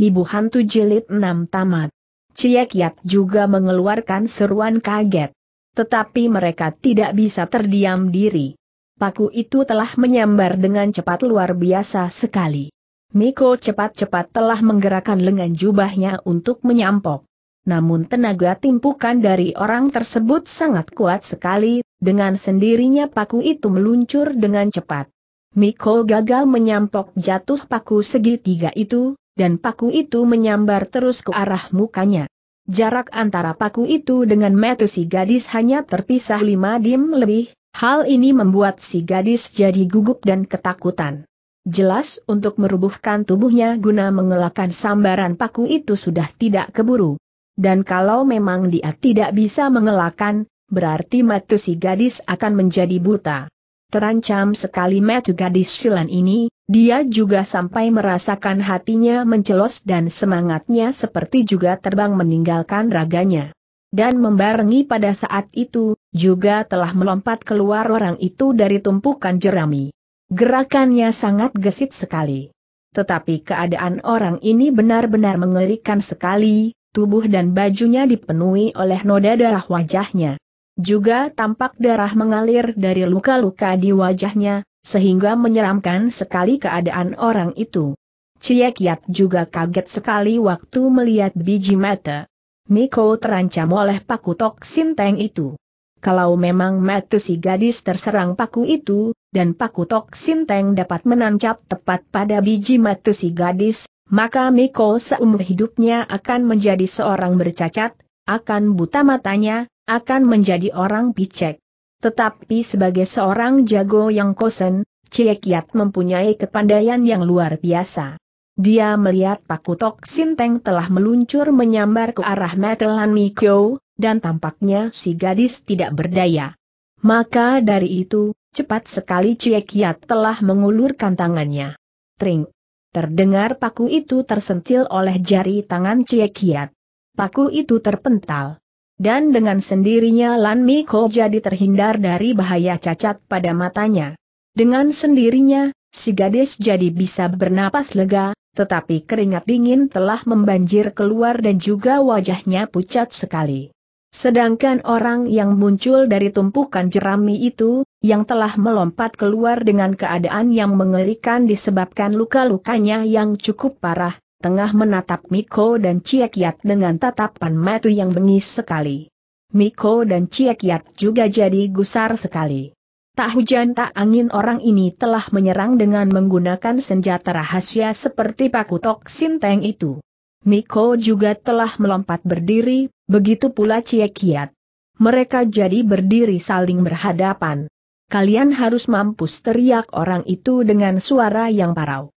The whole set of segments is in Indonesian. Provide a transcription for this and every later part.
Ibu Hantu Jilid enam Tamat. Ciekiat juga mengeluarkan seruan kaget. Tetapi mereka tidak bisa terdiam diri. Paku itu telah menyambar dengan cepat luar biasa sekali. Miko cepat-cepat telah menggerakkan lengan jubahnya untuk menyampok. Namun tenaga timpukan dari orang tersebut sangat kuat sekali, dengan sendirinya paku itu meluncur dengan cepat. Miko gagal menyampok jatuh paku segitiga itu, dan paku itu menyambar terus ke arah mukanya. Jarak antara paku itu dengan mata si gadis hanya terpisah lima dim lebih, hal ini membuat si gadis jadi gugup dan ketakutan. Jelas untuk merubuhkan tubuhnya guna mengelakkan sambaran paku itu sudah tidak keburu. Dan kalau memang dia tidak bisa mengelakkan, berarti mata si gadis akan menjadi buta. Terancam sekali mata gadis silan ini, dia juga sampai merasakan hatinya mencelos dan semangatnya seperti juga terbang meninggalkan raganya. Dan membarengi pada saat itu, juga telah melompat keluar orang itu dari tumpukan jerami. Gerakannya sangat gesit sekali. Tetapi keadaan orang ini benar-benar mengerikan sekali, tubuh dan bajunya dipenuhi oleh noda darah wajahnya. Juga tampak darah mengalir dari luka-luka di wajahnya, sehingga menyeramkan sekali keadaan orang itu. Ciek Yat juga kaget sekali waktu melihat biji mata. Miko terancam oleh paku Tok Sinteng itu. Kalau memang mata si gadis terserang paku itu, dan paku Tok Sinteng dapat menancap tepat pada biji mata si gadis, maka Miko seumur hidupnya akan menjadi seorang bercacat, akan buta matanya, akan menjadi orang picek. Tetapi sebagai seorang jago yang kosen, Cie Kiat mempunyai kepandaian yang luar biasa. Dia melihat Pakutok Sinteng telah meluncur menyambar ke arah Matelan Mikyo, dan tampaknya si gadis tidak berdaya. Maka dari itu, cepat sekali Cie Kiat telah mengulurkan tangannya. Tring. Terdengar paku itu tersentil oleh jari tangan Cie Kiat. Paku itu terpental dan dengan sendirinya Lan Miko jadi terhindar dari bahaya cacat pada matanya. Dengan sendirinya, si gadis jadi bisa bernapas lega, tetapi keringat dingin telah membanjir keluar dan juga wajahnya pucat sekali. Sedangkan orang yang muncul dari tumpukan jerami itu, yang telah melompat keluar dengan keadaan yang mengerikan disebabkan luka-lukanya yang cukup parah, tengah menatap Miko dan Ciekiat dengan tatapan mata yang bengis sekali. Miko dan Ciekiat juga jadi gusar sekali. Tak hujan tak angin orang ini telah menyerang dengan menggunakan senjata rahasia seperti paku tok sinteng itu. Miko juga telah melompat berdiri, begitu pula Ciekiat. Mereka jadi berdiri saling berhadapan. Kalian harus mampus teriak orang itu dengan suara yang parau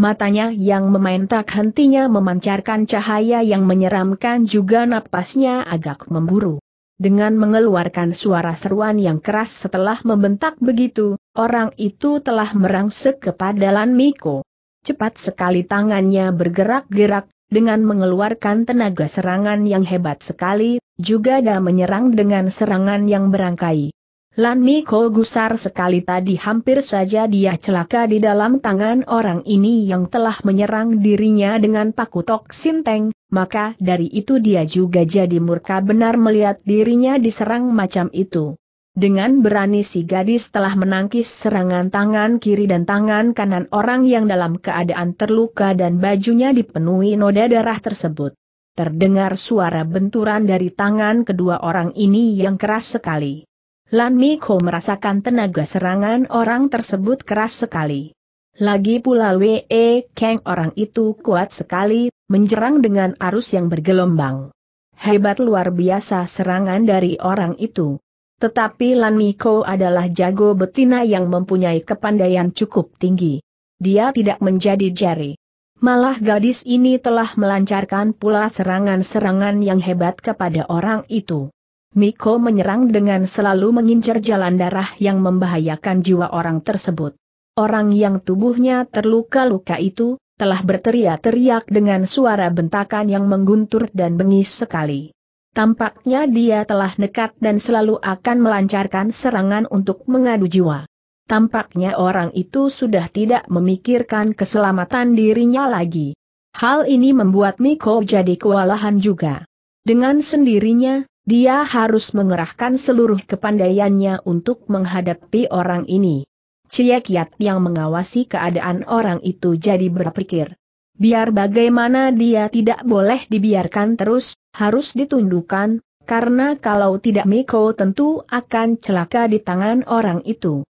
matanya yang memain tak hentinya memancarkan cahaya yang menyeramkan juga napasnya agak memburu. Dengan mengeluarkan suara seruan yang keras setelah membentak begitu, orang itu telah merangsek kepada Lan Miko. Cepat sekali tangannya bergerak-gerak, dengan mengeluarkan tenaga serangan yang hebat sekali, juga dah menyerang dengan serangan yang berangkai. Lan Miko gusar sekali tadi hampir saja dia celaka di dalam tangan orang ini yang telah menyerang dirinya dengan paku tok sinteng, maka dari itu dia juga jadi murka benar melihat dirinya diserang macam itu. Dengan berani si gadis telah menangkis serangan tangan kiri dan tangan kanan orang yang dalam keadaan terluka dan bajunya dipenuhi noda darah tersebut. Terdengar suara benturan dari tangan kedua orang ini yang keras sekali. Lan Miko merasakan tenaga serangan orang tersebut keras sekali. Lagi pula W.E. Kang orang itu kuat sekali, menjerang dengan arus yang bergelombang. Hebat luar biasa serangan dari orang itu. Tetapi Lan Miko adalah jago betina yang mempunyai kepandaian cukup tinggi. Dia tidak menjadi jari. Malah gadis ini telah melancarkan pula serangan-serangan yang hebat kepada orang itu. Miko menyerang dengan selalu mengincar jalan darah yang membahayakan jiwa orang tersebut. Orang yang tubuhnya terluka-luka itu, telah berteriak-teriak dengan suara bentakan yang mengguntur dan bengis sekali. Tampaknya dia telah nekat dan selalu akan melancarkan serangan untuk mengadu jiwa. Tampaknya orang itu sudah tidak memikirkan keselamatan dirinya lagi. Hal ini membuat Miko jadi kewalahan juga. Dengan sendirinya, dia harus mengerahkan seluruh kepandaiannya untuk menghadapi orang ini. Ciekiat yang mengawasi keadaan orang itu jadi berpikir. Biar bagaimana dia tidak boleh dibiarkan terus, harus ditundukkan, karena kalau tidak Miko tentu akan celaka di tangan orang itu.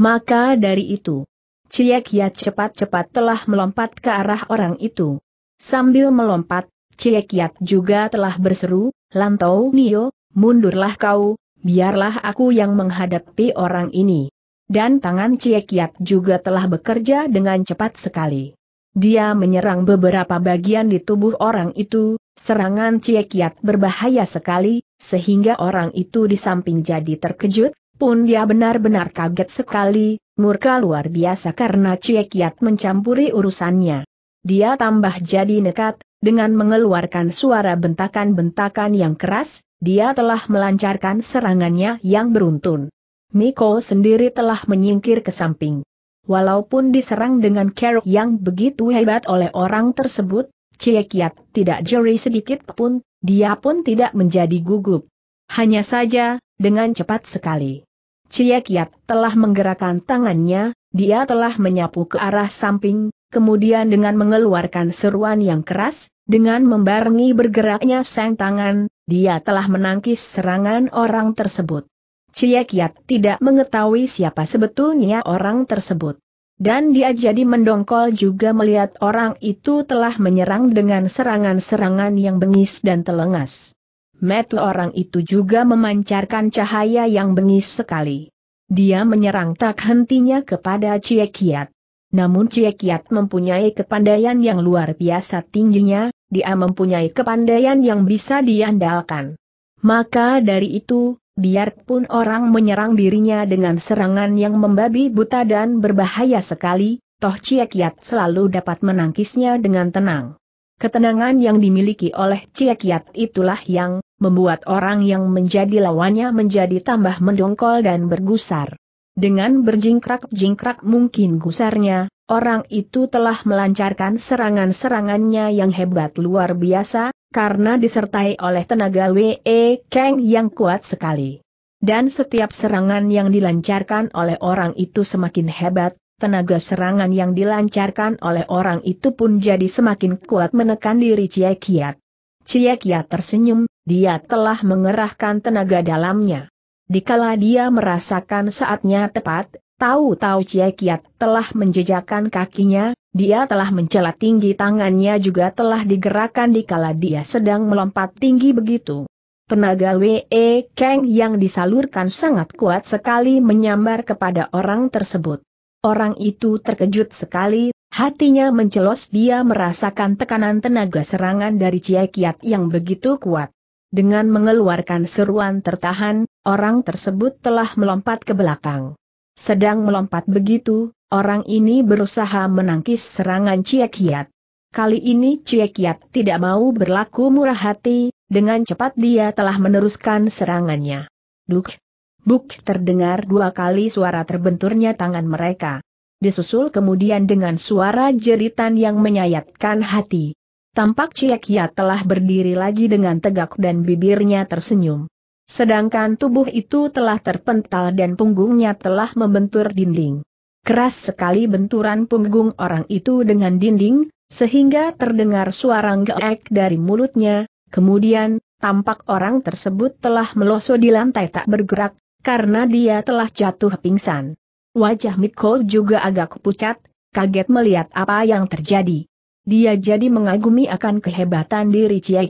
Maka dari itu, Ciekiat cepat-cepat telah melompat ke arah orang itu. Sambil melompat, Ciekiat juga telah berseru, Lantau Nio, mundurlah kau, biarlah aku yang menghadapi orang ini. Dan tangan Ciekiat juga telah bekerja dengan cepat sekali. Dia menyerang beberapa bagian di tubuh orang itu, serangan Ciekiat berbahaya sekali, sehingga orang itu di samping jadi terkejut, pun dia benar-benar kaget sekali, murka luar biasa karena Ciekiat mencampuri urusannya. Dia tambah jadi nekat, dengan mengeluarkan suara bentakan-bentakan yang keras, dia telah melancarkan serangannya yang beruntun. Miko sendiri telah menyingkir ke samping. Walaupun diserang dengan kerok yang begitu hebat oleh orang tersebut, Ciekiat tidak jeri sedikit pun, dia pun tidak menjadi gugup. Hanya saja, dengan cepat sekali. Ciekiat telah menggerakkan tangannya, dia telah menyapu ke arah samping, kemudian dengan mengeluarkan seruan yang keras, dengan membarengi bergeraknya sang tangan, dia telah menangkis serangan orang tersebut. Cie Kiat tidak mengetahui siapa sebetulnya orang tersebut. Dan dia jadi mendongkol juga melihat orang itu telah menyerang dengan serangan-serangan yang bengis dan telengas. Metel orang itu juga memancarkan cahaya yang bengis sekali. Dia menyerang tak hentinya kepada Cie Kiat. Namun Cie Kiat mempunyai kepandaian yang luar biasa tingginya, dia mempunyai kepandaian yang bisa diandalkan. Maka dari itu, biarpun orang menyerang dirinya dengan serangan yang membabi buta dan berbahaya sekali, toh Cie Kiat selalu dapat menangkisnya dengan tenang. Ketenangan yang dimiliki oleh Cie Kiat itulah yang membuat orang yang menjadi lawannya menjadi tambah mendongkol dan bergusar. Dengan berjingkrak-jingkrak mungkin gusarnya, orang itu telah melancarkan serangan-serangannya yang hebat luar biasa, karena disertai oleh tenaga W.E. Kang yang kuat sekali. Dan setiap serangan yang dilancarkan oleh orang itu semakin hebat, tenaga serangan yang dilancarkan oleh orang itu pun jadi semakin kuat menekan diri Cie Kiat. Cie Kiat tersenyum, dia telah mengerahkan tenaga dalamnya. Dikala dia merasakan saatnya tepat, tahu-tahu Cie Kiat telah menjejakkan kakinya, dia telah mencela tinggi tangannya juga telah digerakkan dikala dia sedang melompat tinggi begitu. Tenaga Wee Kang yang disalurkan sangat kuat sekali menyambar kepada orang tersebut. Orang itu terkejut sekali, hatinya mencelos dia merasakan tekanan tenaga serangan dari Cie Kiat yang begitu kuat. Dengan mengeluarkan seruan tertahan, orang tersebut telah melompat ke belakang. Sedang melompat begitu, orang ini berusaha menangkis serangan Ciekiat. Kali ini Ciekiat tidak mau berlaku murah hati, dengan cepat dia telah meneruskan serangannya. Duk! Buk terdengar dua kali suara terbenturnya tangan mereka. Disusul kemudian dengan suara jeritan yang menyayatkan hati. Tampak Ciekiat telah berdiri lagi dengan tegak dan bibirnya tersenyum. Sedangkan tubuh itu telah terpental dan punggungnya telah membentur dinding. Keras sekali benturan punggung orang itu dengan dinding, sehingga terdengar suara ngeek dari mulutnya, kemudian, tampak orang tersebut telah meloso di lantai tak bergerak, karena dia telah jatuh pingsan. Wajah Miko juga agak pucat, kaget melihat apa yang terjadi. Dia jadi mengagumi akan kehebatan diri Cie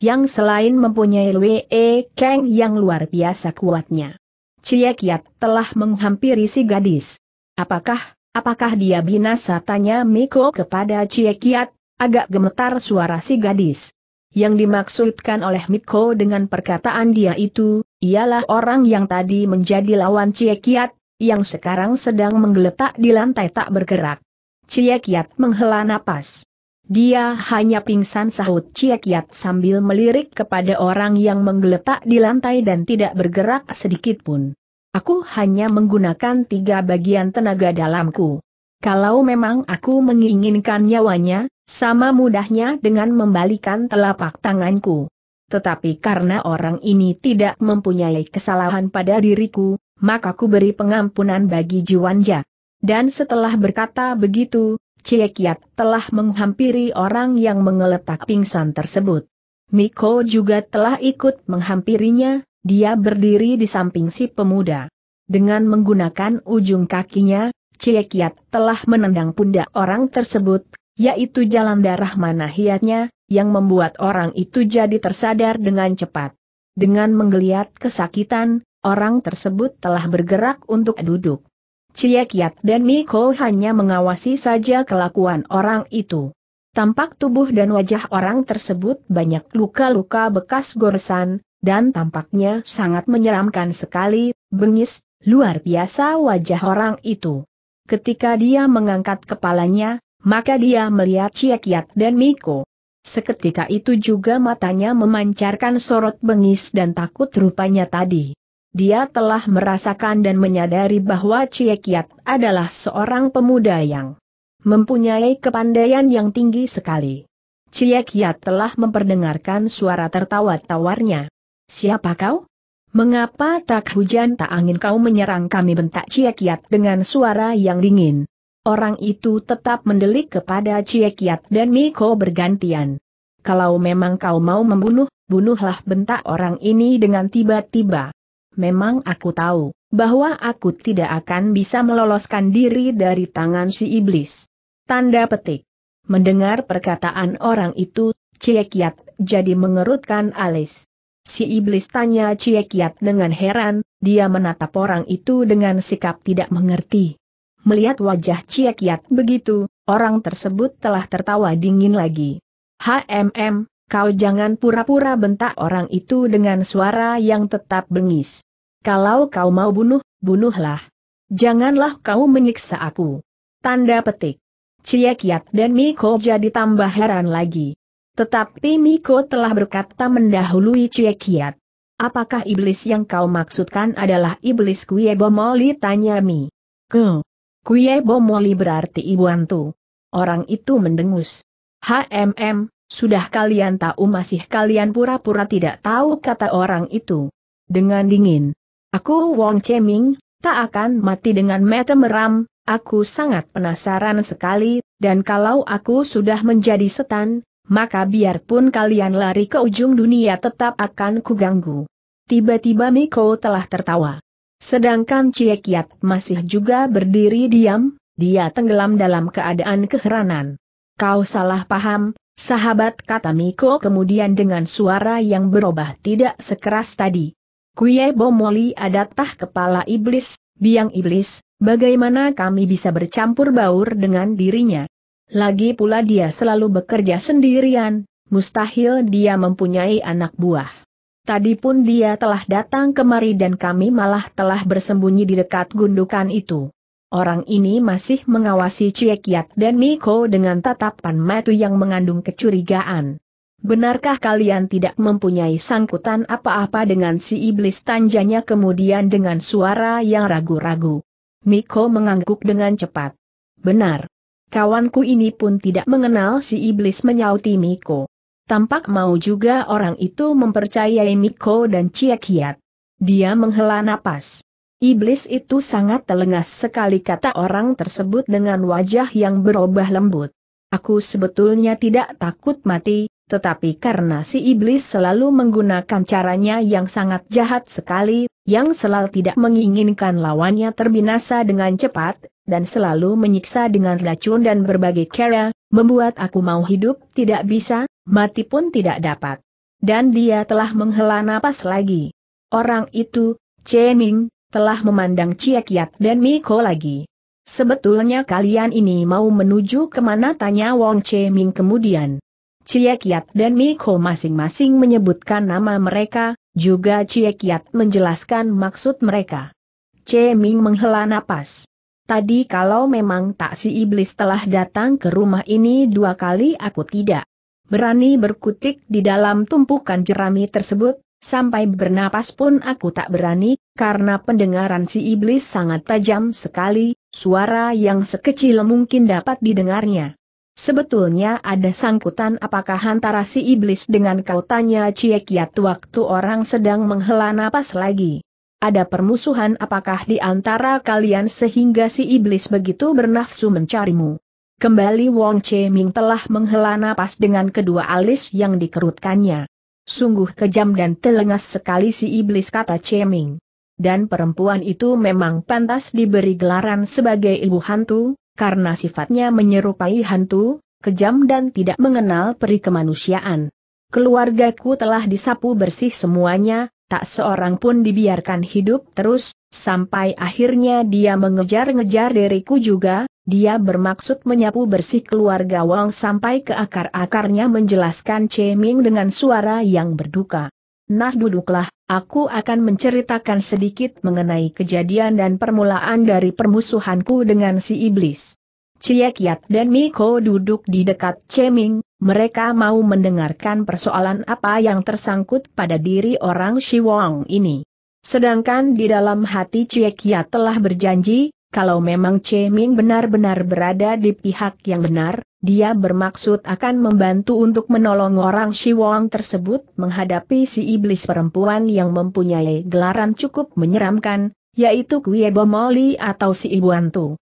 yang selain mempunyai Wee Kang yang luar biasa kuatnya. Ciekyat telah menghampiri si gadis. Apakah, apakah dia binasa tanya Miko kepada Ciekyat. agak gemetar suara si gadis. Yang dimaksudkan oleh Miko dengan perkataan dia itu, ialah orang yang tadi menjadi lawan Ciekyat yang sekarang sedang menggeletak di lantai tak bergerak. Ciekyat menghela napas. Dia hanya pingsan sahut Ciek Yat sambil melirik kepada orang yang menggeletak di lantai dan tidak bergerak sedikit pun. Aku hanya menggunakan tiga bagian tenaga dalamku. Kalau memang aku menginginkan nyawanya, sama mudahnya dengan membalikan telapak tanganku. Tetapi karena orang ini tidak mempunyai kesalahan pada diriku, maka ku beri pengampunan bagi Jiwanja. Dan setelah berkata begitu, Cie telah menghampiri orang yang mengeletak pingsan tersebut. Miko juga telah ikut menghampirinya, dia berdiri di samping si pemuda. Dengan menggunakan ujung kakinya, Cie telah menendang pundak orang tersebut, yaitu jalan darah manahiatnya, yang membuat orang itu jadi tersadar dengan cepat. Dengan menggeliat kesakitan, orang tersebut telah bergerak untuk duduk. Cia Kiat dan Miko hanya mengawasi saja kelakuan orang itu. Tampak tubuh dan wajah orang tersebut banyak luka-luka bekas goresan, dan tampaknya sangat menyeramkan sekali, bengis, luar biasa wajah orang itu. Ketika dia mengangkat kepalanya, maka dia melihat Ciakiat dan Miko. Seketika itu juga matanya memancarkan sorot bengis dan takut rupanya tadi dia telah merasakan dan menyadari bahwa Ciekyat adalah seorang pemuda yang mempunyai kepandaian yang tinggi sekali. Ciekyat telah memperdengarkan suara tertawa tawarnya. Siapa kau? Mengapa tak hujan tak angin kau menyerang kami bentak Ciekyat dengan suara yang dingin. Orang itu tetap mendelik kepada Ciekyat dan Miko bergantian. Kalau memang kau mau membunuh, bunuhlah bentak orang ini dengan tiba-tiba memang aku tahu bahwa aku tidak akan bisa meloloskan diri dari tangan si iblis. Tanda petik. Mendengar perkataan orang itu, Ciekiat jadi mengerutkan alis. Si iblis tanya Ciekiat dengan heran, dia menatap orang itu dengan sikap tidak mengerti. Melihat wajah Ciekiat begitu, orang tersebut telah tertawa dingin lagi. HMM, Kau jangan pura-pura bentak orang itu dengan suara yang tetap bengis. Kalau kau mau bunuh, bunuhlah. Janganlah kau menyiksa aku. Tanda petik. Ciekiat dan Miko jadi tambah heran lagi. Tetapi Miko telah berkata mendahului Ciekiat. Apakah iblis yang kau maksudkan adalah iblis Kuye Bomoli? Tanya Mi. Ke. Kuye Bomoli berarti ibu hantu. Orang itu mendengus. HMM, sudah kalian tahu masih kalian pura-pura tidak tahu kata orang itu. Dengan dingin. Aku Wong Cheming, tak akan mati dengan mata meram, aku sangat penasaran sekali, dan kalau aku sudah menjadi setan, maka biarpun kalian lari ke ujung dunia tetap akan kuganggu. Tiba-tiba Miko telah tertawa. Sedangkan Cie Kiat masih juga berdiri diam, dia tenggelam dalam keadaan keheranan. Kau salah paham, Sahabat kata Miko kemudian dengan suara yang berubah tidak sekeras tadi. Kuye Bomoli adatah kepala iblis, biang iblis, bagaimana kami bisa bercampur baur dengan dirinya? Lagi pula dia selalu bekerja sendirian, mustahil dia mempunyai anak buah. Tadi pun dia telah datang kemari dan kami malah telah bersembunyi di dekat gundukan itu. Orang ini masih mengawasi Ciekiat dan Miko dengan tatapan mata yang mengandung kecurigaan. Benarkah kalian tidak mempunyai sangkutan apa-apa dengan si iblis tanjanya kemudian dengan suara yang ragu-ragu? Miko mengangguk dengan cepat. Benar. Kawanku ini pun tidak mengenal si iblis menyauti Miko. Tampak mau juga orang itu mempercayai Miko dan Ciekiat. Dia menghela napas. Iblis itu sangat telengah sekali kata orang tersebut dengan wajah yang berubah lembut. Aku sebetulnya tidak takut mati, tetapi karena si iblis selalu menggunakan caranya yang sangat jahat sekali, yang selalu tidak menginginkan lawannya terbinasa dengan cepat, dan selalu menyiksa dengan racun dan berbagai cara, membuat aku mau hidup tidak bisa, mati pun tidak dapat. Dan dia telah menghela napas lagi. Orang itu, Ceming telah memandang Ciekiat Yat dan Miko lagi. Sebetulnya kalian ini mau menuju kemana tanya Wong Che Ming kemudian. Ciekiat Yat dan Miko masing-masing menyebutkan nama mereka, juga Ciekiat Yat menjelaskan maksud mereka. Che Ming menghela napas. Tadi kalau memang tak si iblis telah datang ke rumah ini dua kali aku tidak berani berkutik di dalam tumpukan jerami tersebut, Sampai bernapas pun aku tak berani, karena pendengaran si iblis sangat tajam sekali, suara yang sekecil mungkin dapat didengarnya. Sebetulnya ada sangkutan apakah antara si iblis dengan kau tanya Ciekiat waktu orang sedang menghela napas lagi. Ada permusuhan apakah di antara kalian sehingga si iblis begitu bernafsu mencarimu. Kembali Wong Che Ming telah menghela napas dengan kedua alis yang dikerutkannya. Sungguh kejam dan telengas sekali si iblis kata Ceming. Dan perempuan itu memang pantas diberi gelaran sebagai ibu hantu, karena sifatnya menyerupai hantu, kejam dan tidak mengenal peri kemanusiaan. Keluargaku telah disapu bersih semuanya, tak seorang pun dibiarkan hidup terus, sampai akhirnya dia mengejar-ngejar diriku juga, dia bermaksud menyapu bersih keluarga Wang sampai ke akar-akarnya menjelaskan Che Ming dengan suara yang berduka. Nah duduklah, aku akan menceritakan sedikit mengenai kejadian dan permulaan dari permusuhanku dengan si iblis. Cie Kiat dan Miko duduk di dekat Che Ming. mereka mau mendengarkan persoalan apa yang tersangkut pada diri orang Shi Shiwong ini. Sedangkan di dalam hati Cie Kiat telah berjanji, kalau memang Ming benar-benar berada di pihak yang benar, dia bermaksud akan membantu untuk menolong orang Wang tersebut menghadapi si iblis perempuan yang mempunyai gelaran cukup menyeramkan, yaitu Kuye Bomoli atau si ibu Ibuantu.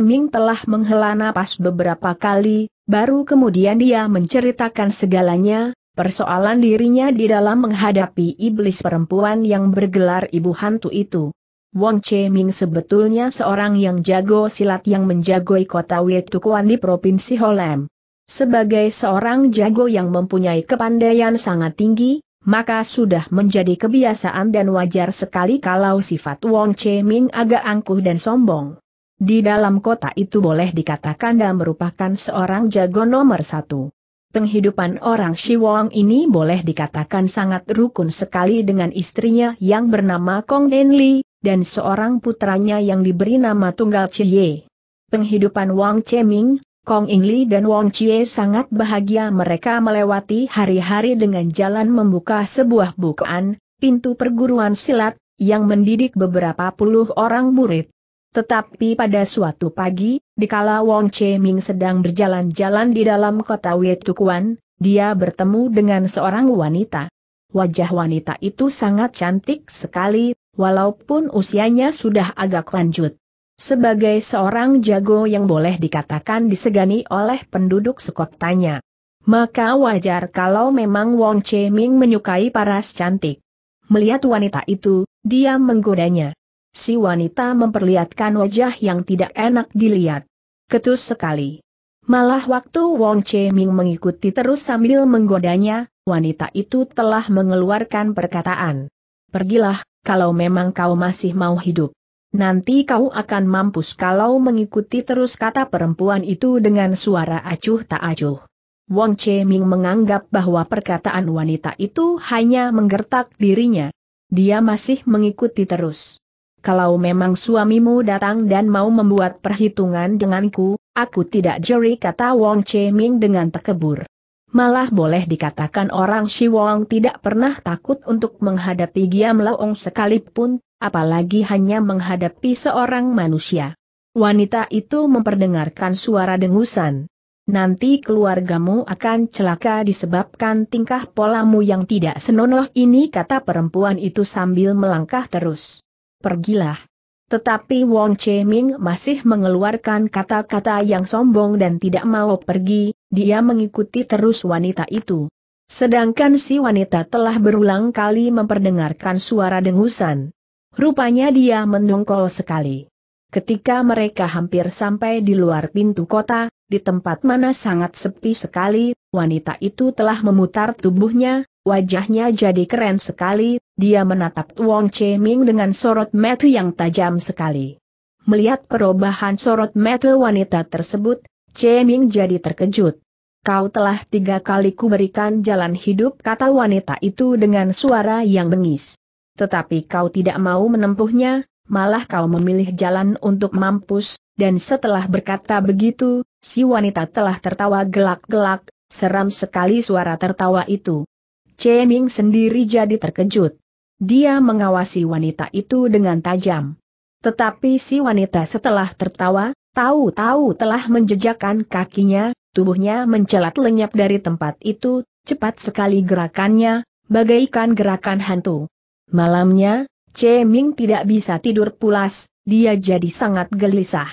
Ming telah menghela napas beberapa kali, baru kemudian dia menceritakan segalanya, persoalan dirinya di dalam menghadapi iblis perempuan yang bergelar ibu hantu itu. Wong Che Ming sebetulnya seorang yang jago silat yang menjagoi kota Wetukuan di Provinsi Holem. Sebagai seorang jago yang mempunyai kepandaian sangat tinggi, maka sudah menjadi kebiasaan dan wajar sekali kalau sifat Wong Che Ming agak angkuh dan sombong. Di dalam kota itu boleh dikatakan dan merupakan seorang jago nomor satu. Penghidupan orang Wong ini boleh dikatakan sangat rukun sekali dengan istrinya yang bernama Kong Den Li, dan seorang putranya yang diberi nama tunggal Cie. Penghidupan Wang Cheming, Kong Li dan Wang Chie sangat bahagia mereka melewati hari-hari dengan jalan membuka sebuah bukaan, pintu perguruan silat, yang mendidik beberapa puluh orang murid. Tetapi pada suatu pagi, dikala Wang Cheming sedang berjalan-jalan di dalam kota Wetukuan, dia bertemu dengan seorang wanita. Wajah wanita itu sangat cantik sekali, walaupun usianya sudah agak lanjut. Sebagai seorang jago yang boleh dikatakan disegani oleh penduduk sekotanya. Maka wajar kalau memang Wong Che Ming menyukai paras cantik. Melihat wanita itu, dia menggodanya. Si wanita memperlihatkan wajah yang tidak enak dilihat. Ketus sekali. Malah waktu Wong Che Ming mengikuti terus sambil menggodanya, wanita itu telah mengeluarkan perkataan. Pergilah kalau memang kau masih mau hidup. Nanti kau akan mampus kalau mengikuti terus kata perempuan itu dengan suara acuh tak acuh. Wang Che Ming menganggap bahwa perkataan wanita itu hanya menggertak dirinya. Dia masih mengikuti terus. Kalau memang suamimu datang dan mau membuat perhitungan denganku, aku tidak jeri kata Wang Che Ming dengan terkebur. Malah boleh dikatakan orang Shiwong tidak pernah takut untuk menghadapi Giam Laong sekalipun, apalagi hanya menghadapi seorang manusia. Wanita itu memperdengarkan suara dengusan. Nanti keluargamu akan celaka disebabkan tingkah polamu yang tidak senonoh ini kata perempuan itu sambil melangkah terus. Pergilah. Tetapi Wong Ming masih mengeluarkan kata-kata yang sombong dan tidak mau pergi, dia mengikuti terus wanita itu. Sedangkan si wanita telah berulang kali memperdengarkan suara dengusan. Rupanya dia mendongkol sekali. Ketika mereka hampir sampai di luar pintu kota, di tempat mana sangat sepi sekali, wanita itu telah memutar tubuhnya, Wajahnya jadi keren sekali, dia menatap Wong Che Ming dengan sorot mata yang tajam sekali. Melihat perubahan sorot mata wanita tersebut, Che Ming jadi terkejut. Kau telah tiga kali kuberikan jalan hidup kata wanita itu dengan suara yang bengis. Tetapi kau tidak mau menempuhnya, malah kau memilih jalan untuk mampus, dan setelah berkata begitu, si wanita telah tertawa gelak-gelak, seram sekali suara tertawa itu. Ming sendiri jadi terkejut. Dia mengawasi wanita itu dengan tajam. Tetapi si wanita setelah tertawa, tahu-tahu telah menjejakkan kakinya, tubuhnya mencelat lenyap dari tempat itu, cepat sekali gerakannya, bagaikan gerakan hantu. Malamnya, Ming tidak bisa tidur pulas, dia jadi sangat gelisah.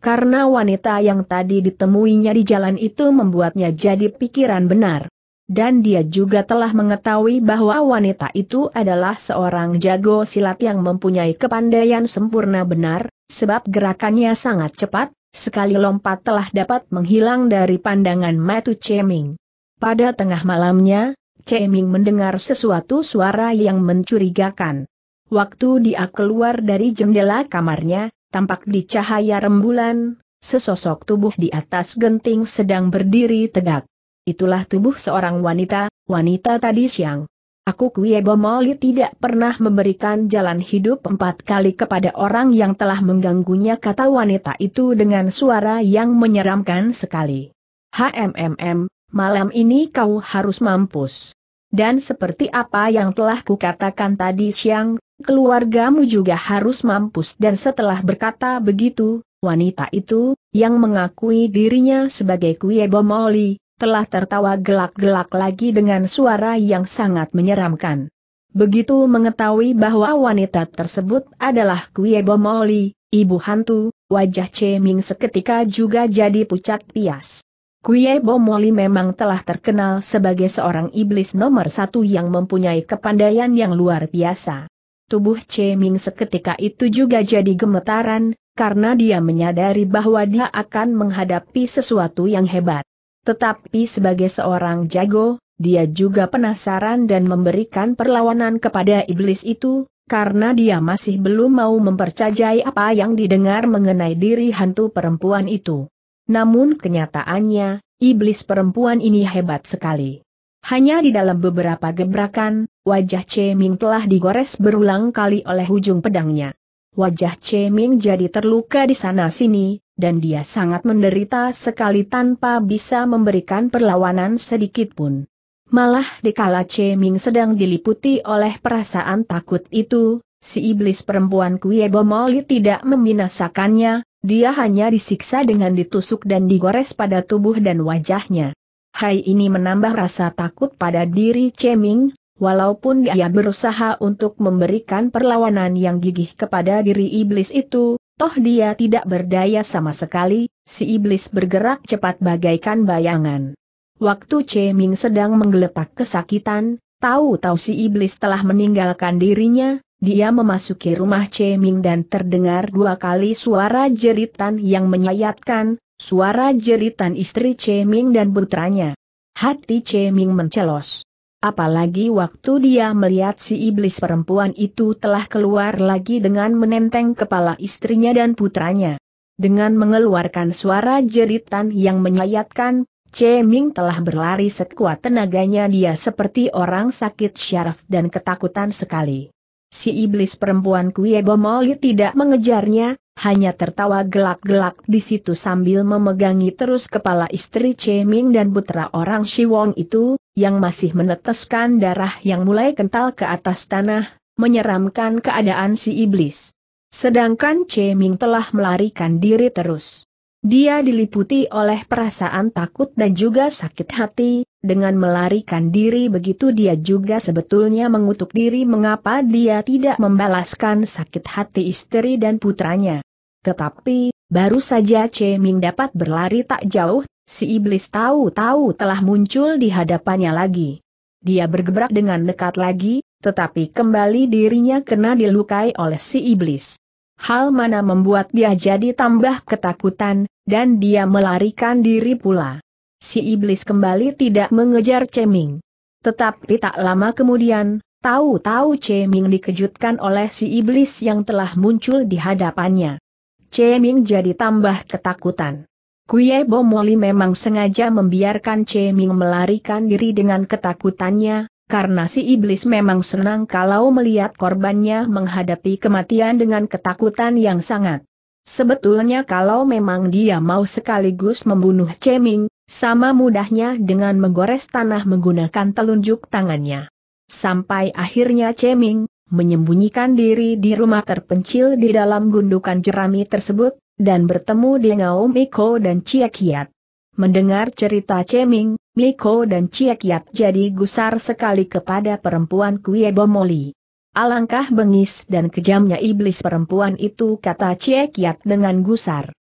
Karena wanita yang tadi ditemuinya di jalan itu membuatnya jadi pikiran benar dan dia juga telah mengetahui bahwa wanita itu adalah seorang jago silat yang mempunyai kepandaian sempurna benar, sebab gerakannya sangat cepat, sekali lompat telah dapat menghilang dari pandangan Matu Ceming. Pada tengah malamnya, Ceming mendengar sesuatu suara yang mencurigakan. Waktu dia keluar dari jendela kamarnya, tampak di cahaya rembulan, sesosok tubuh di atas genting sedang berdiri tegak. Itulah tubuh seorang wanita, wanita tadi siang. Aku Kwie Bomoli tidak pernah memberikan jalan hidup empat kali kepada orang yang telah mengganggunya kata wanita itu dengan suara yang menyeramkan sekali. HMMM, malam ini kau harus mampus. Dan seperti apa yang telah kukatakan tadi siang, keluargamu juga harus mampus dan setelah berkata begitu, wanita itu, yang mengakui dirinya sebagai Kwie Bomoli, telah tertawa gelak-gelak lagi dengan suara yang sangat menyeramkan. Begitu mengetahui bahwa wanita tersebut adalah Kuebo Moli, ibu hantu, wajah Ming seketika juga jadi pucat pias. Kuebo Moli memang telah terkenal sebagai seorang iblis nomor satu yang mempunyai kepandaian yang luar biasa. Tubuh Ming seketika itu juga jadi gemetaran, karena dia menyadari bahwa dia akan menghadapi sesuatu yang hebat. Tetapi sebagai seorang jago, dia juga penasaran dan memberikan perlawanan kepada iblis itu, karena dia masih belum mau mempercayai apa yang didengar mengenai diri hantu perempuan itu. Namun kenyataannya, iblis perempuan ini hebat sekali. Hanya di dalam beberapa gebrakan, wajah Che Ming telah digores berulang kali oleh ujung pedangnya. Wajah Che Ming jadi terluka di sana-sini, dan dia sangat menderita sekali tanpa bisa memberikan perlawanan sedikit pun. Malah dikala Che Ming sedang diliputi oleh perasaan takut itu, si iblis perempuan Kue Bomoli tidak membinasakannya, dia hanya disiksa dengan ditusuk dan digores pada tubuh dan wajahnya. Hai ini menambah rasa takut pada diri Che Ming, walaupun dia berusaha untuk memberikan perlawanan yang gigih kepada diri iblis itu, Toh dia tidak berdaya sama sekali, si iblis bergerak cepat bagaikan bayangan. Waktu Che Ming sedang menggeletak kesakitan, tahu-tahu si iblis telah meninggalkan dirinya, dia memasuki rumah Che Ming dan terdengar dua kali suara jeritan yang menyayatkan, suara jeritan istri Che Ming dan putranya. Hati Che Ming mencelos. Apalagi waktu dia melihat si iblis perempuan itu telah keluar lagi dengan menenteng kepala istrinya dan putranya. Dengan mengeluarkan suara jeritan yang menyayatkan, Che Ming telah berlari sekuat tenaganya dia seperti orang sakit syaraf dan ketakutan sekali. Si iblis perempuan Kue Bomoli tidak mengejarnya, hanya tertawa gelak-gelak di situ sambil memegangi terus kepala istri Che Ming dan putra orang Wong itu, yang masih meneteskan darah yang mulai kental ke atas tanah, menyeramkan keadaan si iblis. Sedangkan Che Ming telah melarikan diri terus. Dia diliputi oleh perasaan takut dan juga sakit hati, dengan melarikan diri begitu dia juga sebetulnya mengutuk diri mengapa dia tidak membalaskan sakit hati istri dan putranya. Tetapi, baru saja Che Ming dapat berlari tak jauh Si iblis tahu-tahu telah muncul di hadapannya lagi. Dia bergebrak dengan dekat lagi, tetapi kembali dirinya kena dilukai oleh si iblis. Hal mana membuat dia jadi tambah ketakutan, dan dia melarikan diri pula. Si iblis kembali tidak mengejar Ceming. Tetapi tak lama kemudian, tahu-tahu Ceming dikejutkan oleh si iblis yang telah muncul di hadapannya. Ceming jadi tambah ketakutan. Kuye Bomoli memang sengaja membiarkan Che Ming melarikan diri dengan ketakutannya, karena si iblis memang senang kalau melihat korbannya menghadapi kematian dengan ketakutan yang sangat. Sebetulnya kalau memang dia mau sekaligus membunuh Che Ming, sama mudahnya dengan menggores tanah menggunakan telunjuk tangannya. Sampai akhirnya Che Ming menyembunyikan diri di rumah terpencil di dalam gundukan jerami tersebut, dan bertemu dengan Miko dan Ciekiat. Mendengar cerita Ceming, Miko dan Ciekiat jadi gusar sekali kepada perempuan Kuebo Bomoli. Alangkah bengis dan kejamnya iblis perempuan itu kata Ciekiat dengan gusar.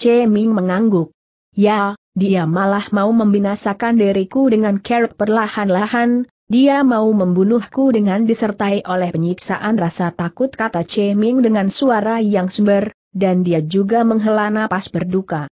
Ceming mengangguk. Ya, dia malah mau membinasakan diriku dengan kerep perlahan-lahan, dia mau membunuhku dengan disertai oleh penyiksaan rasa takut kata Ceming dengan suara yang sumber, dan dia juga menghela napas berduka.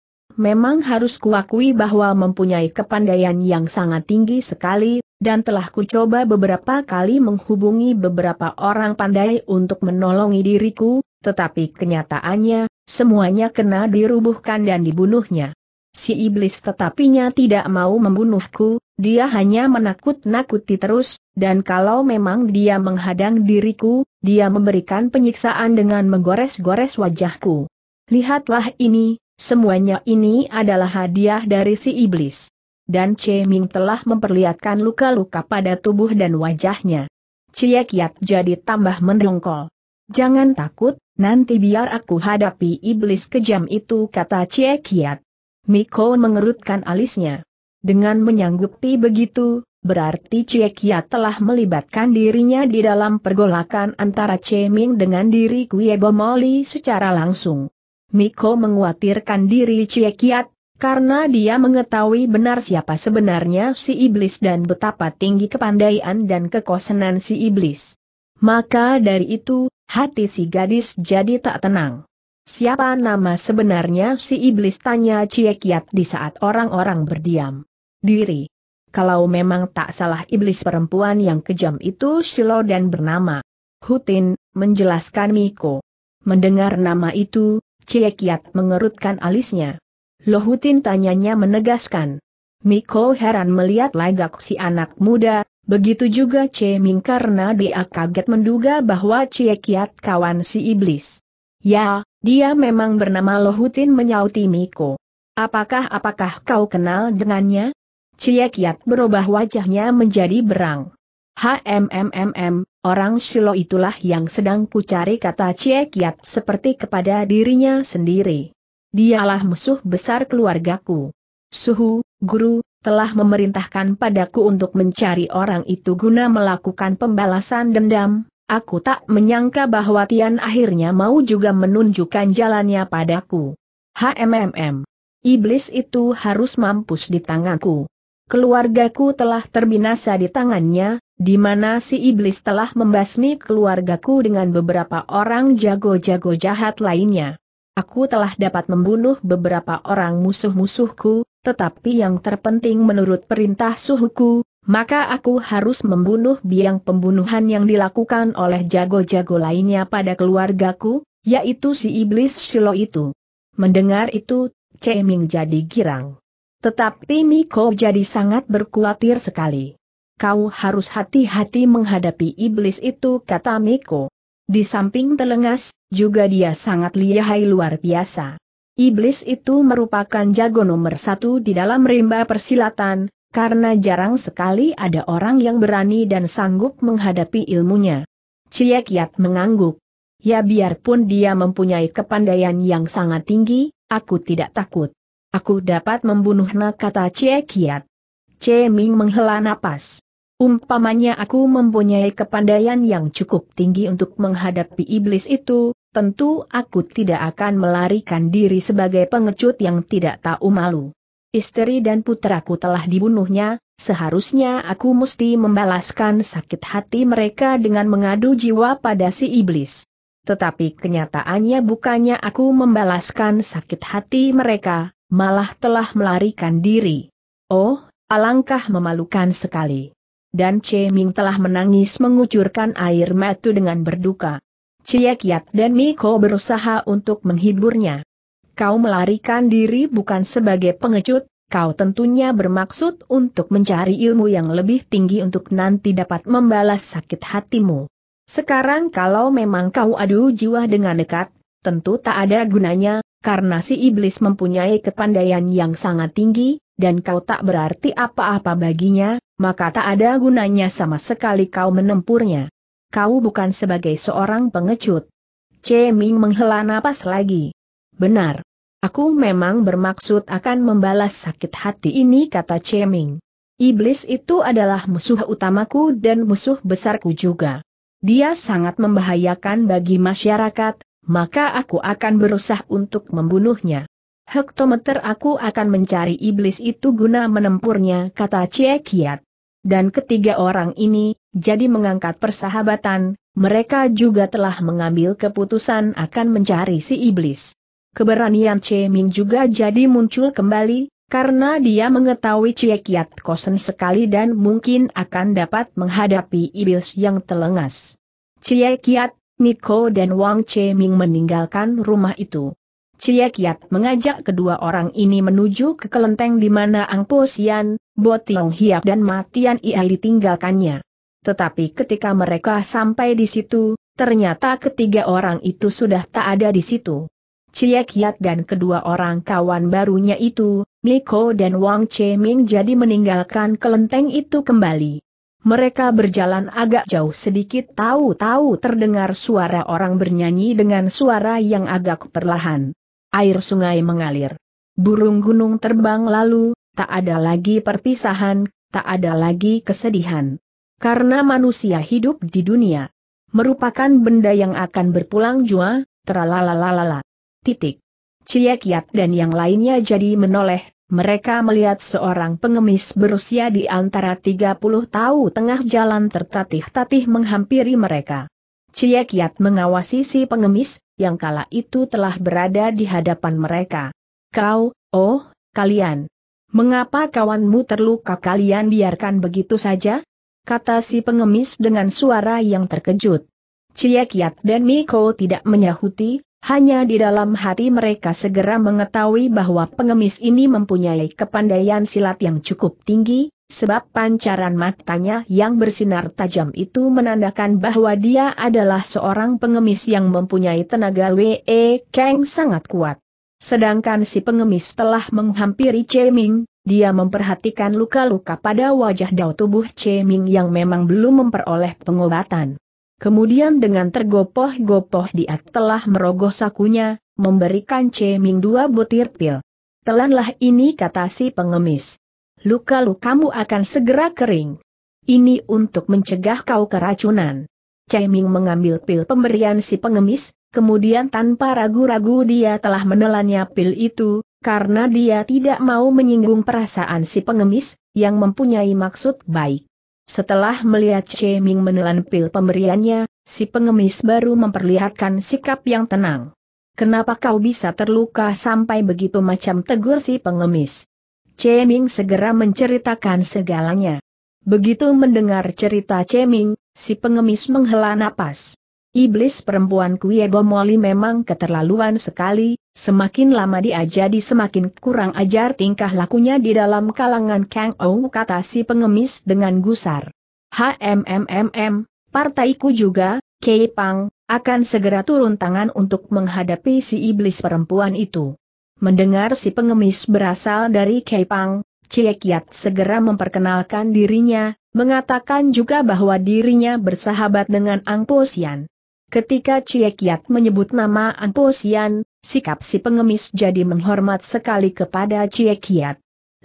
Memang harus kuakui bahwa mempunyai kepandaian yang sangat tinggi sekali, dan telah kucoba beberapa kali menghubungi beberapa orang pandai untuk menolongi diriku, tetapi kenyataannya, semuanya kena dirubuhkan dan dibunuhnya. Si iblis tetapinya tidak mau membunuhku, dia hanya menakut-nakuti terus, dan kalau memang dia menghadang diriku, dia memberikan penyiksaan dengan menggores-gores wajahku. Lihatlah ini, semuanya ini adalah hadiah dari si iblis. Dan Che Ming telah memperlihatkan luka-luka pada tubuh dan wajahnya. Cie Kiat jadi tambah mendongkol. Jangan takut, nanti biar aku hadapi iblis kejam itu kata Cie Kiat. Miko mengerutkan alisnya. Dengan menyanggupi begitu, berarti Ciekia telah melibatkan dirinya di dalam pergolakan antara Ming dengan diri Kuebo Moli secara langsung. Miko menguatirkan diri Ciekiat, karena dia mengetahui benar siapa sebenarnya si iblis dan betapa tinggi kepandaian dan kekosenan si iblis. Maka dari itu, hati si gadis jadi tak tenang. Siapa nama sebenarnya si iblis tanya Ciekiat di saat orang-orang berdiam diri. Kalau memang tak salah iblis perempuan yang kejam itu Silo dan bernama Hutin, menjelaskan Miko. Mendengar nama itu, Ciekiat mengerutkan alisnya. Lohutin tanyanya menegaskan. Miko heran melihat lagak si anak muda, begitu juga Cie Ming karena dia kaget menduga bahwa Ciekiat kawan si iblis. Ya, dia memang bernama Lohutin menyauti Miko. Apakah apakah kau kenal dengannya? Cia Kiat berubah wajahnya menjadi berang. HMMMM, orang Silo itulah yang sedang ku cari kata Ciekiat Kiat seperti kepada dirinya sendiri. Dialah musuh besar keluargaku. Suhu, guru, telah memerintahkan padaku untuk mencari orang itu guna melakukan pembalasan dendam. Aku tak menyangka bahwa Tian akhirnya mau juga menunjukkan jalannya padaku. HMMM. Iblis itu harus mampus di tanganku. Keluargaku telah terbinasa di tangannya, di mana si iblis telah membasmi keluargaku dengan beberapa orang jago-jago jahat lainnya. Aku telah dapat membunuh beberapa orang musuh-musuhku, tetapi yang terpenting menurut perintah suhuku, maka aku harus membunuh biang pembunuhan yang dilakukan oleh jago-jago lainnya pada keluargaku, yaitu si iblis Shiloh itu. Mendengar itu, Ceming jadi girang. Tetapi Miko jadi sangat berkhawatir sekali. Kau harus hati-hati menghadapi iblis itu kata Miko. Di samping telengas, juga dia sangat lihai luar biasa. Iblis itu merupakan jago nomor satu di dalam rimba persilatan, karena jarang sekali ada orang yang berani dan sanggup menghadapi ilmunya. Cie mengangguk. Ya biarpun dia mempunyai kepandaian yang sangat tinggi, aku tidak takut. Aku dapat membunuhnya kata Cie Kiat. Cie Ming menghela napas. Umpamanya aku mempunyai kepandaian yang cukup tinggi untuk menghadapi iblis itu, tentu aku tidak akan melarikan diri sebagai pengecut yang tidak tahu malu. Istri dan putraku telah dibunuhnya, seharusnya aku mesti membalaskan sakit hati mereka dengan mengadu jiwa pada si iblis. Tetapi kenyataannya bukannya aku membalaskan sakit hati mereka, malah telah melarikan diri. Oh, alangkah memalukan sekali. Dan Che Ming telah menangis mengucurkan air mata dengan berduka. Cie Kiat dan Miko berusaha untuk menghiburnya. Kau melarikan diri bukan sebagai pengecut, kau tentunya bermaksud untuk mencari ilmu yang lebih tinggi untuk nanti dapat membalas sakit hatimu. Sekarang kalau memang kau adu jiwa dengan dekat, tentu tak ada gunanya, karena si iblis mempunyai kepandaian yang sangat tinggi, dan kau tak berarti apa-apa baginya, maka tak ada gunanya sama sekali kau menempurnya. Kau bukan sebagai seorang pengecut. C. menghela napas lagi. Benar. Aku memang bermaksud akan membalas sakit hati ini kata C. Iblis itu adalah musuh utamaku dan musuh besarku juga. Dia sangat membahayakan bagi masyarakat, maka aku akan berusaha untuk membunuhnya. Hektometer aku akan mencari iblis itu guna menempurnya, kata Cie Kiat. Dan ketiga orang ini, jadi mengangkat persahabatan, mereka juga telah mengambil keputusan akan mencari si iblis. Keberanian Cie Ming juga jadi muncul kembali, karena dia mengetahui Cie Kiat kosen sekali dan mungkin akan dapat menghadapi iblis yang telengas. Cie Kiat Niko dan Wang Che Ming meninggalkan rumah itu. Chia Kiat mengajak kedua orang ini menuju ke kelenteng di mana Ang Po Sian, Bo Tiong Hiap dan Matian ia ditinggalkannya. Tetapi ketika mereka sampai di situ, ternyata ketiga orang itu sudah tak ada di situ. Chia Kiat dan kedua orang kawan barunya itu, Niko dan Wang Che Ming jadi meninggalkan kelenteng itu kembali. Mereka berjalan agak jauh sedikit tahu-tahu terdengar suara orang bernyanyi dengan suara yang agak perlahan. Air sungai mengalir. Burung gunung terbang lalu, tak ada lagi perpisahan, tak ada lagi kesedihan. Karena manusia hidup di dunia merupakan benda yang akan berpulang jua, tralalalalala. Titik. Ciekiat dan yang lainnya jadi menoleh, mereka melihat seorang pengemis berusia di antara 30 tahun tengah jalan tertatih-tatih menghampiri mereka. Cie mengawasi si pengemis, yang kala itu telah berada di hadapan mereka. Kau, oh, kalian. Mengapa kawanmu terluka kalian biarkan begitu saja? Kata si pengemis dengan suara yang terkejut. Cie dan Miko tidak menyahuti, hanya di dalam hati mereka segera mengetahui bahwa pengemis ini mempunyai kepandaian silat yang cukup tinggi, sebab pancaran matanya yang bersinar tajam itu menandakan bahwa dia adalah seorang pengemis yang mempunyai tenaga W.E. Kang sangat kuat. Sedangkan si pengemis telah menghampiri Ming, dia memperhatikan luka-luka pada wajah dan tubuh Ming yang memang belum memperoleh pengobatan. Kemudian dengan tergopoh-gopoh dia telah merogoh sakunya, memberikan Ceming dua butir pil. Telanlah ini kata si pengemis. Luka-lu kamu akan segera kering. Ini untuk mencegah kau keracunan. Ceming mengambil pil pemberian si pengemis, kemudian tanpa ragu-ragu dia telah menelannya pil itu, karena dia tidak mau menyinggung perasaan si pengemis, yang mempunyai maksud baik. Setelah melihat Che Ming menelan pil pemberiannya, si pengemis baru memperlihatkan sikap yang tenang. Kenapa kau bisa terluka sampai begitu macam tegur si pengemis? Che Ming segera menceritakan segalanya. Begitu mendengar cerita Che Ming, si pengemis menghela napas. Iblis perempuan bom Moli memang keterlaluan sekali, semakin lama dia jadi semakin kurang ajar tingkah lakunya di dalam kalangan Kang Ou kata si pengemis dengan gusar. HMMMM, partaiku juga, Kei Pang, akan segera turun tangan untuk menghadapi si iblis perempuan itu. Mendengar si pengemis berasal dari Kei Pang, Chie Kiat segera memperkenalkan dirinya, mengatakan juga bahwa dirinya bersahabat dengan Ang Po Sian. Ketika Cie menyebut nama Anpo Sian, sikap si pengemis jadi menghormat sekali kepada Cie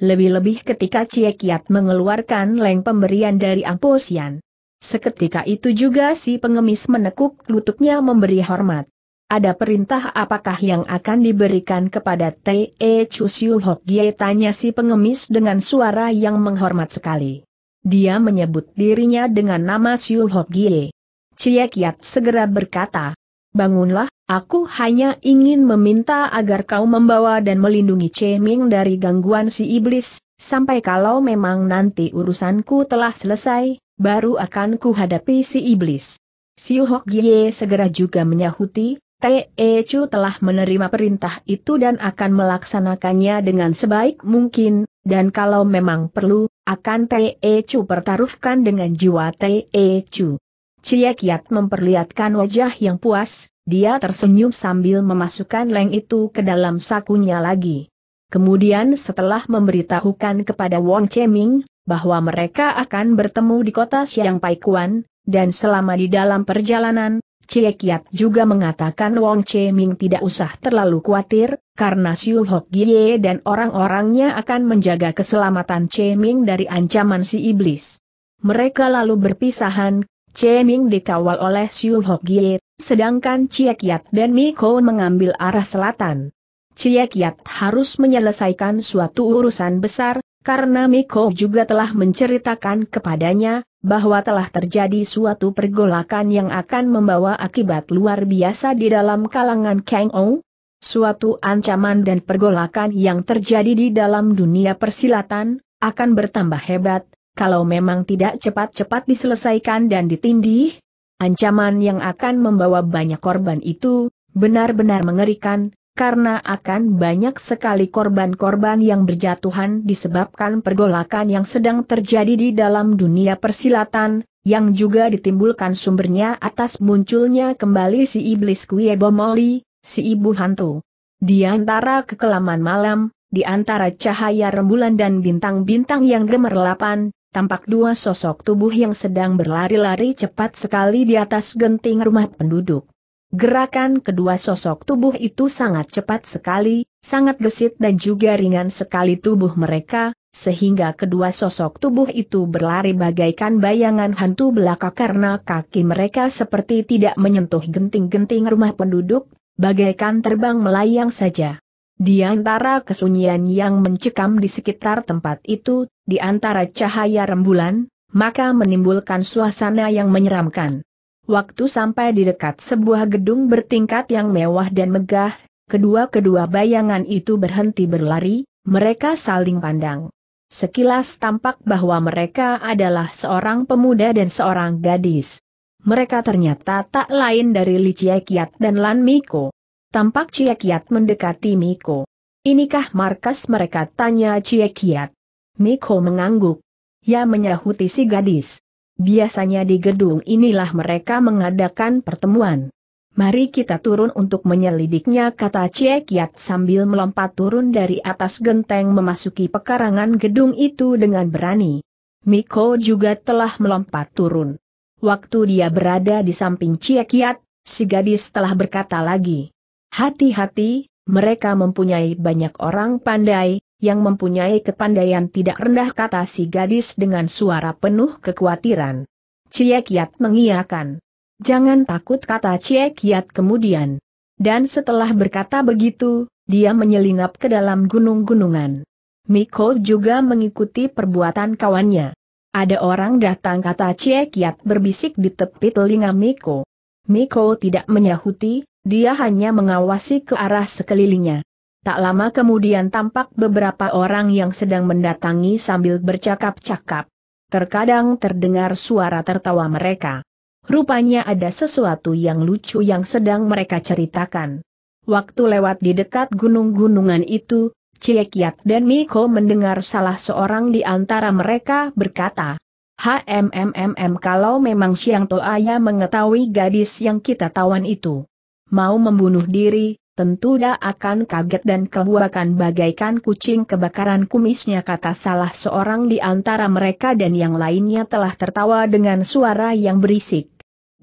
Lebih-lebih ketika Cie mengeluarkan leng pemberian dari Ampo Sian. Seketika itu juga si pengemis menekuk lututnya memberi hormat. Ada perintah apakah yang akan diberikan kepada T.E. E Hok Hokgie tanya si pengemis dengan suara yang menghormat sekali. Dia menyebut dirinya dengan nama Siu Hokgie. Cie Kiat segera berkata, Bangunlah, aku hanya ingin meminta agar kau membawa dan melindungi Che dari gangguan si iblis, sampai kalau memang nanti urusanku telah selesai, baru akan kuhadapi si iblis. Siu Hok Ye segera juga menyahuti, Te Chu telah menerima perintah itu dan akan melaksanakannya dengan sebaik mungkin, dan kalau memang perlu, akan Te Chu pertaruhkan dengan jiwa Te Chu. Cie Kiat memperlihatkan wajah yang puas, dia tersenyum sambil memasukkan leng itu ke dalam sakunya lagi. Kemudian setelah memberitahukan kepada Wong Cheming, bahwa mereka akan bertemu di kota Siang Paikuan, dan selama di dalam perjalanan, Cie Kiat juga mengatakan Wong Ming tidak usah terlalu khawatir, karena Siu Hok Gie dan orang-orangnya akan menjaga keselamatan Ming dari ancaman si iblis. Mereka lalu berpisahan, Che Ming dikawal oleh Xiu Hokgie, sedangkan Cie Kiat dan Miko mengambil arah selatan. Cie Kiat harus menyelesaikan suatu urusan besar, karena Miko juga telah menceritakan kepadanya, bahwa telah terjadi suatu pergolakan yang akan membawa akibat luar biasa di dalam kalangan Kang Ou, suatu ancaman dan pergolakan yang terjadi di dalam dunia persilatan, akan bertambah hebat, kalau memang tidak cepat-cepat diselesaikan dan ditindih, ancaman yang akan membawa banyak korban itu, benar-benar mengerikan, karena akan banyak sekali korban-korban yang berjatuhan disebabkan pergolakan yang sedang terjadi di dalam dunia persilatan, yang juga ditimbulkan sumbernya atas munculnya kembali si iblis Kuebomoli, si ibu hantu. Di antara kekelaman malam, di antara cahaya rembulan dan bintang-bintang yang gemerlapan, tampak dua sosok tubuh yang sedang berlari-lari cepat sekali di atas genting rumah penduduk. Gerakan kedua sosok tubuh itu sangat cepat sekali, sangat gesit dan juga ringan sekali tubuh mereka, sehingga kedua sosok tubuh itu berlari bagaikan bayangan hantu belaka karena kaki mereka seperti tidak menyentuh genting-genting rumah penduduk, bagaikan terbang melayang saja. Di antara kesunyian yang mencekam di sekitar tempat itu, di antara cahaya rembulan, maka menimbulkan suasana yang menyeramkan. Waktu sampai di dekat sebuah gedung bertingkat yang mewah dan megah, kedua-kedua bayangan itu berhenti berlari, mereka saling pandang. Sekilas tampak bahwa mereka adalah seorang pemuda dan seorang gadis. Mereka ternyata tak lain dari Li Kiat dan Lan Miko. Tampak Ciekiat mendekati Miko. Inikah markas mereka tanya Ciekiat. Miko mengangguk. Ya menyahuti si gadis. Biasanya di gedung inilah mereka mengadakan pertemuan. Mari kita turun untuk menyelidiknya kata Ciekiat sambil melompat turun dari atas genteng memasuki pekarangan gedung itu dengan berani. Miko juga telah melompat turun. Waktu dia berada di samping Ciekiat, si gadis telah berkata lagi. Hati-hati, mereka mempunyai banyak orang pandai, yang mempunyai kepandaian tidak rendah kata si gadis dengan suara penuh kekhawatiran. Cie Kiat mengiyakan. Jangan takut kata Cie Kiat kemudian. Dan setelah berkata begitu, dia menyelinap ke dalam gunung-gunungan. Miko juga mengikuti perbuatan kawannya. Ada orang datang kata Cie Kiat berbisik di tepi telinga Miko. Miko tidak menyahuti, dia hanya mengawasi ke arah sekelilingnya. Tak lama kemudian tampak beberapa orang yang sedang mendatangi sambil bercakap-cakap. Terkadang terdengar suara tertawa mereka. Rupanya ada sesuatu yang lucu yang sedang mereka ceritakan. Waktu lewat di dekat gunung-gunungan itu, Ciekiat dan Miko mendengar salah seorang di antara mereka berkata, HMMMM kalau memang Siang Toaya mengetahui gadis yang kita tawan itu mau membunuh diri, tentu dia akan kaget dan kebuakan bagaikan kucing kebakaran kumisnya kata salah seorang di antara mereka dan yang lainnya telah tertawa dengan suara yang berisik.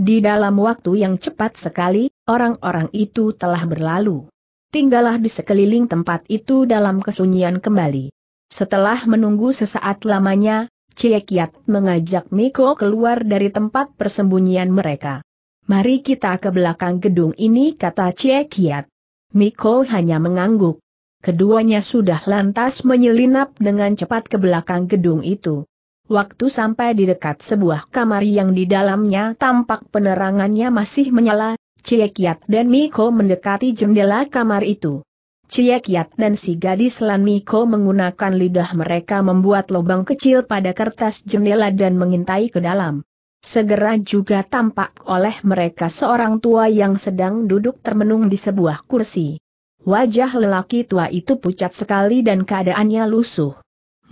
Di dalam waktu yang cepat sekali, orang-orang itu telah berlalu. Tinggallah di sekeliling tempat itu dalam kesunyian kembali. Setelah menunggu sesaat lamanya, Cie Kiat mengajak Miko keluar dari tempat persembunyian mereka. Mari kita ke belakang gedung ini kata Cie Kiat. Miko hanya mengangguk. Keduanya sudah lantas menyelinap dengan cepat ke belakang gedung itu. Waktu sampai di dekat sebuah kamar yang di dalamnya tampak penerangannya masih menyala, Cie Kiat dan Miko mendekati jendela kamar itu. Cie Kiat dan si gadis Lan Miko menggunakan lidah mereka membuat lubang kecil pada kertas jendela dan mengintai ke dalam. Segera juga tampak oleh mereka seorang tua yang sedang duduk termenung di sebuah kursi. Wajah lelaki tua itu pucat sekali dan keadaannya lusuh.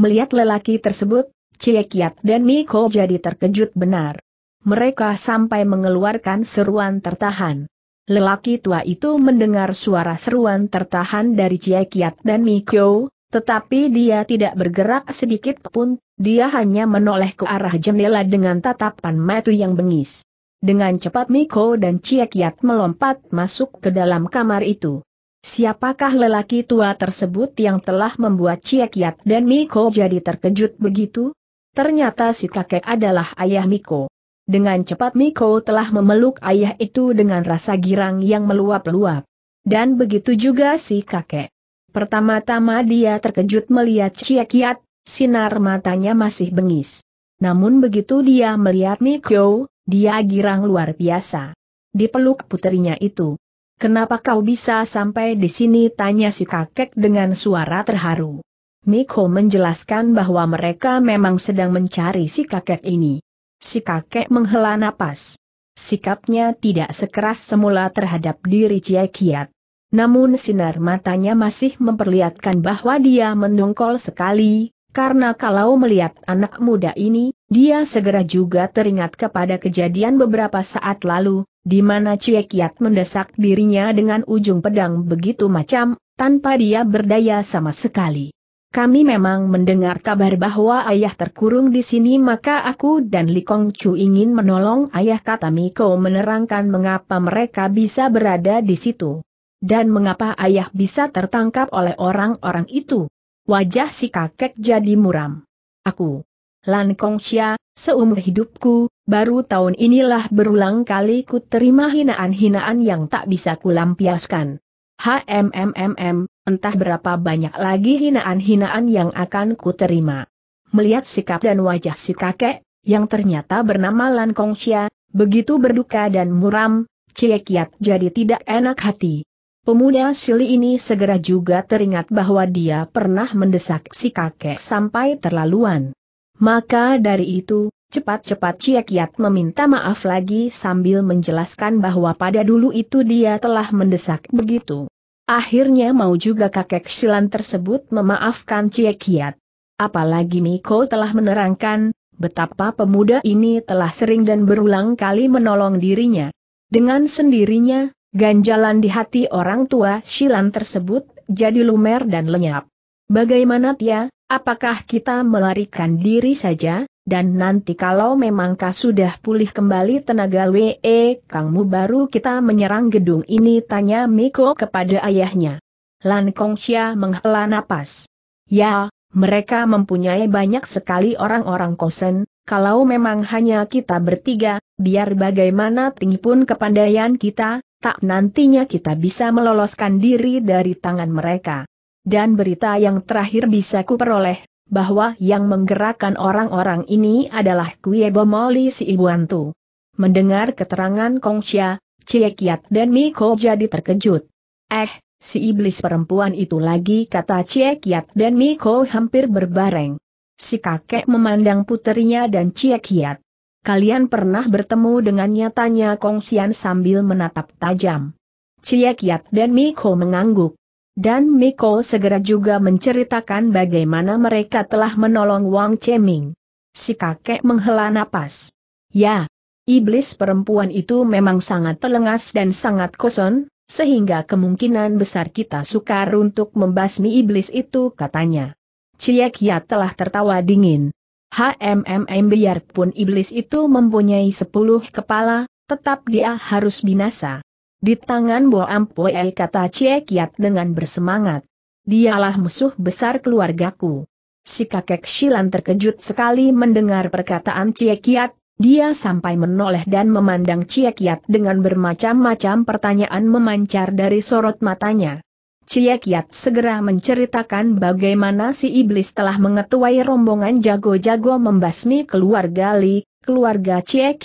Melihat lelaki tersebut, Ciekiat dan Miko jadi terkejut benar. Mereka sampai mengeluarkan seruan tertahan. Lelaki tua itu mendengar suara seruan tertahan dari Ciekiat dan Miko, tetapi dia tidak bergerak sedikit pun, dia hanya menoleh ke arah jendela dengan tatapan mata yang bengis. Dengan cepat Miko dan Ciekyat melompat masuk ke dalam kamar itu. Siapakah lelaki tua tersebut yang telah membuat Ciekyat dan Miko jadi terkejut begitu? Ternyata si kakek adalah ayah Miko. Dengan cepat Miko telah memeluk ayah itu dengan rasa girang yang meluap-luap. Dan begitu juga si kakek. Pertama-tama dia terkejut melihat Cia Kiat, sinar matanya masih bengis. Namun begitu dia melihat Mikyo, dia girang luar biasa. Dipeluk putrinya itu. Kenapa kau bisa sampai di sini tanya si kakek dengan suara terharu. Miko menjelaskan bahwa mereka memang sedang mencari si kakek ini. Si kakek menghela napas. Sikapnya tidak sekeras semula terhadap diri Cia Kiat. Namun sinar matanya masih memperlihatkan bahwa dia mendongkol sekali, karena kalau melihat anak muda ini, dia segera juga teringat kepada kejadian beberapa saat lalu, di mana Cie Kiat mendesak dirinya dengan ujung pedang begitu macam, tanpa dia berdaya sama sekali. Kami memang mendengar kabar bahwa ayah terkurung di sini maka aku dan Li Kong Chu ingin menolong ayah kata Miko menerangkan mengapa mereka bisa berada di situ. Dan mengapa ayah bisa tertangkap oleh orang-orang itu? Wajah si kakek jadi muram. Aku, Lan Kong Xia, seumur hidupku, baru tahun inilah berulang kali ku terima hinaan-hinaan yang tak bisa kulampiaskan. HMMMM, entah berapa banyak lagi hinaan-hinaan yang akan ku terima. Melihat sikap dan wajah si kakek, yang ternyata bernama Lan Kong Xia, begitu berduka dan muram, Cie Kiat jadi tidak enak hati. Pemuda Sili ini segera juga teringat bahwa dia pernah mendesak si kakek sampai terlaluan. Maka dari itu, cepat-cepat Ciek Yat meminta maaf lagi sambil menjelaskan bahwa pada dulu itu dia telah mendesak begitu. Akhirnya mau juga kakek Silan tersebut memaafkan Ciek Yat. Apalagi Miko telah menerangkan, betapa pemuda ini telah sering dan berulang kali menolong dirinya. Dengan sendirinya, Ganjalan di hati orang tua Shilan tersebut, jadi lumer dan lenyap. Bagaimana Tia, apakah kita melarikan diri saja, dan nanti kalau memang kau sudah pulih kembali tenaga WE, kamu baru kita menyerang gedung ini tanya Miko kepada ayahnya. Lan Kongxia menghela napas. Ya, mereka mempunyai banyak sekali orang-orang kosen, kalau memang hanya kita bertiga, biar bagaimana tinggi pun kepandaian kita, tak nantinya kita bisa meloloskan diri dari tangan mereka. Dan berita yang terakhir bisa kuperoleh, bahwa yang menggerakkan orang-orang ini adalah Kuye Bomoli si Ibuantu. Mendengar keterangan Kong Kongsia, Ciekiat dan Miko jadi terkejut. Eh, si iblis perempuan itu lagi kata Ciekiat dan Miko hampir berbareng. Si kakek memandang puterinya dan Ciekiat. Kalian pernah bertemu dengannya tanya Kong Xian sambil menatap tajam. Cie Kiat dan Miko mengangguk. Dan Miko segera juga menceritakan bagaimana mereka telah menolong Wang Cheming. Si kakek menghela napas. Ya, iblis perempuan itu memang sangat telengas dan sangat kosong, sehingga kemungkinan besar kita sukar untuk membasmi iblis itu katanya. Cie Kiat telah tertawa dingin. HMMM biarpun iblis itu mempunyai sepuluh kepala, tetap dia harus binasa. Di tangan Bo Ampue kata Cie Kiat dengan bersemangat. Dialah musuh besar keluargaku. Si kakek Shilan terkejut sekali mendengar perkataan Cie Kiat, dia sampai menoleh dan memandang Cie Kiat dengan bermacam-macam pertanyaan memancar dari sorot matanya. Cie segera menceritakan bagaimana si iblis telah mengetuai rombongan jago-jago membasmi keluarga Li, keluarga Cie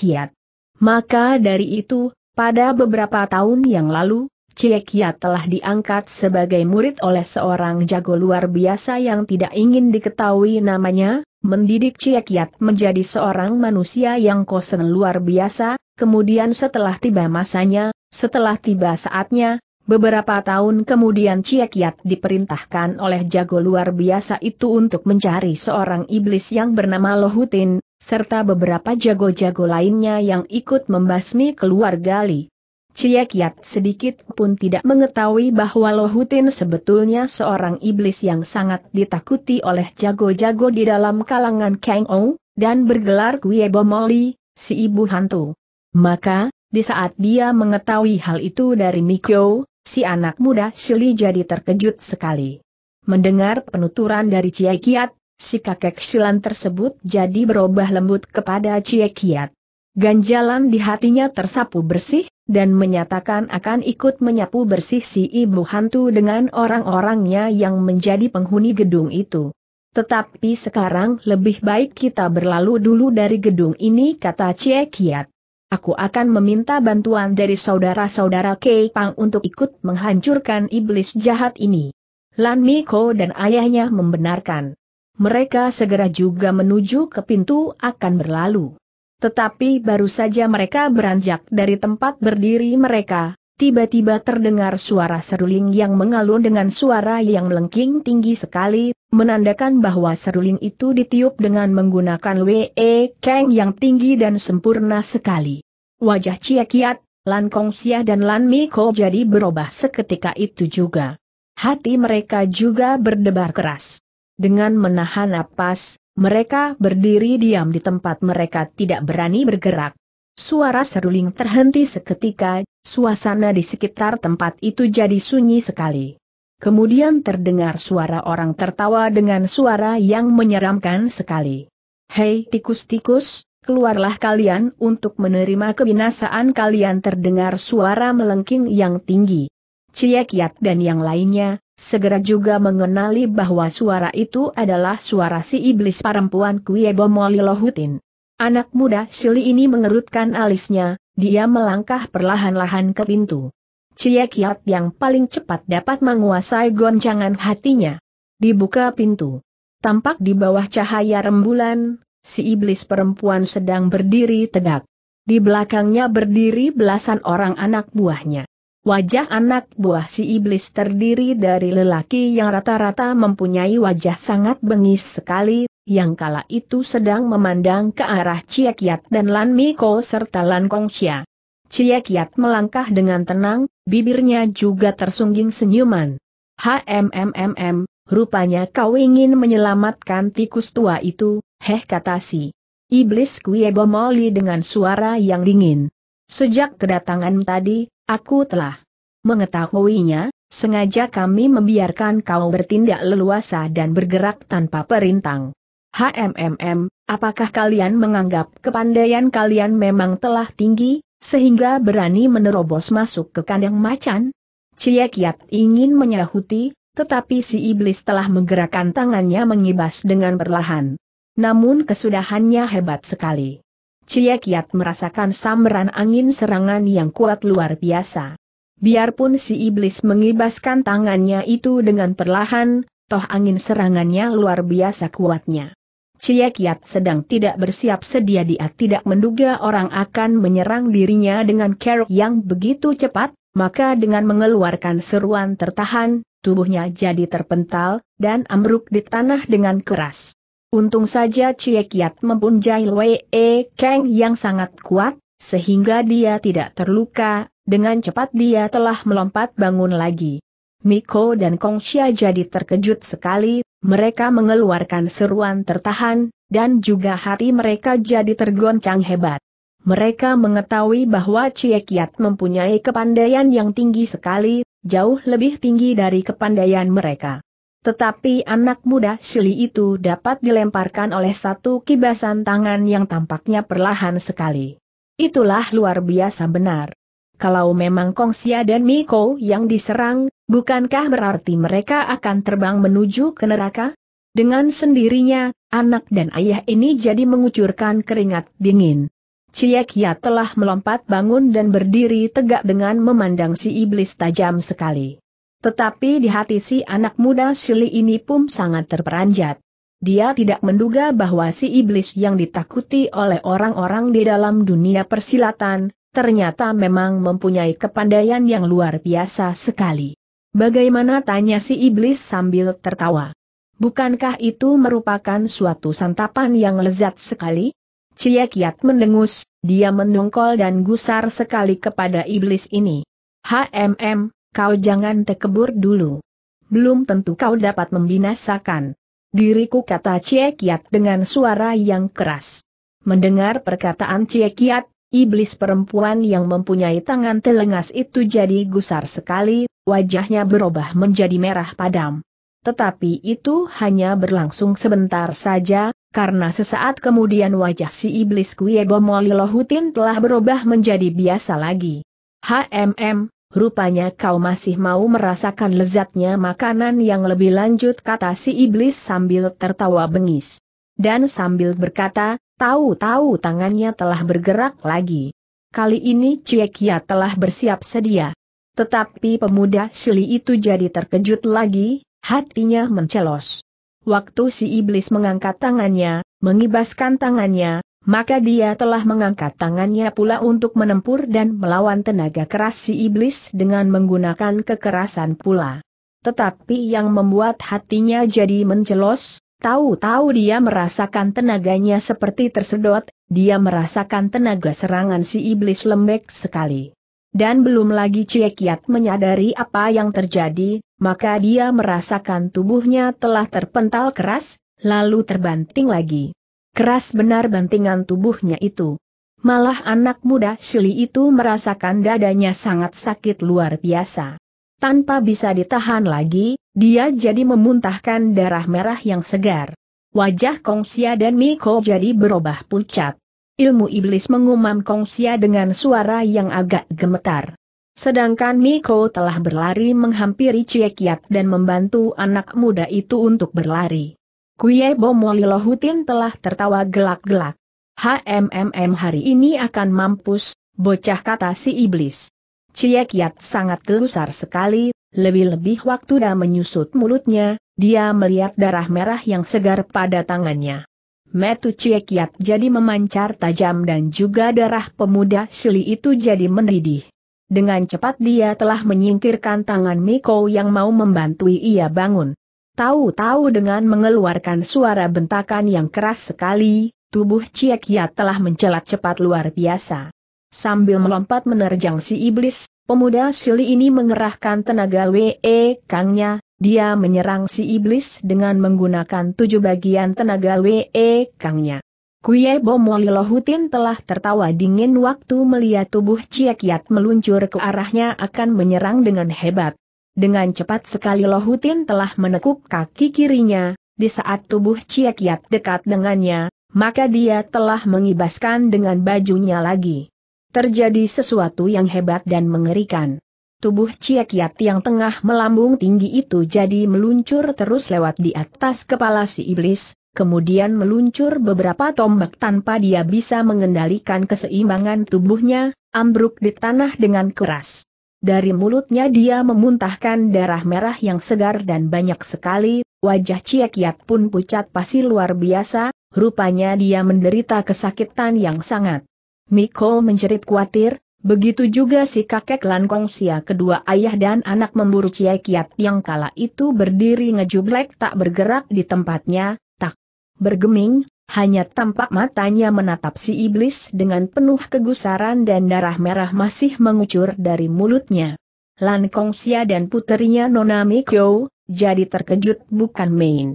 Maka dari itu, pada beberapa tahun yang lalu, Cie telah diangkat sebagai murid oleh seorang jago luar biasa yang tidak ingin diketahui namanya, mendidik Cie menjadi seorang manusia yang kosen luar biasa, kemudian setelah tiba masanya, setelah tiba saatnya, Beberapa tahun kemudian Ciekiat diperintahkan oleh jago luar biasa itu untuk mencari seorang iblis yang bernama Lohutin, serta beberapa jago-jago lainnya yang ikut membasmi keluarga Li. Ciekiat sedikit pun tidak mengetahui bahwa Lohutin sebetulnya seorang iblis yang sangat ditakuti oleh jago-jago di dalam kalangan Kang Ou, dan bergelar Kue Bomoli, si ibu hantu. Maka, di saat dia mengetahui hal itu dari Mikyo, Si anak muda Shili jadi terkejut sekali. Mendengar penuturan dari Cie Kiat, si kakek Shilan tersebut jadi berubah lembut kepada Cie Kiat. Ganjalan di hatinya tersapu bersih, dan menyatakan akan ikut menyapu bersih si ibu hantu dengan orang-orangnya yang menjadi penghuni gedung itu. Tetapi sekarang lebih baik kita berlalu dulu dari gedung ini kata Cie Kiat aku akan meminta bantuan dari saudara-saudara Kei Pang untuk ikut menghancurkan iblis jahat ini. Lan Miko dan ayahnya membenarkan. Mereka segera juga menuju ke pintu akan berlalu. Tetapi baru saja mereka beranjak dari tempat berdiri mereka, tiba-tiba terdengar suara seruling yang mengalun dengan suara yang melengking tinggi sekali, menandakan bahwa seruling itu ditiup dengan menggunakan WE Kang yang tinggi dan sempurna sekali. Wajah Cia Kiat, Lan Kong Xia dan Lan Miko jadi berubah seketika itu juga. Hati mereka juga berdebar keras. Dengan menahan napas, mereka berdiri diam di tempat mereka tidak berani bergerak. Suara seruling terhenti seketika, suasana di sekitar tempat itu jadi sunyi sekali. Kemudian terdengar suara orang tertawa dengan suara yang menyeramkan sekali. Hei tikus-tikus, keluarlah kalian untuk menerima kebinasaan kalian terdengar suara melengking yang tinggi. Ciekiat dan yang lainnya, segera juga mengenali bahwa suara itu adalah suara si iblis perempuan Kuebo Molilohutin. Anak muda Sili ini mengerutkan alisnya, dia melangkah perlahan-lahan ke pintu. Ciekiat yang paling cepat dapat menguasai goncangan hatinya. Dibuka pintu. Tampak di bawah cahaya rembulan, si iblis perempuan sedang berdiri tegak. Di belakangnya berdiri belasan orang anak buahnya. Wajah anak buah si iblis terdiri dari lelaki yang rata-rata mempunyai wajah sangat bengis sekali, yang kala itu sedang memandang ke arah Ciekiat dan Lan Miko serta Lan Kongsia. Ciekiat melangkah dengan tenang, bibirnya juga tersungging senyuman. HMMMM, rupanya kau ingin menyelamatkan tikus tua itu, Heh kata si. Iblis Kuebo dengan suara yang dingin. Sejak kedatangan tadi, aku telah mengetahuinya, sengaja kami membiarkan kau bertindak leluasa dan bergerak tanpa perintang. HMMM, apakah kalian menganggap kepandaian kalian memang telah tinggi, sehingga berani menerobos masuk ke kandang macan? Cie ingin menyahuti, tetapi si iblis telah menggerakkan tangannya mengibas dengan perlahan. Namun kesudahannya hebat sekali. Cie Kiat merasakan sambaran angin serangan yang kuat luar biasa. Biarpun si iblis mengibaskan tangannya itu dengan perlahan, toh angin serangannya luar biasa kuatnya. Cie Kiat sedang tidak bersiap sedia dia tidak menduga orang akan menyerang dirinya dengan kerok yang begitu cepat, maka dengan mengeluarkan seruan tertahan, tubuhnya jadi terpental, dan ambruk di tanah dengan keras. Untung saja Cie Kiat mempunyai Wei e Kang yang sangat kuat, sehingga dia tidak terluka, dengan cepat dia telah melompat bangun lagi. Miko dan Kong Xia jadi terkejut sekali, mereka mengeluarkan seruan tertahan, dan juga hati mereka jadi tergoncang hebat. Mereka mengetahui bahwa Cie Kiat mempunyai kepandaian yang tinggi sekali, jauh lebih tinggi dari kepandaian mereka. Tetapi anak muda Shili itu dapat dilemparkan oleh satu kibasan tangan yang tampaknya perlahan sekali. Itulah luar biasa benar. Kalau memang Kong Xia dan Miko yang diserang, bukankah berarti mereka akan terbang menuju ke neraka? Dengan sendirinya, anak dan ayah ini jadi mengucurkan keringat dingin. Ciekia telah melompat bangun dan berdiri tegak dengan memandang si iblis tajam sekali. Tetapi di hati si anak muda Shili ini pun sangat terperanjat. Dia tidak menduga bahwa si iblis yang ditakuti oleh orang-orang di dalam dunia persilatan, ternyata memang mempunyai kepandaian yang luar biasa sekali. Bagaimana tanya si iblis sambil tertawa. Bukankah itu merupakan suatu santapan yang lezat sekali? Cie Kiat mendengus, dia mendongkol dan gusar sekali kepada iblis ini. HMM, Kau jangan tekebur dulu. Belum tentu kau dapat membinasakan diriku kata Cie Kiat dengan suara yang keras. Mendengar perkataan Cie Kiat, iblis perempuan yang mempunyai tangan telengas itu jadi gusar sekali, wajahnya berubah menjadi merah padam. Tetapi itu hanya berlangsung sebentar saja, karena sesaat kemudian wajah si iblis Kuebo Molilohutin telah berubah menjadi biasa lagi. HMM, rupanya kau masih mau merasakan lezatnya makanan yang lebih lanjut kata si iblis sambil tertawa bengis. Dan sambil berkata, tahu-tahu tangannya telah bergerak lagi. Kali ini Ciekia telah bersiap sedia. Tetapi pemuda Sili itu jadi terkejut lagi, hatinya mencelos. Waktu si iblis mengangkat tangannya, mengibaskan tangannya, maka dia telah mengangkat tangannya pula untuk menempur dan melawan tenaga keras si iblis dengan menggunakan kekerasan pula. Tetapi yang membuat hatinya jadi mencelos, tahu-tahu dia merasakan tenaganya seperti tersedot, dia merasakan tenaga serangan si iblis lembek sekali. Dan belum lagi Ciekiat menyadari apa yang terjadi, maka dia merasakan tubuhnya telah terpental keras, lalu terbanting lagi. Keras benar bantingan tubuhnya itu. Malah anak muda Shili itu merasakan dadanya sangat sakit luar biasa. Tanpa bisa ditahan lagi, dia jadi memuntahkan darah merah yang segar. Wajah Kongsia dan Miko jadi berubah pucat. Ilmu iblis mengumam Kongsia dengan suara yang agak gemetar. Sedangkan Miko telah berlari menghampiri Ciekiat dan membantu anak muda itu untuk berlari. Kuye Bomolilohutin telah tertawa gelak-gelak. HMMM hari ini akan mampus, bocah kata si iblis. Ciekiat sangat gelusar sekali, lebih-lebih waktu dah menyusut mulutnya, dia melihat darah merah yang segar pada tangannya. Metu Ciekiat jadi memancar tajam dan juga darah pemuda Sili itu jadi mendidih. Dengan cepat dia telah menyingkirkan tangan Miko yang mau membantu ia bangun. Tahu-tahu dengan mengeluarkan suara bentakan yang keras sekali, tubuh Ciek Ya telah mencelat cepat luar biasa. Sambil melompat menerjang si iblis, pemuda Sili ini mengerahkan tenaga WE Kangnya, dia menyerang si iblis dengan menggunakan tujuh bagian tenaga WE Kangnya. Kuye Bomoli Lohutin telah tertawa dingin waktu melihat tubuh Ciek Yat meluncur ke arahnya akan menyerang dengan hebat. Dengan cepat sekali Lohutin telah menekuk kaki kirinya, di saat tubuh Ciekiat dekat dengannya, maka dia telah mengibaskan dengan bajunya lagi. Terjadi sesuatu yang hebat dan mengerikan. Tubuh Ciekiat yang tengah melambung tinggi itu jadi meluncur terus lewat di atas kepala si iblis, kemudian meluncur beberapa tombak tanpa dia bisa mengendalikan keseimbangan tubuhnya, ambruk di tanah dengan keras. Dari mulutnya dia memuntahkan darah merah yang segar dan banyak sekali, wajah Ciekiat pun pucat pasti luar biasa, rupanya dia menderita kesakitan yang sangat. Miko menjerit khawatir, begitu juga si kakek Lankong Sia kedua ayah dan anak memburu Ciekiat yang kala itu berdiri ngejublek tak bergerak di tempatnya, tak bergeming, hanya tampak matanya menatap si iblis dengan penuh kegusaran dan darah merah masih mengucur dari mulutnya. Lan Kongsia dan puterinya Nona Mikyo, jadi terkejut bukan main.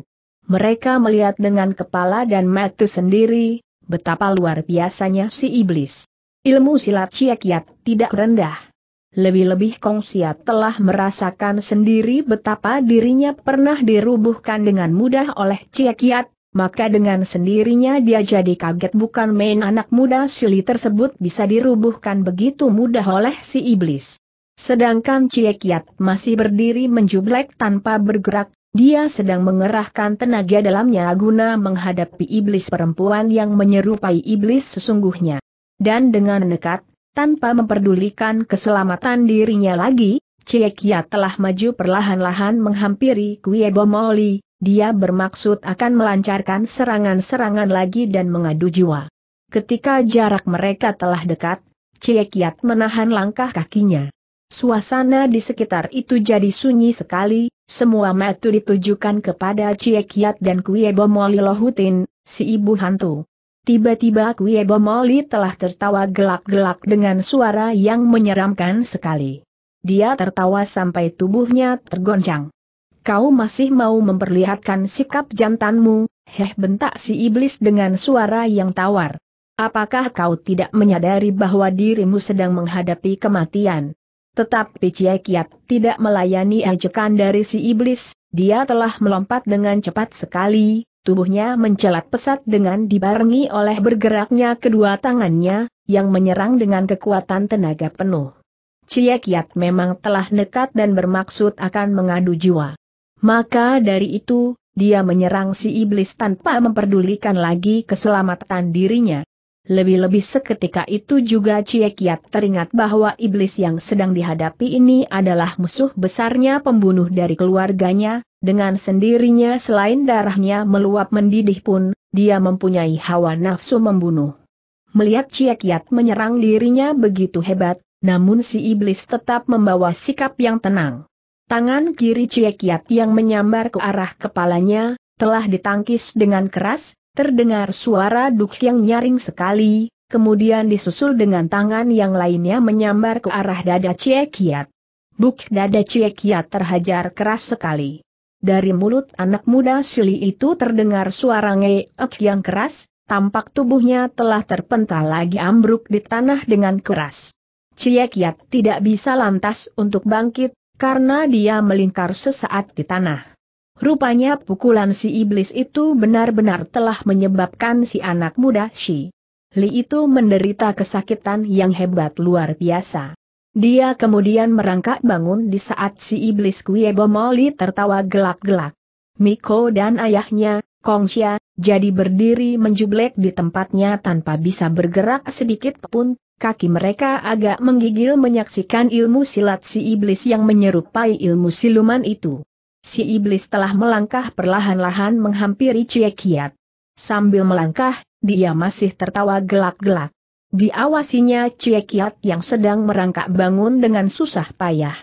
Mereka melihat dengan kepala dan mata sendiri, betapa luar biasanya si iblis. Ilmu silat Ciakiat tidak rendah. Lebih-lebih Kongsia telah merasakan sendiri betapa dirinya pernah dirubuhkan dengan mudah oleh Ciakiat, maka dengan sendirinya dia jadi kaget bukan main anak muda sili tersebut bisa dirubuhkan begitu mudah oleh si iblis. Sedangkan Cie masih berdiri menjublek tanpa bergerak, dia sedang mengerahkan tenaga dalamnya guna menghadapi iblis perempuan yang menyerupai iblis sesungguhnya. Dan dengan nekat, tanpa memperdulikan keselamatan dirinya lagi, Cie telah maju perlahan-lahan menghampiri Kuebomoli. Dia bermaksud akan melancarkan serangan-serangan lagi dan mengadu jiwa. Ketika jarak mereka telah dekat, Ciekiat menahan langkah kakinya. Suasana di sekitar itu jadi sunyi sekali, semua mata ditujukan kepada Ciekiat dan Kue Bomoli Lohutin, si ibu hantu. Tiba-tiba Kue Bomoli telah tertawa gelak-gelak dengan suara yang menyeramkan sekali. Dia tertawa sampai tubuhnya tergoncang kau masih mau memperlihatkan sikap jantanmu, heh bentak si iblis dengan suara yang tawar. Apakah kau tidak menyadari bahwa dirimu sedang menghadapi kematian? Tetapi Cie Kiat tidak melayani ajakan dari si iblis, dia telah melompat dengan cepat sekali, tubuhnya mencelat pesat dengan dibarengi oleh bergeraknya kedua tangannya, yang menyerang dengan kekuatan tenaga penuh. Cie Kiat memang telah nekat dan bermaksud akan mengadu jiwa. Maka dari itu, dia menyerang si iblis tanpa memperdulikan lagi keselamatan dirinya. Lebih-lebih seketika itu juga Cie teringat bahwa iblis yang sedang dihadapi ini adalah musuh besarnya pembunuh dari keluarganya, dengan sendirinya selain darahnya meluap mendidih pun, dia mempunyai hawa nafsu membunuh. Melihat Cie menyerang dirinya begitu hebat, namun si iblis tetap membawa sikap yang tenang. Tangan kiri Ciekiat yang menyambar ke arah kepalanya, telah ditangkis dengan keras, terdengar suara duk yang nyaring sekali, kemudian disusul dengan tangan yang lainnya menyambar ke arah dada Ciekiat. Buk dada Ciekiat terhajar keras sekali. Dari mulut anak muda Sili itu terdengar suara ngeek yang keras, tampak tubuhnya telah terpental lagi ambruk di tanah dengan keras. Ciekiat tidak bisa lantas untuk bangkit, karena dia melingkar sesaat di tanah. Rupanya pukulan si iblis itu benar-benar telah menyebabkan si anak muda Shi Li itu menderita kesakitan yang hebat luar biasa. Dia kemudian merangkak bangun di saat si iblis Kuebo Moli tertawa gelak-gelak. Miko dan ayahnya, Kong Xia, jadi berdiri menjublek di tempatnya tanpa bisa bergerak sedikit pun, kaki mereka agak menggigil menyaksikan ilmu silat si iblis yang menyerupai ilmu siluman itu. Si iblis telah melangkah perlahan-lahan menghampiri Cie Kiat. Sambil melangkah, dia masih tertawa gelak-gelak. Diawasinya Cie Kiat yang sedang merangkak bangun dengan susah payah.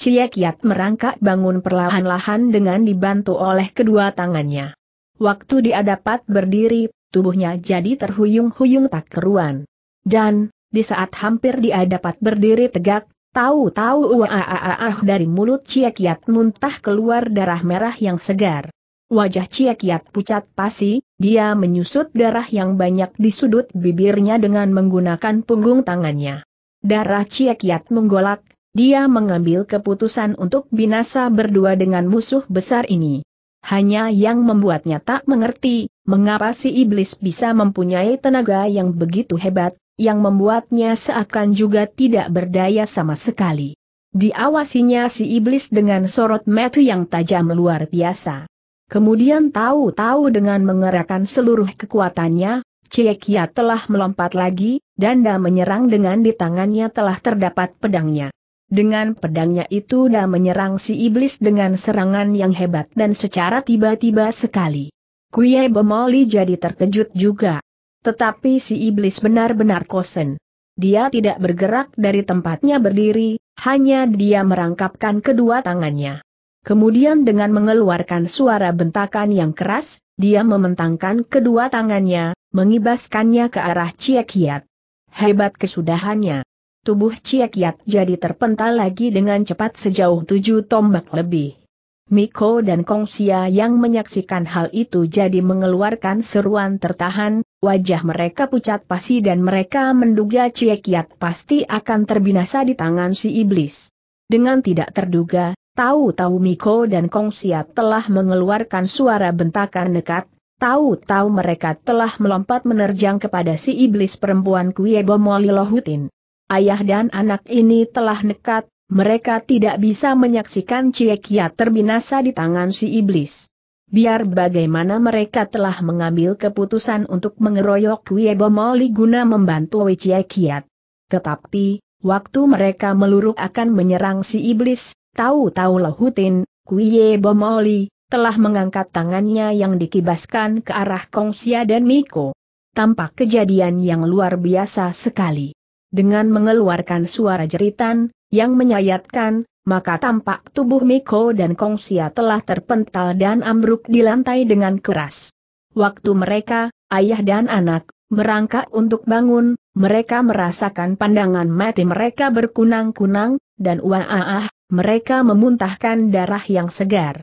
Cie Kiat merangkak bangun perlahan-lahan dengan dibantu oleh kedua tangannya. Waktu dia dapat berdiri, tubuhnya jadi terhuyung-huyung tak keruan. Dan, di saat hampir dia dapat berdiri tegak, tahu-tahu uaaah dari mulut Ciekiat muntah keluar darah merah yang segar. Wajah Ciekiat pucat pasi, dia menyusut darah yang banyak di sudut bibirnya dengan menggunakan punggung tangannya. Darah Ciekiat menggolak, dia mengambil keputusan untuk binasa berdua dengan musuh besar ini. Hanya yang membuatnya tak mengerti, mengapa si iblis bisa mempunyai tenaga yang begitu hebat, yang membuatnya seakan juga tidak berdaya sama sekali. Diawasinya si iblis dengan sorot mata yang tajam luar biasa. Kemudian tahu-tahu dengan mengerahkan seluruh kekuatannya, Ciekia telah melompat lagi, dan menyerang dengan di tangannya telah terdapat pedangnya. Dengan pedangnya itu dia menyerang si iblis dengan serangan yang hebat dan secara tiba-tiba sekali. Kuye Bemoli jadi terkejut juga. Tetapi si iblis benar-benar kosen. Dia tidak bergerak dari tempatnya berdiri, hanya dia merangkapkan kedua tangannya. Kemudian dengan mengeluarkan suara bentakan yang keras, dia mementangkan kedua tangannya, mengibaskannya ke arah Cie Kiat. Hebat kesudahannya. Tubuh Ciakiat jadi terpental lagi dengan cepat sejauh tujuh tombak lebih. Miko dan Kong Kongsia yang menyaksikan hal itu jadi mengeluarkan seruan tertahan, wajah mereka pucat pasi dan mereka menduga Ciakiat pasti akan terbinasa di tangan si iblis. Dengan tidak terduga, tahu-tahu Miko dan Kong Kongsia telah mengeluarkan suara bentakan nekat, tahu-tahu mereka telah melompat menerjang kepada si iblis perempuan Kuebo Molilohutin ayah dan anak ini telah nekat, mereka tidak bisa menyaksikan Ciekia terbinasa di tangan si iblis. Biar bagaimana mereka telah mengambil keputusan untuk mengeroyok Wiebo Moli guna membantu Wiciekiat. Tetapi, waktu mereka meluruk akan menyerang si iblis, tahu-tahu Lohutin, Wiebo Moli, telah mengangkat tangannya yang dikibaskan ke arah Kongsia dan Miko. Tampak kejadian yang luar biasa sekali dengan mengeluarkan suara jeritan, yang menyayatkan, maka tampak tubuh Miko dan Kongsia telah terpental dan ambruk di lantai dengan keras. Waktu mereka, ayah dan anak, merangkak untuk bangun, mereka merasakan pandangan mati mereka berkunang-kunang, dan wah, mereka memuntahkan darah yang segar.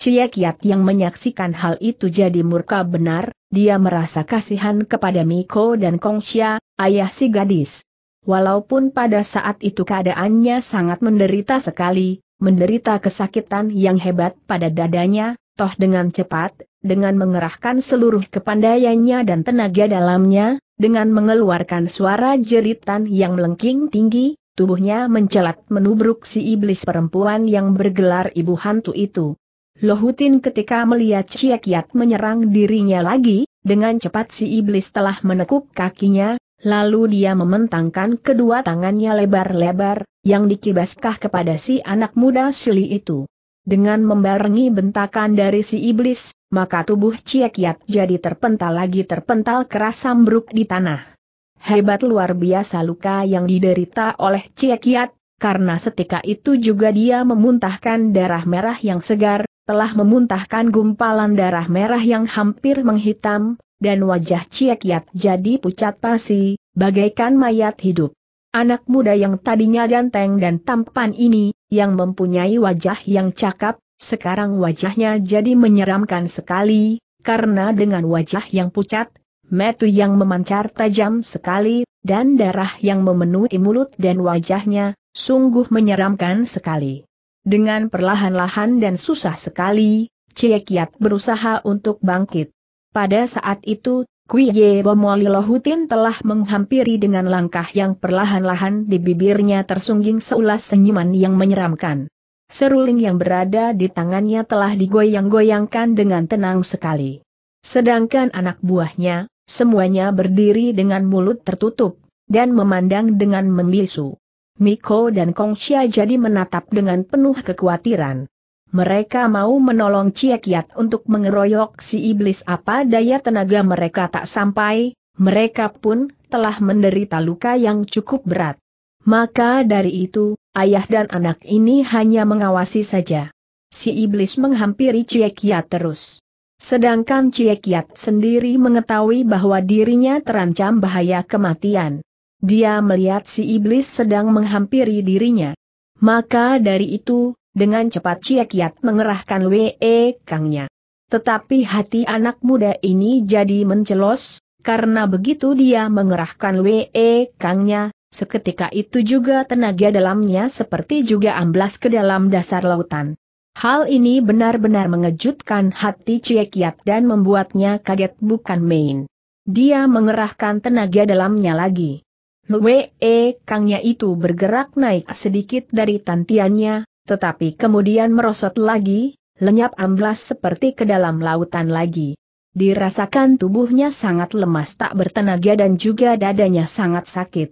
Cia Kiat yang menyaksikan hal itu jadi murka benar, dia merasa kasihan kepada Miko dan Kongsia, ayah si gadis. Walaupun pada saat itu keadaannya sangat menderita sekali, menderita kesakitan yang hebat pada dadanya, toh dengan cepat, dengan mengerahkan seluruh kepandaiannya dan tenaga dalamnya, dengan mengeluarkan suara jeritan yang melengking tinggi, tubuhnya mencelat menubruk si iblis perempuan yang bergelar ibu hantu itu. Lohutin ketika melihat Ciakiat menyerang dirinya lagi, dengan cepat si iblis telah menekuk kakinya, Lalu dia mementangkan kedua tangannya lebar-lebar, yang dikibaskah kepada si anak muda Sili itu. Dengan membarengi bentakan dari si iblis, maka tubuh Ciekiat jadi terpental lagi terpental keras sambruk di tanah. Hebat luar biasa luka yang diderita oleh Ciekiat, karena setika itu juga dia memuntahkan darah merah yang segar, telah memuntahkan gumpalan darah merah yang hampir menghitam, dan wajah Ciekiat jadi pucat pasi, bagaikan mayat hidup. Anak muda yang tadinya ganteng dan tampan ini, yang mempunyai wajah yang cakap, sekarang wajahnya jadi menyeramkan sekali, karena dengan wajah yang pucat, metu yang memancar tajam sekali, dan darah yang memenuhi mulut dan wajahnya, sungguh menyeramkan sekali. Dengan perlahan-lahan dan susah sekali, Ciekiat berusaha untuk bangkit. Pada saat itu, Kuiye Bomoli Lohutin telah menghampiri dengan langkah yang perlahan-lahan di bibirnya tersungging seulas senyuman yang menyeramkan. Seruling yang berada di tangannya telah digoyang-goyangkan dengan tenang sekali. Sedangkan anak buahnya, semuanya berdiri dengan mulut tertutup, dan memandang dengan membisu. Miko dan Kongsia jadi menatap dengan penuh kekhawatiran. Mereka mau menolong Ciekiat untuk mengeroyok si iblis apa daya tenaga mereka tak sampai, mereka pun telah menderita luka yang cukup berat. Maka dari itu, ayah dan anak ini hanya mengawasi saja. Si iblis menghampiri Ciekiat terus. Sedangkan Ciekiat sendiri mengetahui bahwa dirinya terancam bahaya kematian. Dia melihat si iblis sedang menghampiri dirinya. Maka dari itu, dengan cepat Cie Kiat mengerahkan Wee Kangnya. Tetapi hati anak muda ini jadi mencelos, karena begitu dia mengerahkan Wee Kangnya, seketika itu juga tenaga dalamnya seperti juga amblas ke dalam dasar lautan. Hal ini benar-benar mengejutkan hati Cie Kiat dan membuatnya kaget bukan main. Dia mengerahkan tenaga dalamnya lagi. Wee Kangnya itu bergerak naik sedikit dari tantiannya, tetapi kemudian merosot lagi, lenyap amblas seperti ke dalam lautan lagi. Dirasakan tubuhnya sangat lemas tak bertenaga dan juga dadanya sangat sakit.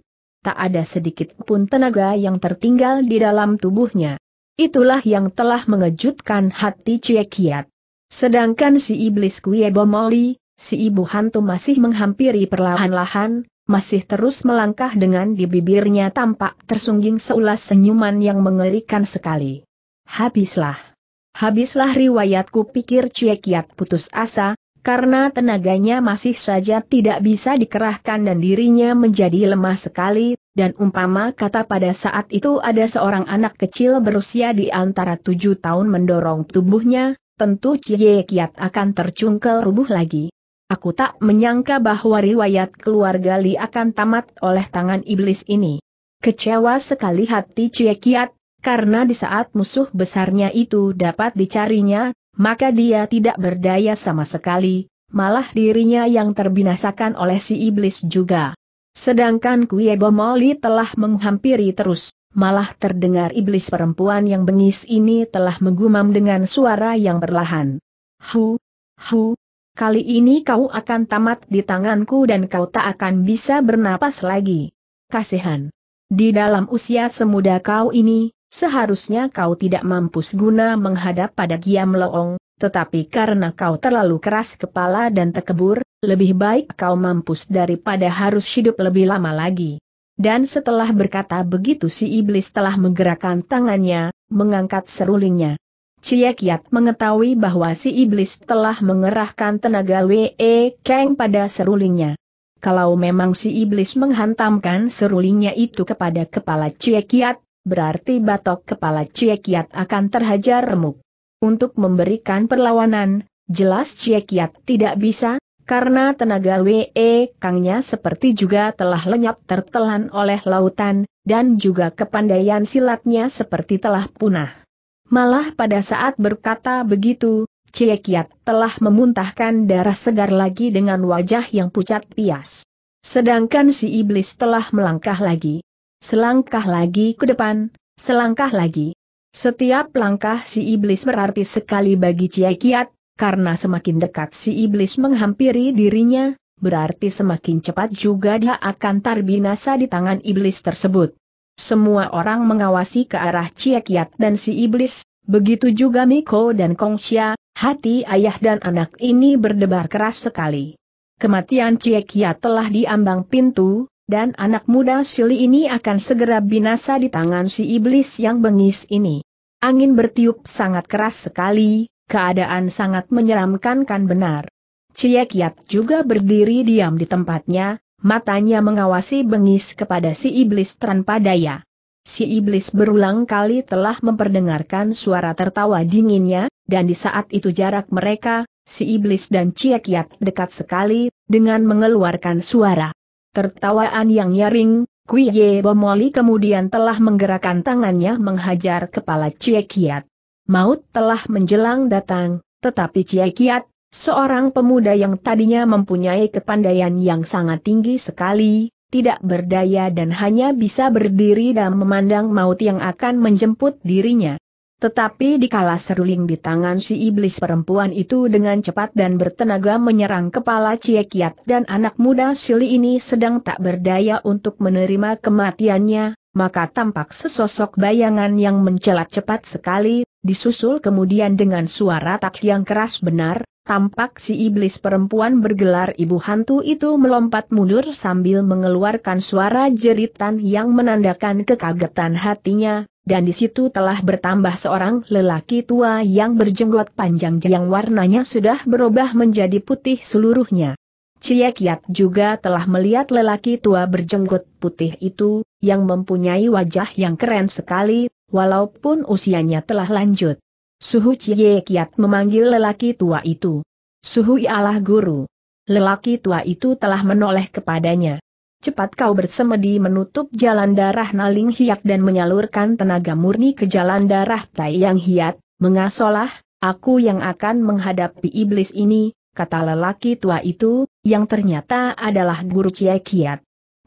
Tak ada sedikit pun tenaga yang tertinggal di dalam tubuhnya. Itulah yang telah mengejutkan hati Ciekiat. Sedangkan si iblis Kuebomoli, Moli, si ibu hantu masih menghampiri perlahan-lahan, masih terus melangkah dengan di bibirnya tampak tersungging seulas senyuman yang mengerikan sekali. Habislah. Habislah riwayatku pikir Cie Kiat putus asa, karena tenaganya masih saja tidak bisa dikerahkan dan dirinya menjadi lemah sekali, dan umpama kata pada saat itu ada seorang anak kecil berusia di antara tujuh tahun mendorong tubuhnya, tentu Cie Kiat akan tercungkel rubuh lagi. Aku tak menyangka bahwa riwayat keluarga Li akan tamat oleh tangan iblis ini. Kecewa sekali hati Cie Kiat, karena di saat musuh besarnya itu dapat dicarinya, maka dia tidak berdaya sama sekali, malah dirinya yang terbinasakan oleh si iblis juga. Sedangkan Kue Bomoli telah menghampiri terus, malah terdengar iblis perempuan yang bengis ini telah menggumam dengan suara yang berlahan. Hu, hu, kali ini kau akan tamat di tanganku dan kau tak akan bisa bernapas lagi. Kasihan. Di dalam usia semuda kau ini, seharusnya kau tidak mampu guna menghadap pada Giam Loong, tetapi karena kau terlalu keras kepala dan tekebur, lebih baik kau mampus daripada harus hidup lebih lama lagi. Dan setelah berkata begitu si iblis telah menggerakkan tangannya, mengangkat serulingnya. Cie Kiat mengetahui bahwa si iblis telah mengerahkan tenaga W.E. Kang pada serulingnya. Kalau memang si iblis menghantamkan serulingnya itu kepada kepala Cie Kiat, berarti batok kepala Cie Kiat akan terhajar remuk. Untuk memberikan perlawanan, jelas Cie Kiat tidak bisa, karena tenaga W.E. Kangnya seperti juga telah lenyap tertelan oleh lautan, dan juga kepandaian silatnya seperti telah punah. Malah pada saat berkata begitu, Ciekiat telah memuntahkan darah segar lagi dengan wajah yang pucat pias. Sedangkan si iblis telah melangkah lagi. Selangkah lagi ke depan, selangkah lagi. Setiap langkah si iblis berarti sekali bagi Ciekiat, karena semakin dekat si iblis menghampiri dirinya, berarti semakin cepat juga dia akan terbinasa di tangan iblis tersebut. Semua orang mengawasi ke arah Ciekiat dan si iblis, begitu juga Miko dan Kongsia, hati ayah dan anak ini berdebar keras sekali. Kematian Ciekiat telah diambang pintu, dan anak muda Sili ini akan segera binasa di tangan si iblis yang bengis ini. Angin bertiup sangat keras sekali, keadaan sangat menyeramkan kan benar. Ciekiat juga berdiri diam di tempatnya, matanya mengawasi bengis kepada si iblis tanpa daya. Si iblis berulang kali telah memperdengarkan suara tertawa dinginnya, dan di saat itu jarak mereka, si iblis dan Ciekiat dekat sekali, dengan mengeluarkan suara. Tertawaan yang nyaring, Kuiye Bomoli kemudian telah menggerakkan tangannya menghajar kepala Ciekiat. Maut telah menjelang datang, tetapi Ciekiat Seorang pemuda yang tadinya mempunyai kepandaian yang sangat tinggi sekali, tidak berdaya dan hanya bisa berdiri dan memandang maut yang akan menjemput dirinya. Tetapi dikala seruling di tangan si iblis perempuan itu dengan cepat dan bertenaga menyerang kepala Ciekiat dan anak muda Sili ini sedang tak berdaya untuk menerima kematiannya, maka tampak sesosok bayangan yang mencelat cepat sekali, disusul kemudian dengan suara tak yang keras benar, Tampak si iblis perempuan bergelar ibu hantu itu melompat mundur sambil mengeluarkan suara jeritan yang menandakan kekagetan hatinya, dan di situ telah bertambah seorang lelaki tua yang berjenggot panjang yang warnanya sudah berubah menjadi putih seluruhnya. Ciekiat juga telah melihat lelaki tua berjenggot putih itu, yang mempunyai wajah yang keren sekali, walaupun usianya telah lanjut. Suhu Cie Kiat memanggil lelaki tua itu. Suhu ialah guru. Lelaki tua itu telah menoleh kepadanya. Cepat kau bersemedi menutup jalan darah Naling Hiat dan menyalurkan tenaga murni ke jalan darah Tai Yang Hiat, mengasolah, aku yang akan menghadapi iblis ini, kata lelaki tua itu, yang ternyata adalah guru Cie Kiat.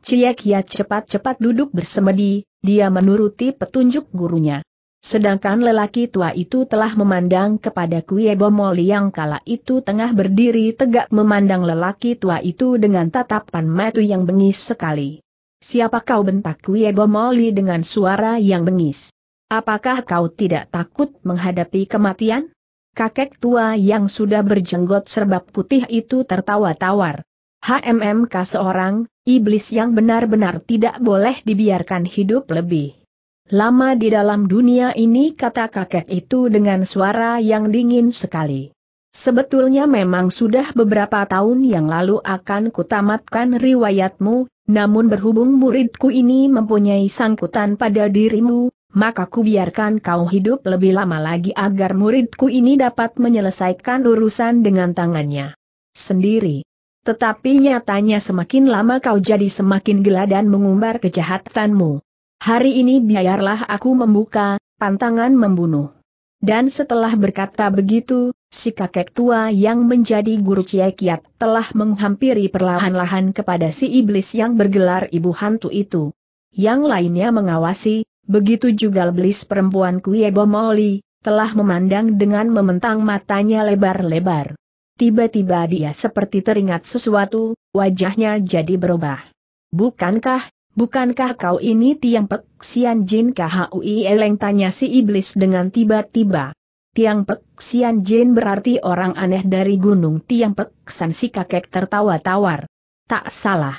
Cie Kiat cepat-cepat duduk bersemedi, dia menuruti petunjuk gurunya. Sedangkan lelaki tua itu telah memandang kepada Kuye Bomoli yang kala itu tengah berdiri tegak memandang lelaki tua itu dengan tatapan mata yang bengis sekali. Siapa kau bentak Kuye Bomoli dengan suara yang bengis? Apakah kau tidak takut menghadapi kematian? Kakek tua yang sudah berjenggot serbab putih itu tertawa tawar. HMMK seorang, iblis yang benar-benar tidak boleh dibiarkan hidup lebih. Lama di dalam dunia ini kata kakek itu dengan suara yang dingin sekali. Sebetulnya memang sudah beberapa tahun yang lalu akan kutamatkan riwayatmu, namun berhubung muridku ini mempunyai sangkutan pada dirimu, maka ku biarkan kau hidup lebih lama lagi agar muridku ini dapat menyelesaikan urusan dengan tangannya sendiri. Tetapi nyatanya semakin lama kau jadi semakin gila dan mengumbar kejahatanmu. Hari ini biarlah aku membuka, pantangan membunuh. Dan setelah berkata begitu, si kakek tua yang menjadi guru Ciekiat telah menghampiri perlahan-lahan kepada si iblis yang bergelar ibu hantu itu. Yang lainnya mengawasi, begitu juga iblis perempuan Kuebo Moli, telah memandang dengan mementang matanya lebar-lebar. Tiba-tiba dia seperti teringat sesuatu, wajahnya jadi berubah. Bukankah Bukankah kau ini Tiang Pek Xian Jin Khui Eleng tanya si iblis dengan tiba-tiba. Tiang Pek Xian Jin berarti orang aneh dari gunung Tiang Pek San si kakek tertawa tawar. Tak salah.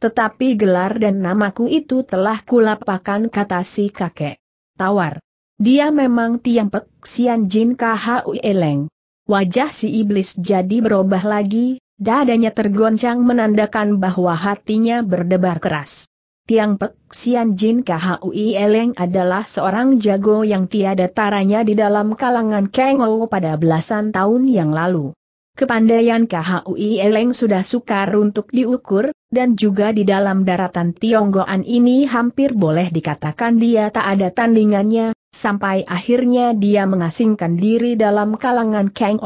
Tetapi gelar dan namaku itu telah kulapakan kata si kakek. Tawar. Dia memang Tiang Pek Xian Jin Khui Eleng. Wajah si iblis jadi berubah lagi, dadanya tergoncang menandakan bahwa hatinya berdebar keras. Tiang Pek Sian Jin Khui Eleng adalah seorang jago yang tiada taranya di dalam kalangan Kang pada belasan tahun yang lalu. Kepandaian Khui Eleng sudah sukar untuk diukur, dan juga di dalam daratan Tionggoan ini hampir boleh dikatakan dia tak ada tandingannya, sampai akhirnya dia mengasingkan diri dalam kalangan Kang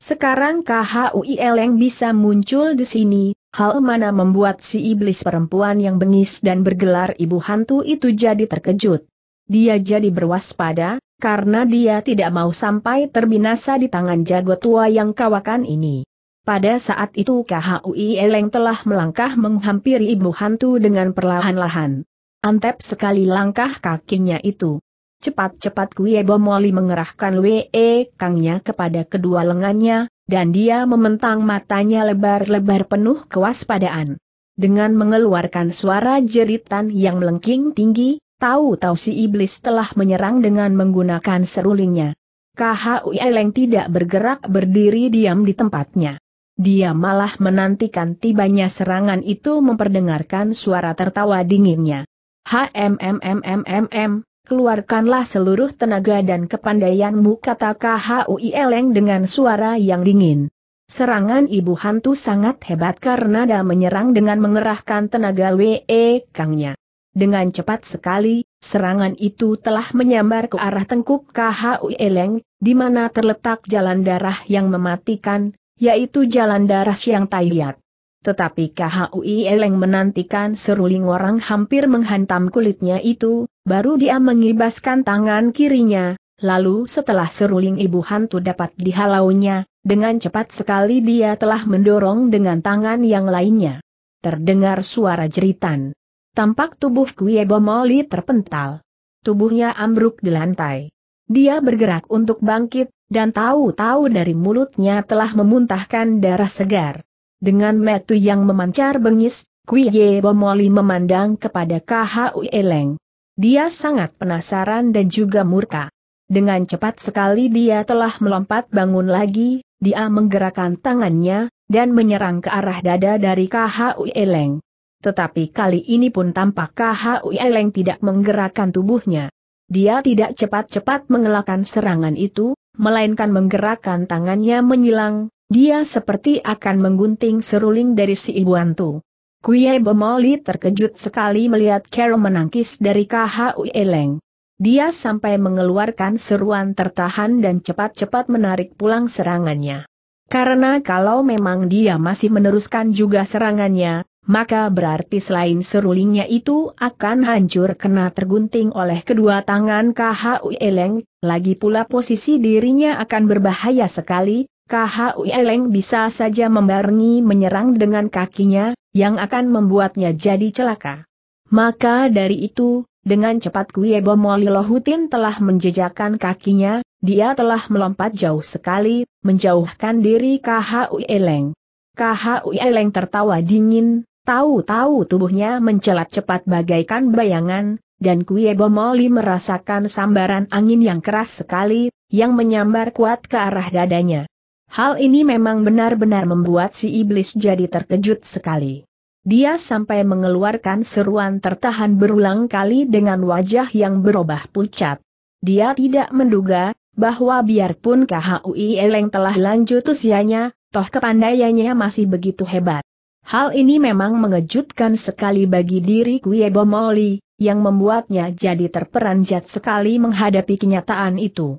sekarang KHUIL yang bisa muncul di sini, hal mana membuat si iblis perempuan yang bengis dan bergelar ibu hantu itu jadi terkejut. Dia jadi berwaspada, karena dia tidak mau sampai terbinasa di tangan jago tua yang kawakan ini. Pada saat itu KHUI Eleng telah melangkah menghampiri ibu hantu dengan perlahan-lahan. Antep sekali langkah kakinya itu. Cepat-cepat Kuye Moli mengerahkan Wee Kangnya kepada kedua lengannya, dan dia mementang matanya lebar-lebar penuh kewaspadaan. Dengan mengeluarkan suara jeritan yang melengking tinggi, tahu-tahu si iblis telah menyerang dengan menggunakan serulingnya. KHUI Leng tidak bergerak berdiri diam di tempatnya. Dia malah menantikan tibanya serangan itu memperdengarkan suara tertawa dinginnya. HMMMMMM, keluarkanlah seluruh tenaga dan kepandaianmu kata KHUI Eleng dengan suara yang dingin. Serangan ibu hantu sangat hebat karena dia menyerang dengan mengerahkan tenaga WE Kangnya. Dengan cepat sekali, serangan itu telah menyambar ke arah tengkuk KHU Eleng, di mana terletak jalan darah yang mematikan, yaitu jalan darah Siang Taiyat. Tetapi KHUI Eleng menantikan seruling orang hampir menghantam kulitnya itu, baru dia mengibaskan tangan kirinya, lalu setelah seruling ibu hantu dapat dihalaunya, dengan cepat sekali dia telah mendorong dengan tangan yang lainnya. Terdengar suara jeritan. Tampak tubuh Kwiebo Moli terpental. Tubuhnya ambruk di lantai. Dia bergerak untuk bangkit, dan tahu-tahu dari mulutnya telah memuntahkan darah segar. Dengan metu yang memancar bengis, Kui Ye Bomoli memandang kepada KHU Eleng. Dia sangat penasaran dan juga murka. Dengan cepat sekali dia telah melompat bangun lagi, dia menggerakkan tangannya, dan menyerang ke arah dada dari KHU Eleng. Tetapi kali ini pun tampak KHU Eleng tidak menggerakkan tubuhnya. Dia tidak cepat-cepat mengelakkan serangan itu, melainkan menggerakkan tangannya menyilang, dia seperti akan menggunting seruling dari si ibu antu. Kuye Bemoli terkejut sekali melihat Carol menangkis dari KHU Eleng. Dia sampai mengeluarkan seruan tertahan dan cepat-cepat menarik pulang serangannya. Karena kalau memang dia masih meneruskan juga serangannya, maka berarti selain serulingnya itu akan hancur kena tergunting oleh kedua tangan KHU Eleng, lagi pula posisi dirinya akan berbahaya sekali, KHU Eleng bisa saja membarengi menyerang dengan kakinya, yang akan membuatnya jadi celaka. Maka dari itu, dengan cepat Kuebo Molilohutin telah menjejakkan kakinya, dia telah melompat jauh sekali, menjauhkan diri KHU Eleng. KHU Eleng tertawa dingin, tahu-tahu tubuhnya mencelat cepat bagaikan bayangan, dan Kuye Bomoli merasakan sambaran angin yang keras sekali, yang menyambar kuat ke arah dadanya. Hal ini memang benar-benar membuat si iblis jadi terkejut sekali. Dia sampai mengeluarkan seruan tertahan berulang kali dengan wajah yang berubah pucat. Dia tidak menduga, bahwa biarpun KHUI Eleng telah lanjut usianya, toh kepandaiannya masih begitu hebat. Hal ini memang mengejutkan sekali bagi diri Kuebo Moli, yang membuatnya jadi terperanjat sekali menghadapi kenyataan itu.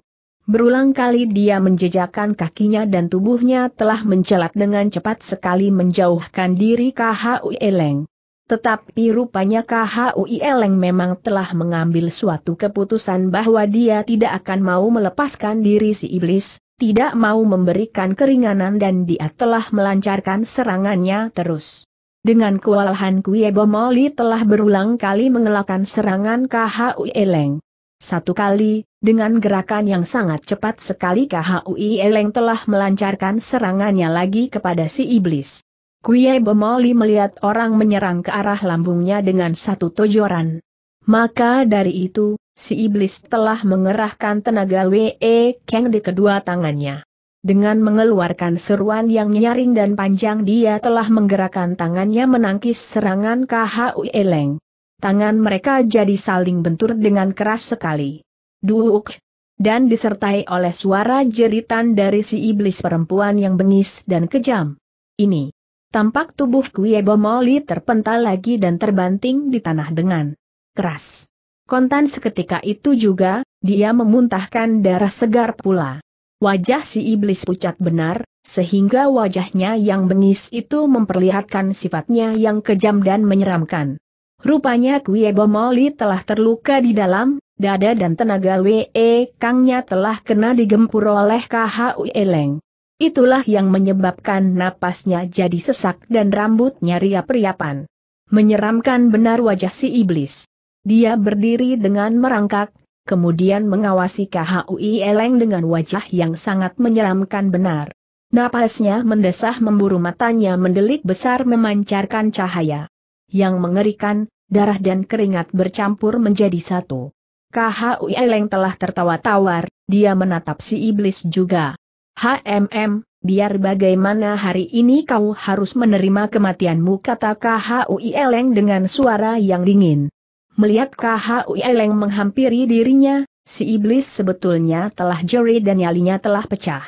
Berulang kali dia menjejakkan kakinya dan tubuhnya telah mencelat dengan cepat sekali menjauhkan diri KHUI Eleng. Tetapi rupanya KHUI Eleng memang telah mengambil suatu keputusan bahwa dia tidak akan mau melepaskan diri si iblis, tidak mau memberikan keringanan dan dia telah melancarkan serangannya terus. Dengan kewalahan Kuye Bomoli telah berulang kali mengelakkan serangan KHUI Eleng. Satu kali, dengan gerakan yang sangat cepat sekali KHUI Eleng telah melancarkan serangannya lagi kepada si iblis. Kuye Bemoli melihat orang menyerang ke arah lambungnya dengan satu tojoran. Maka dari itu, si iblis telah mengerahkan tenaga W.E. Kang di kedua tangannya. Dengan mengeluarkan seruan yang nyaring dan panjang dia telah menggerakkan tangannya menangkis serangan KHUI Eleng tangan mereka jadi saling bentur dengan keras sekali. Duuk! Dan disertai oleh suara jeritan dari si iblis perempuan yang bengis dan kejam. Ini. Tampak tubuh Kwiebo Bomoli terpental lagi dan terbanting di tanah dengan keras. Kontan seketika itu juga, dia memuntahkan darah segar pula. Wajah si iblis pucat benar, sehingga wajahnya yang bengis itu memperlihatkan sifatnya yang kejam dan menyeramkan. Rupanya Kwie Bomoli telah terluka di dalam, dada dan tenaga W.E. Kangnya telah kena digempur oleh KHU Eleng. Itulah yang menyebabkan napasnya jadi sesak dan rambutnya riap-riapan. Menyeramkan benar wajah si iblis. Dia berdiri dengan merangkak, kemudian mengawasi KHUI Eleng dengan wajah yang sangat menyeramkan benar. Napasnya mendesah memburu matanya mendelik besar memancarkan cahaya yang mengerikan, darah dan keringat bercampur menjadi satu. KHU Eleng telah tertawa tawar, dia menatap si iblis juga. HMM, biar bagaimana hari ini kau harus menerima kematianmu kata KHU Eleng dengan suara yang dingin. Melihat KHU Eleng menghampiri dirinya, si iblis sebetulnya telah jeri dan nyalinya telah pecah.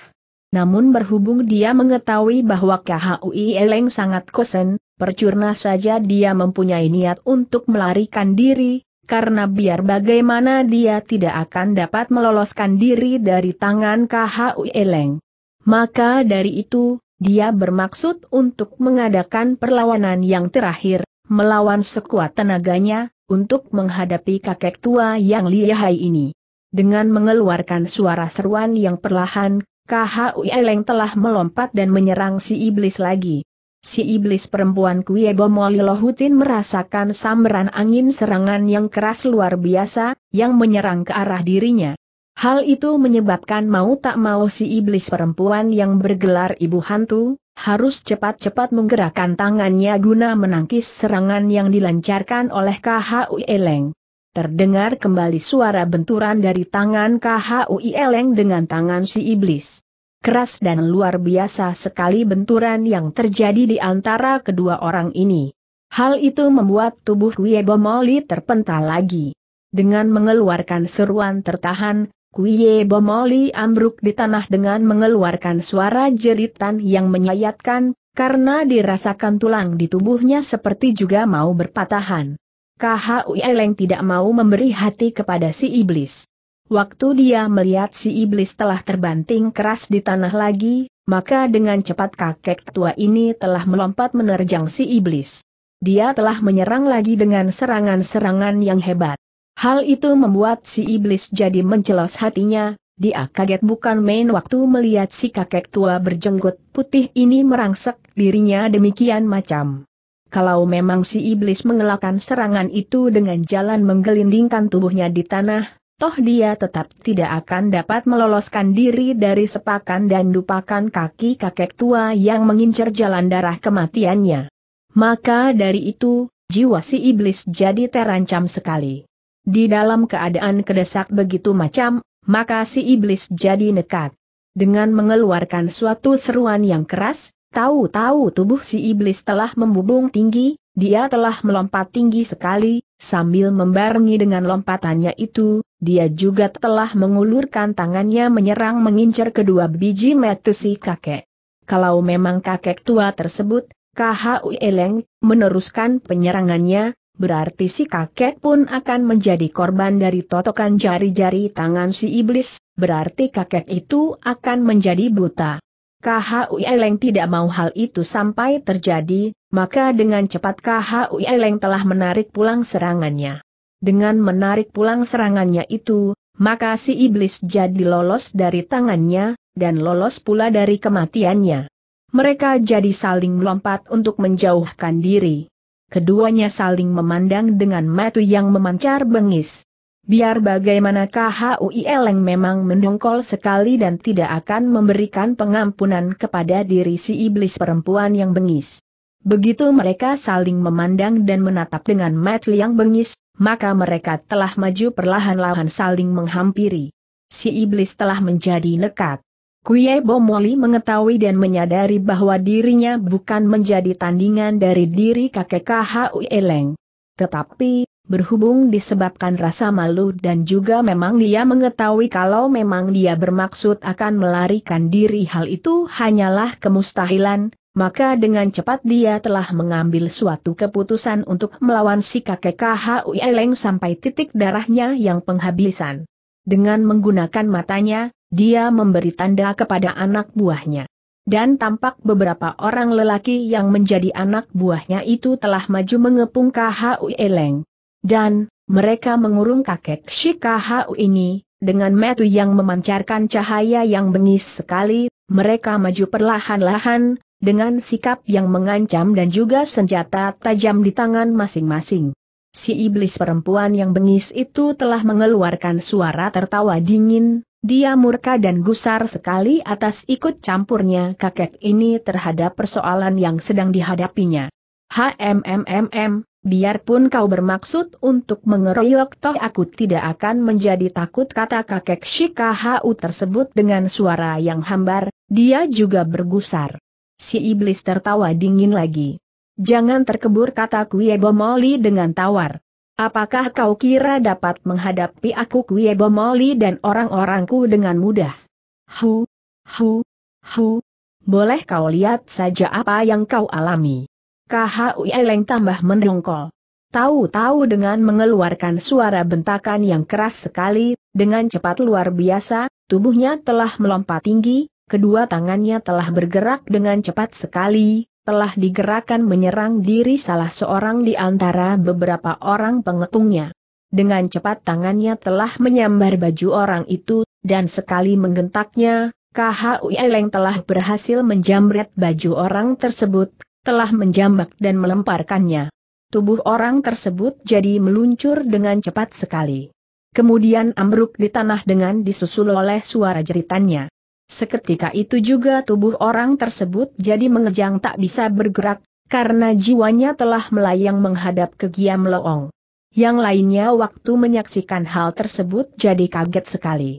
Namun berhubung dia mengetahui bahwa KHUI Eleng sangat kosen, Percurna saja dia mempunyai niat untuk melarikan diri, karena biar bagaimana dia tidak akan dapat meloloskan diri dari tangan KHU Eleng. Maka dari itu, dia bermaksud untuk mengadakan perlawanan yang terakhir, melawan sekuat tenaganya, untuk menghadapi kakek tua yang lihai ini. Dengan mengeluarkan suara seruan yang perlahan, KHU Eleng telah melompat dan menyerang si iblis lagi. Si iblis perempuan Kuebo Molilohutin merasakan samberan angin serangan yang keras luar biasa, yang menyerang ke arah dirinya. Hal itu menyebabkan mau tak mau si iblis perempuan yang bergelar ibu hantu, harus cepat-cepat menggerakkan tangannya guna menangkis serangan yang dilancarkan oleh KHUI Eleng. Terdengar kembali suara benturan dari tangan KHUI Eleng dengan tangan si iblis keras dan luar biasa sekali benturan yang terjadi di antara kedua orang ini. Hal itu membuat tubuh Kuie Bomoli terpental lagi. Dengan mengeluarkan seruan tertahan, Kuie Bomoli ambruk di tanah dengan mengeluarkan suara jeritan yang menyayatkan, karena dirasakan tulang di tubuhnya seperti juga mau berpatahan. KHUI e Leng tidak mau memberi hati kepada si iblis. Waktu dia melihat si iblis telah terbanting keras di tanah lagi, maka dengan cepat kakek tua ini telah melompat menerjang si iblis. Dia telah menyerang lagi dengan serangan-serangan yang hebat. Hal itu membuat si iblis jadi mencelos hatinya, dia kaget bukan main waktu melihat si kakek tua berjenggot putih ini merangsek dirinya demikian macam kalau memang si iblis mengelakkan serangan itu dengan jalan menggelindingkan tubuhnya di tanah, toh dia tetap tidak akan dapat meloloskan diri dari sepakan dan dupakan kaki kakek tua yang mengincar jalan darah kematiannya. Maka dari itu, jiwa si iblis jadi terancam sekali. Di dalam keadaan kedesak begitu macam, maka si iblis jadi nekat. Dengan mengeluarkan suatu seruan yang keras, tahu-tahu tubuh si iblis telah membubung tinggi, dia telah melompat tinggi sekali, Sambil membarengi dengan lompatannya itu, dia juga telah mengulurkan tangannya menyerang mengincar kedua biji si kakek. Kalau memang kakek tua tersebut, KHU Eleng, meneruskan penyerangannya, berarti si kakek pun akan menjadi korban dari totokan jari-jari tangan si iblis, berarti kakek itu akan menjadi buta. KHU Eleng tidak mau hal itu sampai terjadi, maka dengan cepat KHU Eleng telah menarik pulang serangannya. Dengan menarik pulang serangannya itu, maka si iblis jadi lolos dari tangannya, dan lolos pula dari kematiannya. Mereka jadi saling melompat untuk menjauhkan diri. Keduanya saling memandang dengan mata yang memancar bengis. Biar bagaimana KHU Eleng memang mendongkol sekali dan tidak akan memberikan pengampunan kepada diri si iblis perempuan yang bengis. Begitu mereka saling memandang dan menatap dengan mata yang bengis, maka mereka telah maju perlahan-lahan saling menghampiri. Si iblis telah menjadi nekat. Kuye Bomoli mengetahui dan menyadari bahwa dirinya bukan menjadi tandingan dari diri kakek KHU Eleng. Tetapi, berhubung disebabkan rasa malu dan juga memang dia mengetahui kalau memang dia bermaksud akan melarikan diri hal itu hanyalah kemustahilan, maka dengan cepat dia telah mengambil suatu keputusan untuk melawan si kakek KHUI Eleng sampai titik darahnya yang penghabisan. Dengan menggunakan matanya, dia memberi tanda kepada anak buahnya. Dan tampak beberapa orang lelaki yang menjadi anak buahnya itu telah maju mengepung KHUI Eleng. Dan, mereka mengurung kakek si KHU ini, dengan metu yang memancarkan cahaya yang bengis sekali, mereka maju perlahan-lahan, dengan sikap yang mengancam dan juga senjata tajam di tangan masing-masing. Si iblis perempuan yang bengis itu telah mengeluarkan suara tertawa dingin, dia murka dan gusar sekali atas ikut campurnya kakek ini terhadap persoalan yang sedang dihadapinya. HMMMM, biarpun kau bermaksud untuk mengeroyok toh aku tidak akan menjadi takut kata kakek Shikahau tersebut dengan suara yang hambar, dia juga bergusar. Si iblis tertawa dingin lagi. Jangan terkebur kata Kuebomoli dengan tawar. Apakah kau kira dapat menghadapi aku Kuebomoli dan orang-orangku dengan mudah? Hu, hu, hu. Boleh kau lihat saja apa yang kau alami. KHUI Eleng tambah mendongkol. Tahu-tahu dengan mengeluarkan suara bentakan yang keras sekali, dengan cepat luar biasa, tubuhnya telah melompat tinggi, kedua tangannya telah bergerak dengan cepat sekali, telah digerakkan menyerang diri salah seorang di antara beberapa orang pengepungnya. Dengan cepat tangannya telah menyambar baju orang itu, dan sekali menggentaknya, KHU Eleng telah berhasil menjamret baju orang tersebut, telah menjambak dan melemparkannya. Tubuh orang tersebut jadi meluncur dengan cepat sekali. Kemudian ambruk di tanah dengan disusul oleh suara jeritannya. Seketika itu juga tubuh orang tersebut jadi mengejang tak bisa bergerak, karena jiwanya telah melayang menghadap ke Giam Loong. Yang lainnya waktu menyaksikan hal tersebut jadi kaget sekali.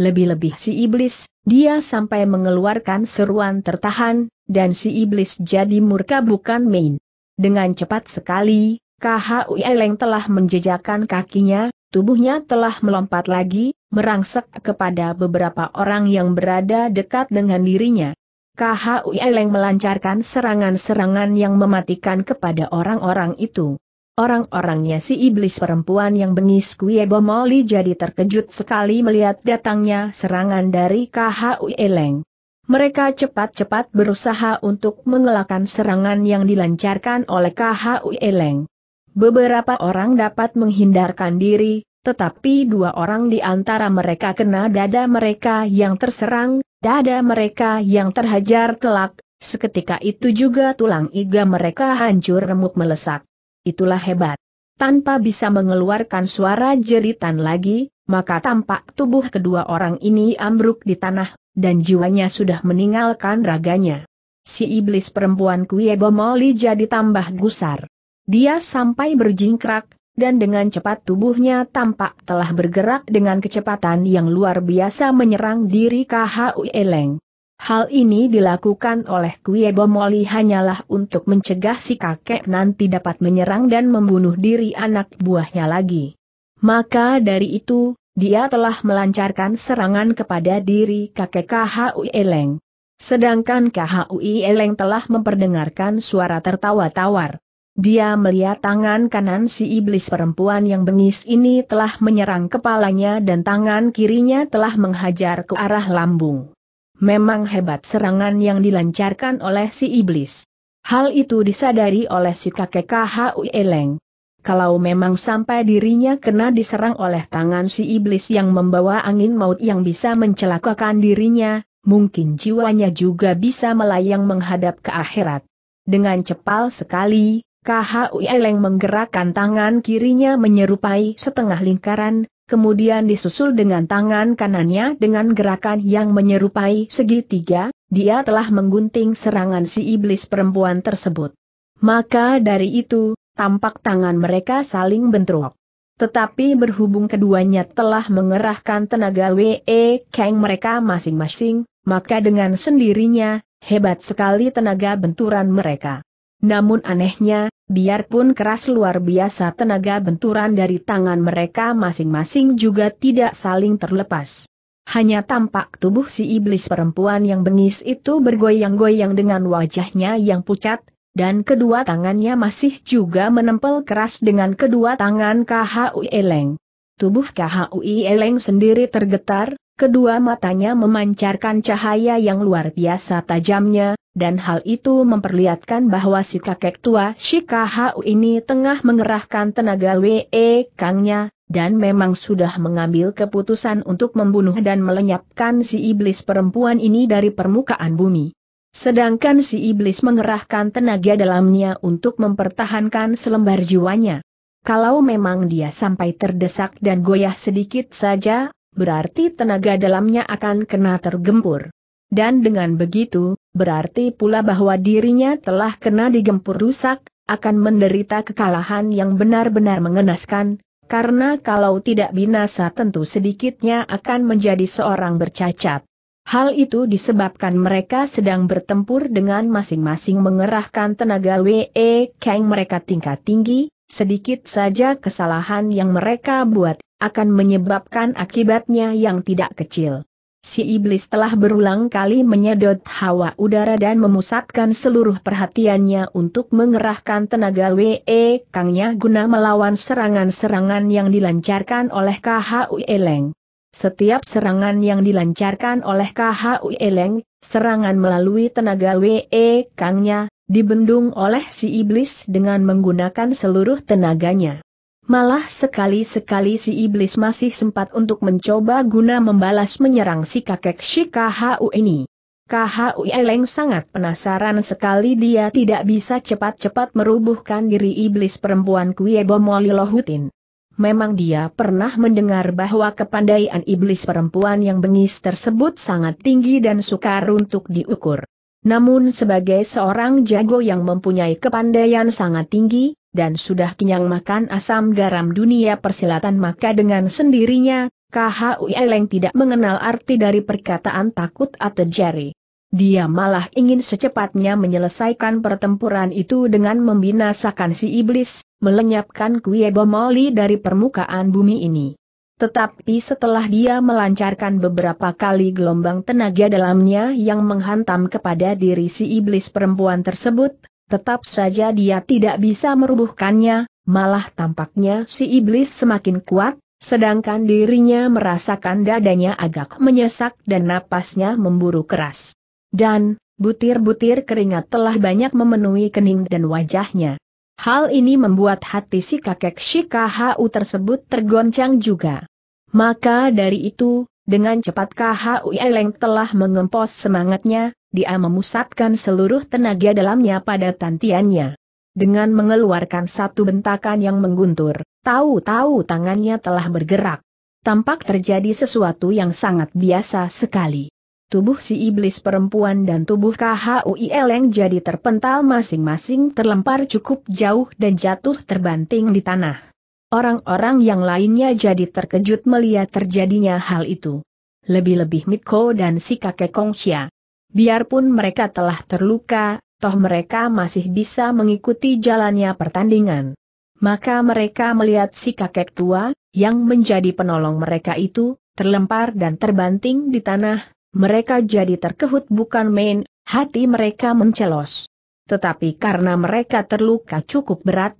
Lebih-lebih si iblis, dia sampai mengeluarkan seruan tertahan, dan si iblis jadi murka bukan main. Dengan cepat sekali, KHU Eleng telah menjejakkan kakinya, Tubuhnya telah melompat lagi, merangsek kepada beberapa orang yang berada dekat dengan dirinya. KHU Eleng melancarkan serangan-serangan yang mematikan kepada orang-orang itu. Orang-orangnya si iblis perempuan yang bengis Kuebo Moli jadi terkejut sekali melihat datangnya serangan dari KHU Eleng. Mereka cepat-cepat berusaha untuk mengelakkan serangan yang dilancarkan oleh KHU Eleng. Beberapa orang dapat menghindarkan diri, tetapi dua orang di antara mereka kena dada mereka yang terserang, dada mereka yang terhajar telak, seketika itu juga tulang iga mereka hancur remuk melesak. Itulah hebat. Tanpa bisa mengeluarkan suara jeritan lagi, maka tampak tubuh kedua orang ini ambruk di tanah, dan jiwanya sudah meninggalkan raganya. Si iblis perempuan kue bomoli jadi tambah gusar. Dia sampai berjingkrak, dan dengan cepat tubuhnya tampak telah bergerak dengan kecepatan yang luar biasa menyerang diri KHU Eleng. Hal ini dilakukan oleh Kuebo Moli hanyalah untuk mencegah si kakek nanti dapat menyerang dan membunuh diri anak buahnya lagi. Maka dari itu, dia telah melancarkan serangan kepada diri kakek KHU Eleng. Sedangkan KHU Eleng telah memperdengarkan suara tertawa tawar. Dia melihat tangan kanan si iblis perempuan yang bengis ini telah menyerang kepalanya dan tangan kirinya telah menghajar ke arah lambung. Memang hebat serangan yang dilancarkan oleh si iblis. Hal itu disadari oleh si kakek KHU Eleng. Kalau memang sampai dirinya kena diserang oleh tangan si iblis yang membawa angin maut yang bisa mencelakakan dirinya, mungkin jiwanya juga bisa melayang menghadap ke akhirat. Dengan cepat sekali, KHU Eleng menggerakkan tangan kirinya menyerupai setengah lingkaran, kemudian disusul dengan tangan kanannya dengan gerakan yang menyerupai segitiga, dia telah menggunting serangan si iblis perempuan tersebut. Maka dari itu, tampak tangan mereka saling bentrok. Tetapi berhubung keduanya telah mengerahkan tenaga WE Kang mereka masing-masing, maka dengan sendirinya, hebat sekali tenaga benturan mereka. Namun anehnya, biarpun keras luar biasa tenaga benturan dari tangan mereka masing-masing juga tidak saling terlepas. Hanya tampak tubuh si iblis perempuan yang bengis itu bergoyang-goyang dengan wajahnya yang pucat, dan kedua tangannya masih juga menempel keras dengan kedua tangan KHU Eleng. Tubuh KHU Eleng sendiri tergetar, Kedua matanya memancarkan cahaya yang luar biasa tajamnya, dan hal itu memperlihatkan bahwa si kakek tua Shikahau ini tengah mengerahkan tenaga WE Kangnya, dan memang sudah mengambil keputusan untuk membunuh dan melenyapkan si iblis perempuan ini dari permukaan bumi. Sedangkan si iblis mengerahkan tenaga dalamnya untuk mempertahankan selembar jiwanya. Kalau memang dia sampai terdesak dan goyah sedikit saja, berarti tenaga dalamnya akan kena tergempur. Dan dengan begitu, berarti pula bahwa dirinya telah kena digempur rusak, akan menderita kekalahan yang benar-benar mengenaskan, karena kalau tidak binasa tentu sedikitnya akan menjadi seorang bercacat. Hal itu disebabkan mereka sedang bertempur dengan masing-masing mengerahkan tenaga WE Kang mereka tingkat tinggi, sedikit saja kesalahan yang mereka buat akan menyebabkan akibatnya yang tidak kecil. Si iblis telah berulang kali menyedot hawa udara dan memusatkan seluruh perhatiannya untuk mengerahkan tenaga WE Kangnya guna melawan serangan-serangan yang dilancarkan oleh KHU Eleng. Setiap serangan yang dilancarkan oleh KHU Eleng, serangan melalui tenaga WE Kangnya, dibendung oleh si iblis dengan menggunakan seluruh tenaganya. Malah sekali-sekali si iblis masih sempat untuk mencoba guna membalas menyerang si kakek si KHU ini. KHU Eleng sangat penasaran sekali dia tidak bisa cepat-cepat merubuhkan diri iblis perempuan Kuebo Molilohutin. Memang dia pernah mendengar bahwa kepandaian iblis perempuan yang bengis tersebut sangat tinggi dan sukar untuk diukur. Namun sebagai seorang jago yang mempunyai kepandaian sangat tinggi, dan sudah kenyang makan asam garam dunia persilatan maka dengan sendirinya, KHU Eleng tidak mengenal arti dari perkataan takut atau jari. Dia malah ingin secepatnya menyelesaikan pertempuran itu dengan membinasakan si iblis, melenyapkan kue bomoli dari permukaan bumi ini. Tetapi setelah dia melancarkan beberapa kali gelombang tenaga dalamnya yang menghantam kepada diri si iblis perempuan tersebut, Tetap saja dia tidak bisa merubuhkannya, malah tampaknya si iblis semakin kuat, sedangkan dirinya merasakan dadanya agak menyesak dan napasnya memburu keras. Dan, butir-butir keringat telah banyak memenuhi kening dan wajahnya. Hal ini membuat hati si kakek Shikahau tersebut tergoncang juga. Maka dari itu, dengan cepat KHU Eleng telah mengempos semangatnya, dia memusatkan seluruh tenaga dalamnya pada tantiannya. Dengan mengeluarkan satu bentakan yang mengguntur, tahu-tahu tangannya telah bergerak. Tampak terjadi sesuatu yang sangat biasa sekali. Tubuh si iblis perempuan dan tubuh KHUI yang jadi terpental masing-masing terlempar cukup jauh dan jatuh terbanting di tanah. Orang-orang yang lainnya jadi terkejut melihat terjadinya hal itu. Lebih-lebih Miko dan si kakek Kongsia. Biarpun mereka telah terluka, toh mereka masih bisa mengikuti jalannya pertandingan. Maka mereka melihat si kakek tua, yang menjadi penolong mereka itu, terlempar dan terbanting di tanah, mereka jadi terkehut bukan main, hati mereka mencelos. Tetapi karena mereka terluka cukup berat,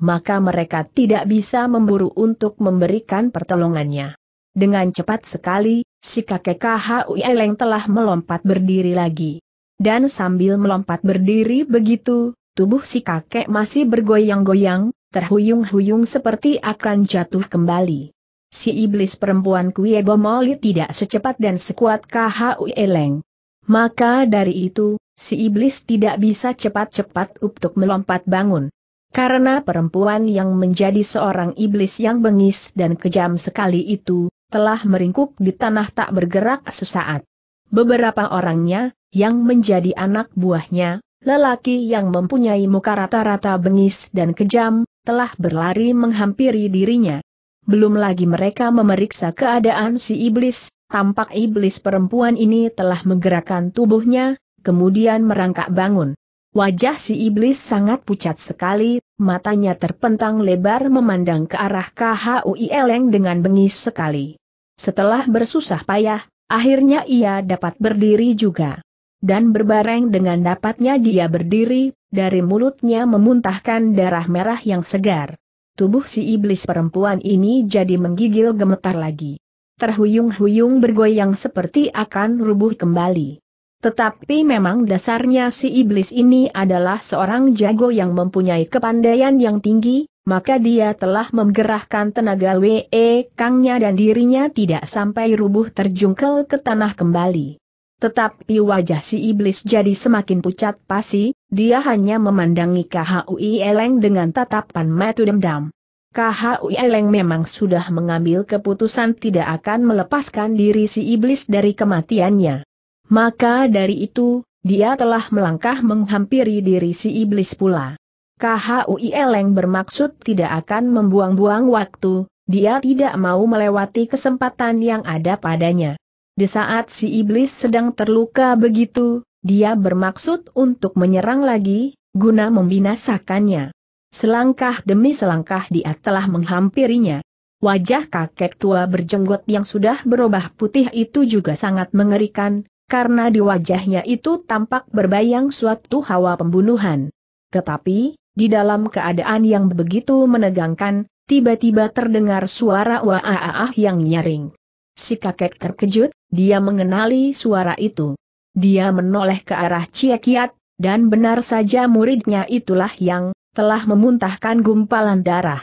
maka mereka tidak bisa memburu untuk memberikan pertolongannya. Dengan cepat sekali, si kakek KHU Eleng telah melompat berdiri lagi. Dan sambil melompat berdiri begitu, tubuh si kakek masih bergoyang-goyang, terhuyung-huyung seperti akan jatuh kembali. Si iblis perempuan Kuye Bomoli tidak secepat dan sekuat KHU Eleng. Maka dari itu, si iblis tidak bisa cepat-cepat untuk melompat bangun. Karena perempuan yang menjadi seorang iblis yang bengis dan kejam sekali itu, telah meringkuk di tanah tak bergerak sesaat. Beberapa orangnya, yang menjadi anak buahnya, lelaki yang mempunyai muka rata-rata bengis dan kejam, telah berlari menghampiri dirinya. Belum lagi mereka memeriksa keadaan si iblis, tampak iblis perempuan ini telah menggerakkan tubuhnya, kemudian merangkak bangun. Wajah si iblis sangat pucat sekali, matanya terpentang lebar memandang ke arah KHUI Eleng dengan bengis sekali. Setelah bersusah payah, akhirnya ia dapat berdiri juga. Dan berbareng dengan dapatnya dia berdiri, dari mulutnya memuntahkan darah merah yang segar. Tubuh si iblis perempuan ini jadi menggigil gemetar lagi. Terhuyung-huyung bergoyang seperti akan rubuh kembali. Tetapi memang dasarnya si iblis ini adalah seorang jago yang mempunyai kepandaian yang tinggi, maka dia telah menggerahkan tenaga WE Kangnya dan dirinya tidak sampai rubuh terjungkel ke tanah kembali. Tetapi wajah si iblis jadi semakin pucat pasi, dia hanya memandangi KHUI Eleng dengan tatapan metu dendam. KHUI Eleng memang sudah mengambil keputusan tidak akan melepaskan diri si iblis dari kematiannya. Maka dari itu, dia telah melangkah menghampiri diri si iblis pula. KHUI Eleng bermaksud tidak akan membuang-buang waktu, dia tidak mau melewati kesempatan yang ada padanya. Di saat si iblis sedang terluka begitu, dia bermaksud untuk menyerang lagi, guna membinasakannya. Selangkah demi selangkah dia telah menghampirinya. Wajah kakek tua berjenggot yang sudah berubah putih itu juga sangat mengerikan, karena di wajahnya itu tampak berbayang suatu hawa pembunuhan. Tetapi, di dalam keadaan yang begitu menegangkan, tiba-tiba terdengar suara waaah yang nyaring. Si kakek terkejut, dia mengenali suara itu. Dia menoleh ke arah Ciekiat, dan benar saja muridnya itulah yang telah memuntahkan gumpalan darah.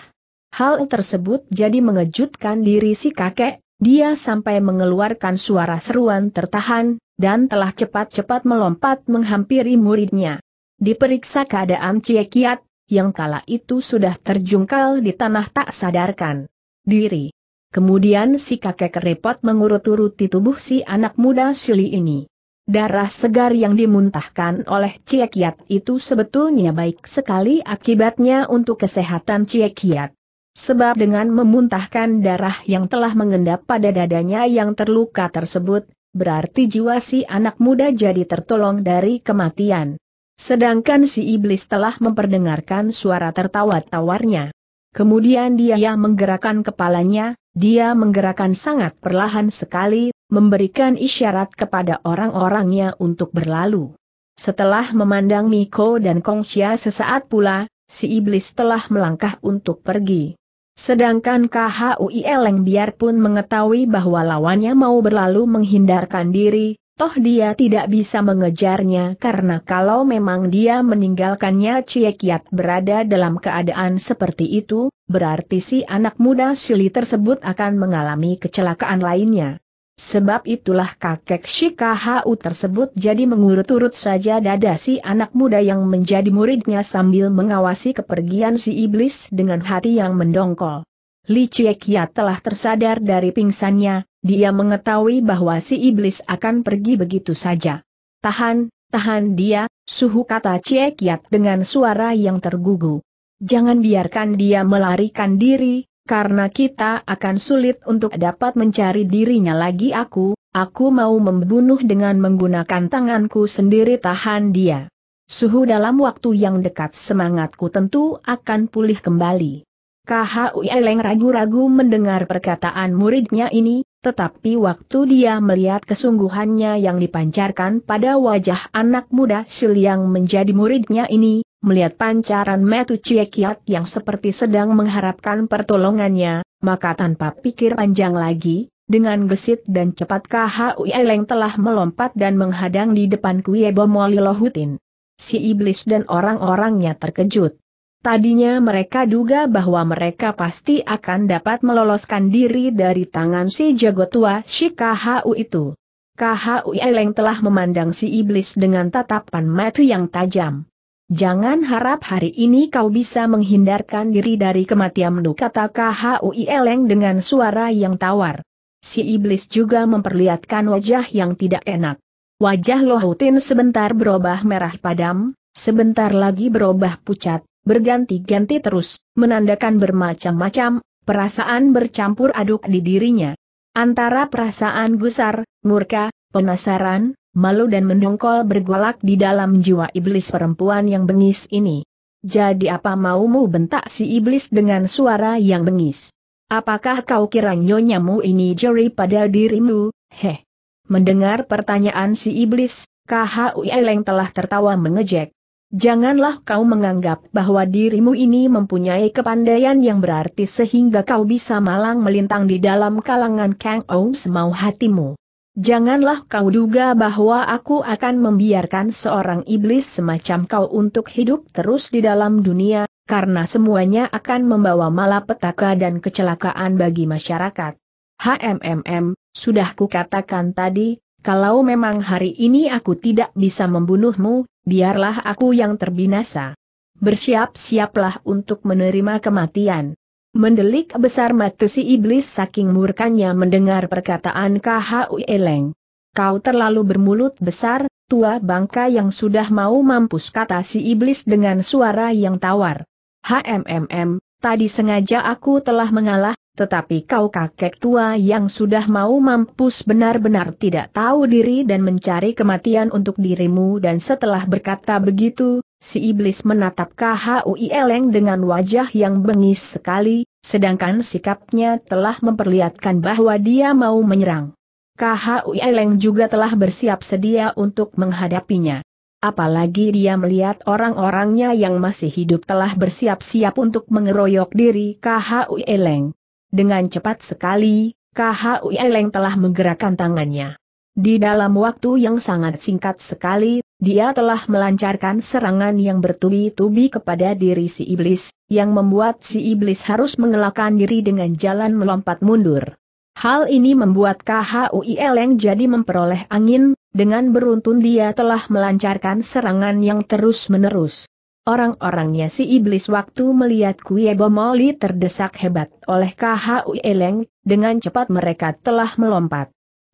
Hal tersebut jadi mengejutkan diri si kakek, dia sampai mengeluarkan suara seruan tertahan, dan telah cepat-cepat melompat menghampiri muridnya. Diperiksa keadaan Cie Kiat, yang kala itu sudah terjungkal di tanah tak sadarkan diri. Kemudian si kakek repot mengurut-uruti tubuh si anak muda Sili ini. Darah segar yang dimuntahkan oleh Cie Kiat itu sebetulnya baik sekali akibatnya untuk kesehatan Cie Kiat. Sebab dengan memuntahkan darah yang telah mengendap pada dadanya yang terluka tersebut, berarti jiwa si anak muda jadi tertolong dari kematian. Sedangkan si iblis telah memperdengarkan suara tertawa tawarnya. Kemudian dia yang menggerakkan kepalanya, dia menggerakkan sangat perlahan sekali, memberikan isyarat kepada orang-orangnya untuk berlalu. Setelah memandang Miko dan Kongsia sesaat pula, si iblis telah melangkah untuk pergi. Sedangkan KHUI Eleng biarpun mengetahui bahwa lawannya mau berlalu menghindarkan diri, toh dia tidak bisa mengejarnya karena kalau memang dia meninggalkannya Cie Kiat berada dalam keadaan seperti itu, berarti si anak muda Sili tersebut akan mengalami kecelakaan lainnya. Sebab itulah kakek Shikahau tersebut jadi mengurut-urut saja dada si anak muda yang menjadi muridnya sambil mengawasi kepergian si iblis dengan hati yang mendongkol. Li Chiekia telah tersadar dari pingsannya, dia mengetahui bahwa si iblis akan pergi begitu saja. Tahan, tahan dia, suhu kata Chiekia dengan suara yang tergugu. Jangan biarkan dia melarikan diri, karena kita akan sulit untuk dapat mencari dirinya lagi aku, aku mau membunuh dengan menggunakan tanganku sendiri tahan dia. Suhu dalam waktu yang dekat semangatku tentu akan pulih kembali. KHU Eleng ragu-ragu mendengar perkataan muridnya ini, tetapi waktu dia melihat kesungguhannya yang dipancarkan pada wajah anak muda Sil menjadi muridnya ini, Melihat pancaran Metu Ciekiat yang seperti sedang mengharapkan pertolongannya, maka tanpa pikir panjang lagi, dengan gesit dan cepat KHU Eleng telah melompat dan menghadang di depan Kuye Bomolilohutin. Si iblis dan orang-orangnya terkejut. Tadinya mereka duga bahwa mereka pasti akan dapat meloloskan diri dari tangan si jago tua si KHU itu. KHU Eleng telah memandang si iblis dengan tatapan mata yang tajam. Jangan harap hari ini kau bisa menghindarkan diri dari kematianmu kata KHUI Eleng dengan suara yang tawar. Si iblis juga memperlihatkan wajah yang tidak enak. Wajah Lohutin sebentar berubah merah padam, sebentar lagi berubah pucat, berganti-ganti terus, menandakan bermacam-macam, perasaan bercampur aduk di dirinya. Antara perasaan gusar, murka, penasaran, malu dan mendongkol bergolak di dalam jiwa iblis perempuan yang bengis ini. Jadi apa maumu bentak si iblis dengan suara yang bengis? Apakah kau kira nyonyamu ini juri pada dirimu, heh? Mendengar pertanyaan si iblis, KHU Eleng telah tertawa mengejek. Janganlah kau menganggap bahwa dirimu ini mempunyai kepandaian yang berarti sehingga kau bisa malang melintang di dalam kalangan Kang Ou semau hatimu. Janganlah kau duga bahwa aku akan membiarkan seorang iblis semacam kau untuk hidup terus di dalam dunia, karena semuanya akan membawa malapetaka dan kecelakaan bagi masyarakat. HMMM, sudah kukatakan tadi, kalau memang hari ini aku tidak bisa membunuhmu, biarlah aku yang terbinasa. Bersiap-siaplah untuk menerima kematian. Mendelik besar mata si iblis saking murkanya mendengar perkataan KHU Eleng. Kau terlalu bermulut besar, tua bangka yang sudah mau mampus kata si iblis dengan suara yang tawar. HMMM, tadi sengaja aku telah mengalah, tetapi kau kakek tua yang sudah mau mampus benar-benar tidak tahu diri dan mencari kematian untuk dirimu dan setelah berkata begitu, Si iblis menatap KHUI Eleng dengan wajah yang bengis sekali, sedangkan sikapnya telah memperlihatkan bahwa dia mau menyerang. KHUI Eleng juga telah bersiap sedia untuk menghadapinya. Apalagi dia melihat orang-orangnya yang masih hidup telah bersiap-siap untuk mengeroyok diri KHUI Eleng. Dengan cepat sekali, KHUI Eleng telah menggerakkan tangannya. Di dalam waktu yang sangat singkat sekali, dia telah melancarkan serangan yang bertubi-tubi kepada diri si iblis, yang membuat si iblis harus mengelakkan diri dengan jalan melompat mundur. Hal ini membuat KHUI Eleng jadi memperoleh angin, dengan beruntun dia telah melancarkan serangan yang terus-menerus. Orang-orangnya si iblis waktu melihat Kue Bomoli terdesak hebat oleh KHUI Eleng, dengan cepat mereka telah melompat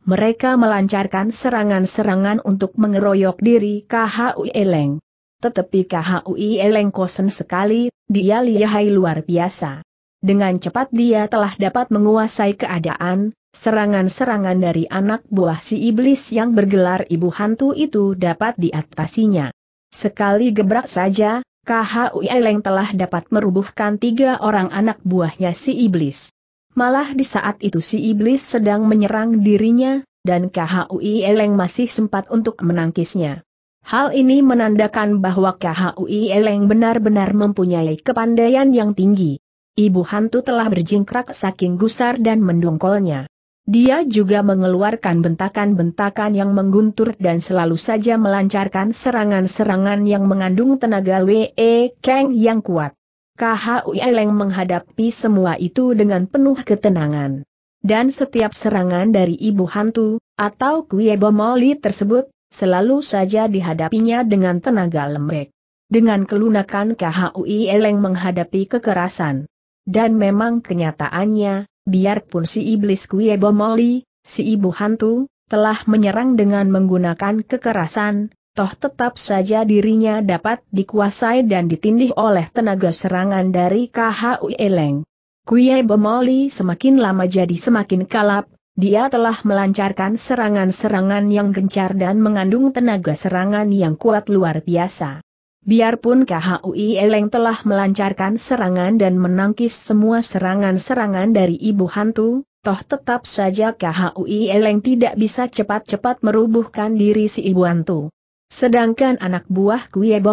mereka melancarkan serangan-serangan untuk mengeroyok diri KHU Eleng. Tetapi KHUI Eleng kosen sekali, dia lihai luar biasa. Dengan cepat dia telah dapat menguasai keadaan, serangan-serangan dari anak buah si iblis yang bergelar ibu hantu itu dapat diatasinya. Sekali gebrak saja, KHUI Eleng telah dapat merubuhkan tiga orang anak buahnya si iblis. Malah di saat itu si iblis sedang menyerang dirinya, dan KHUI Eleng masih sempat untuk menangkisnya. Hal ini menandakan bahwa KHUI Eleng benar-benar mempunyai kepandaian yang tinggi. Ibu hantu telah berjingkrak saking gusar dan mendongkolnya. Dia juga mengeluarkan bentakan-bentakan yang mengguntur dan selalu saja melancarkan serangan-serangan yang mengandung tenaga WE Kang yang kuat. KHU Eleng menghadapi semua itu dengan penuh ketenangan. Dan setiap serangan dari ibu hantu, atau Kuebo Moli tersebut, selalu saja dihadapinya dengan tenaga lembek. Dengan kelunakan KHUI Eleng menghadapi kekerasan. Dan memang kenyataannya, biarpun si iblis Kuebo Moli, si ibu hantu, telah menyerang dengan menggunakan kekerasan, toh tetap saja dirinya dapat dikuasai dan ditindih oleh tenaga serangan dari KHU Eleng. Kuye Bemoli semakin lama jadi semakin kalap, dia telah melancarkan serangan-serangan yang gencar dan mengandung tenaga serangan yang kuat luar biasa. Biarpun KHUI Eleng telah melancarkan serangan dan menangkis semua serangan-serangan dari ibu hantu, toh tetap saja KHUI Eleng tidak bisa cepat-cepat merubuhkan diri si ibu hantu. Sedangkan anak buah Kuye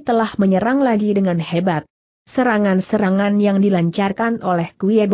telah menyerang lagi dengan hebat. Serangan-serangan yang dilancarkan oleh Kuye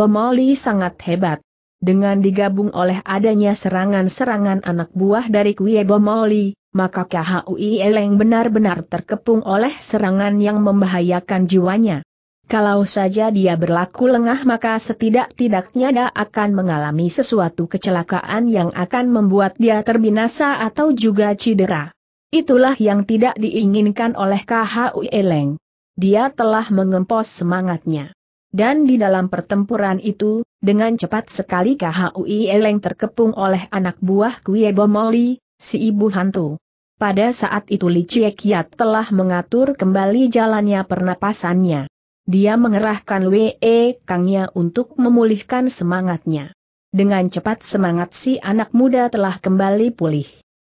sangat hebat. Dengan digabung oleh adanya serangan-serangan anak buah dari Kuye Bomoli, maka KHUI Eleng benar-benar terkepung oleh serangan yang membahayakan jiwanya. Kalau saja dia berlaku lengah maka setidak-tidaknya dia akan mengalami sesuatu kecelakaan yang akan membuat dia terbinasa atau juga cedera. Itulah yang tidak diinginkan oleh KHU Eleng. Dia telah mengempos semangatnya. Dan di dalam pertempuran itu, dengan cepat sekali KHU Eleng terkepung oleh anak buah Kuie Bomoli, si ibu hantu. Pada saat itu Li Kiat telah mengatur kembali jalannya pernapasannya. Dia mengerahkan Wee Kangnya untuk memulihkan semangatnya. Dengan cepat semangat si anak muda telah kembali pulih.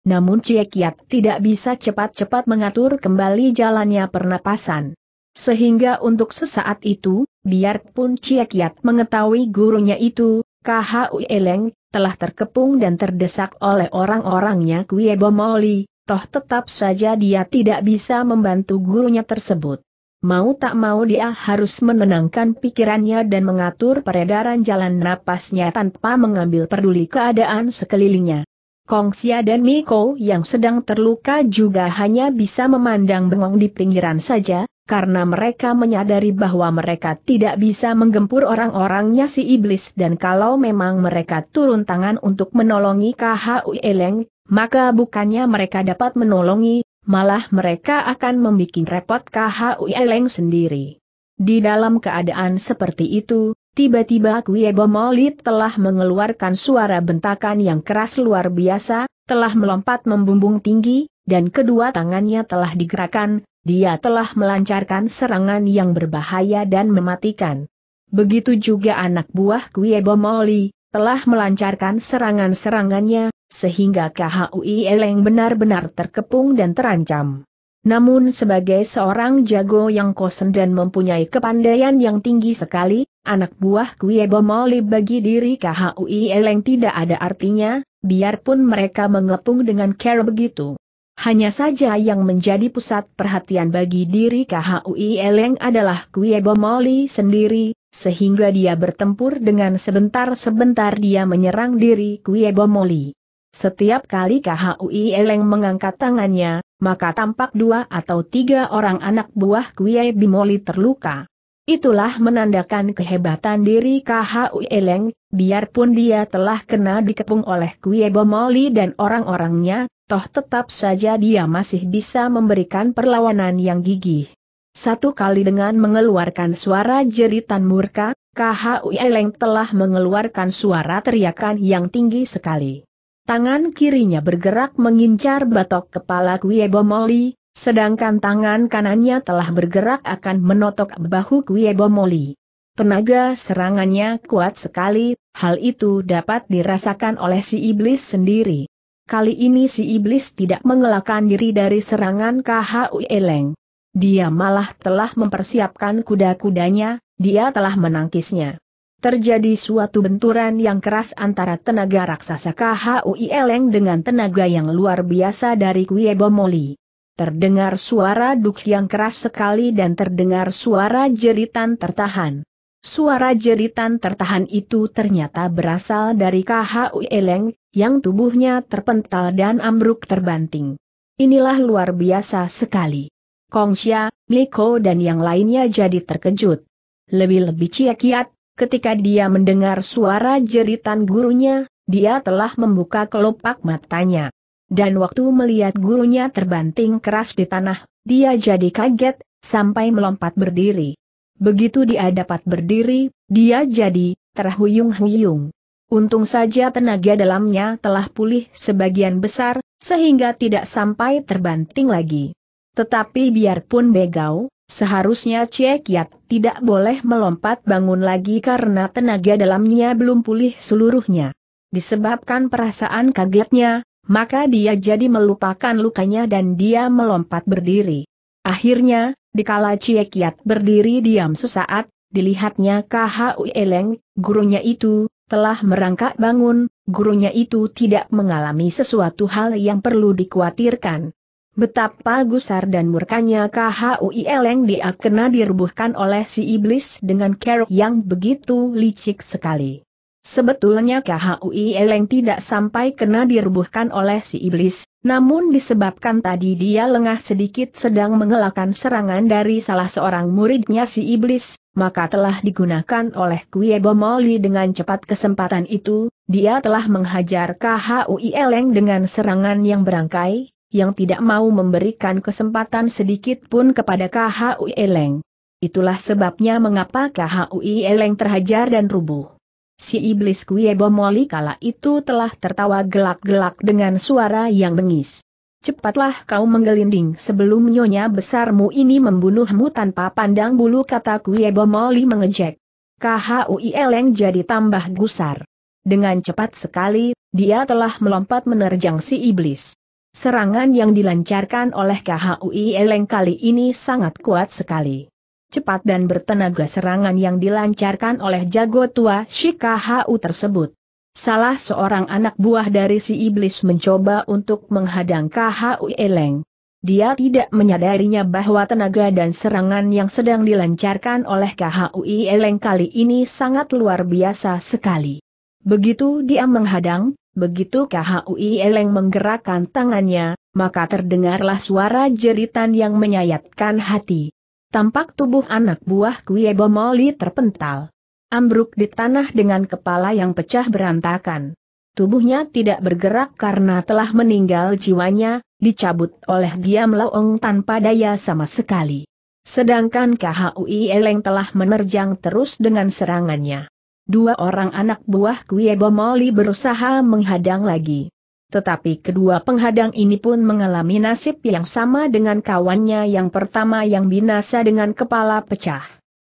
Namun Ciekiat tidak bisa cepat-cepat mengatur kembali jalannya pernapasan. Sehingga untuk sesaat itu, biarpun Ciekiat mengetahui gurunya itu, KHU Eleng, telah terkepung dan terdesak oleh orang-orangnya Kuebo Moli, toh tetap saja dia tidak bisa membantu gurunya tersebut. Mau tak mau dia harus menenangkan pikirannya dan mengatur peredaran jalan napasnya tanpa mengambil peduli keadaan sekelilingnya. Kong Xia dan Miko yang sedang terluka juga hanya bisa memandang bengong di pinggiran saja, karena mereka menyadari bahwa mereka tidak bisa menggempur orang-orangnya si iblis dan kalau memang mereka turun tangan untuk menolongi KHU Eleng, maka bukannya mereka dapat menolongi, malah mereka akan membuat repot KHU Eleng sendiri. Di dalam keadaan seperti itu, Tiba-tiba Kuiebo Molit telah mengeluarkan suara bentakan yang keras luar biasa, telah melompat membumbung tinggi, dan kedua tangannya telah digerakkan, dia telah melancarkan serangan yang berbahaya dan mematikan. Begitu juga anak buah Kuiebo Moli, telah melancarkan serangan-serangannya, sehingga KHUI Eleng benar-benar terkepung dan terancam. Namun sebagai seorang jago yang kosen dan mempunyai kepandaian yang tinggi sekali, anak buah Kwie Bomoli bagi diri KHUI Eleng tidak ada artinya, biarpun mereka mengepung dengan care begitu. Hanya saja yang menjadi pusat perhatian bagi diri KHUI Eleng adalah Kwie Bomoli sendiri, sehingga dia bertempur dengan sebentar-sebentar dia menyerang diri Kwie Bomoli. Setiap kali KHUI Eleng mengangkat tangannya, maka tampak dua atau tiga orang anak buah Kuei Bimoli terluka. Itulah menandakan kehebatan diri KHU Eleng, biarpun dia telah kena dikepung oleh Kuei Bimoli dan orang-orangnya, toh tetap saja dia masih bisa memberikan perlawanan yang gigih. Satu kali dengan mengeluarkan suara jeritan murka, KHU Eleng telah mengeluarkan suara teriakan yang tinggi sekali. Tangan kirinya bergerak mengincar batok kepala Kuebo sedangkan tangan kanannya telah bergerak akan menotok bahu Kuebo Tenaga serangannya kuat sekali, hal itu dapat dirasakan oleh si iblis sendiri. Kali ini si iblis tidak mengelakkan diri dari serangan KHU Eleng. Dia malah telah mempersiapkan kuda-kudanya, dia telah menangkisnya. Terjadi suatu benturan yang keras antara tenaga raksasa KHUI Eleng dengan tenaga yang luar biasa dari Kuebo Bomoli. Terdengar suara duk yang keras sekali dan terdengar suara jeritan tertahan. Suara jeritan tertahan itu ternyata berasal dari KHU Eleng, yang tubuhnya terpental dan ambruk terbanting. Inilah luar biasa sekali. Kongsia, Miko dan yang lainnya jadi terkejut. Lebih-lebih Kiat, Ketika dia mendengar suara jeritan gurunya, dia telah membuka kelopak matanya. Dan waktu melihat gurunya terbanting keras di tanah, dia jadi kaget, sampai melompat berdiri. Begitu dia dapat berdiri, dia jadi terhuyung-huyung. Untung saja tenaga dalamnya telah pulih sebagian besar, sehingga tidak sampai terbanting lagi. Tetapi biarpun Begau, Seharusnya Cek Yat tidak boleh melompat bangun lagi karena tenaga dalamnya belum pulih seluruhnya. Disebabkan perasaan kagetnya, maka dia jadi melupakan lukanya dan dia melompat berdiri. Akhirnya, dikala Cek Yat berdiri diam sesaat, dilihatnya KHU Eleng, gurunya itu, telah merangkak bangun, gurunya itu tidak mengalami sesuatu hal yang perlu dikhawatirkan. Betapa gusar dan murkanya KHUI Eleng dia kena dirubuhkan oleh si iblis dengan kerok yang begitu licik sekali. Sebetulnya KHUI Eleng tidak sampai kena dirubuhkan oleh si iblis, namun disebabkan tadi dia lengah sedikit sedang mengelakkan serangan dari salah seorang muridnya si iblis, maka telah digunakan oleh Kuie Bomoli dengan cepat kesempatan itu, dia telah menghajar KHUI Eleng dengan serangan yang berangkai, yang tidak mau memberikan kesempatan sedikit pun kepada KHUI Eleng. Itulah sebabnya mengapa KHUI Eleng terhajar dan rubuh. Si iblis Kuebo Moli kala itu telah tertawa gelak-gelak dengan suara yang bengis. Cepatlah kau menggelinding sebelum nyonya besarmu ini membunuhmu tanpa pandang bulu kata Kuebo Moli mengejek. KHUI Eleng jadi tambah gusar. Dengan cepat sekali, dia telah melompat menerjang si iblis. Serangan yang dilancarkan oleh KHUI Eleng kali ini sangat kuat sekali. Cepat dan bertenaga serangan yang dilancarkan oleh jago tua si KHU tersebut. Salah seorang anak buah dari si iblis mencoba untuk menghadang KHUI Eleng. Dia tidak menyadarinya bahwa tenaga dan serangan yang sedang dilancarkan oleh KHUI Eleng kali ini sangat luar biasa sekali. Begitu dia menghadang, Begitu KHUI Eleng menggerakkan tangannya, maka terdengarlah suara jeritan yang menyayatkan hati. Tampak tubuh anak buah Kuebo Bomoli terpental. Ambruk di tanah dengan kepala yang pecah berantakan. Tubuhnya tidak bergerak karena telah meninggal jiwanya, dicabut oleh Giam Laong tanpa daya sama sekali. Sedangkan KHUI Eleng telah menerjang terus dengan serangannya dua orang anak buah Kuebo Bomoli berusaha menghadang lagi. Tetapi kedua penghadang ini pun mengalami nasib yang sama dengan kawannya yang pertama yang binasa dengan kepala pecah.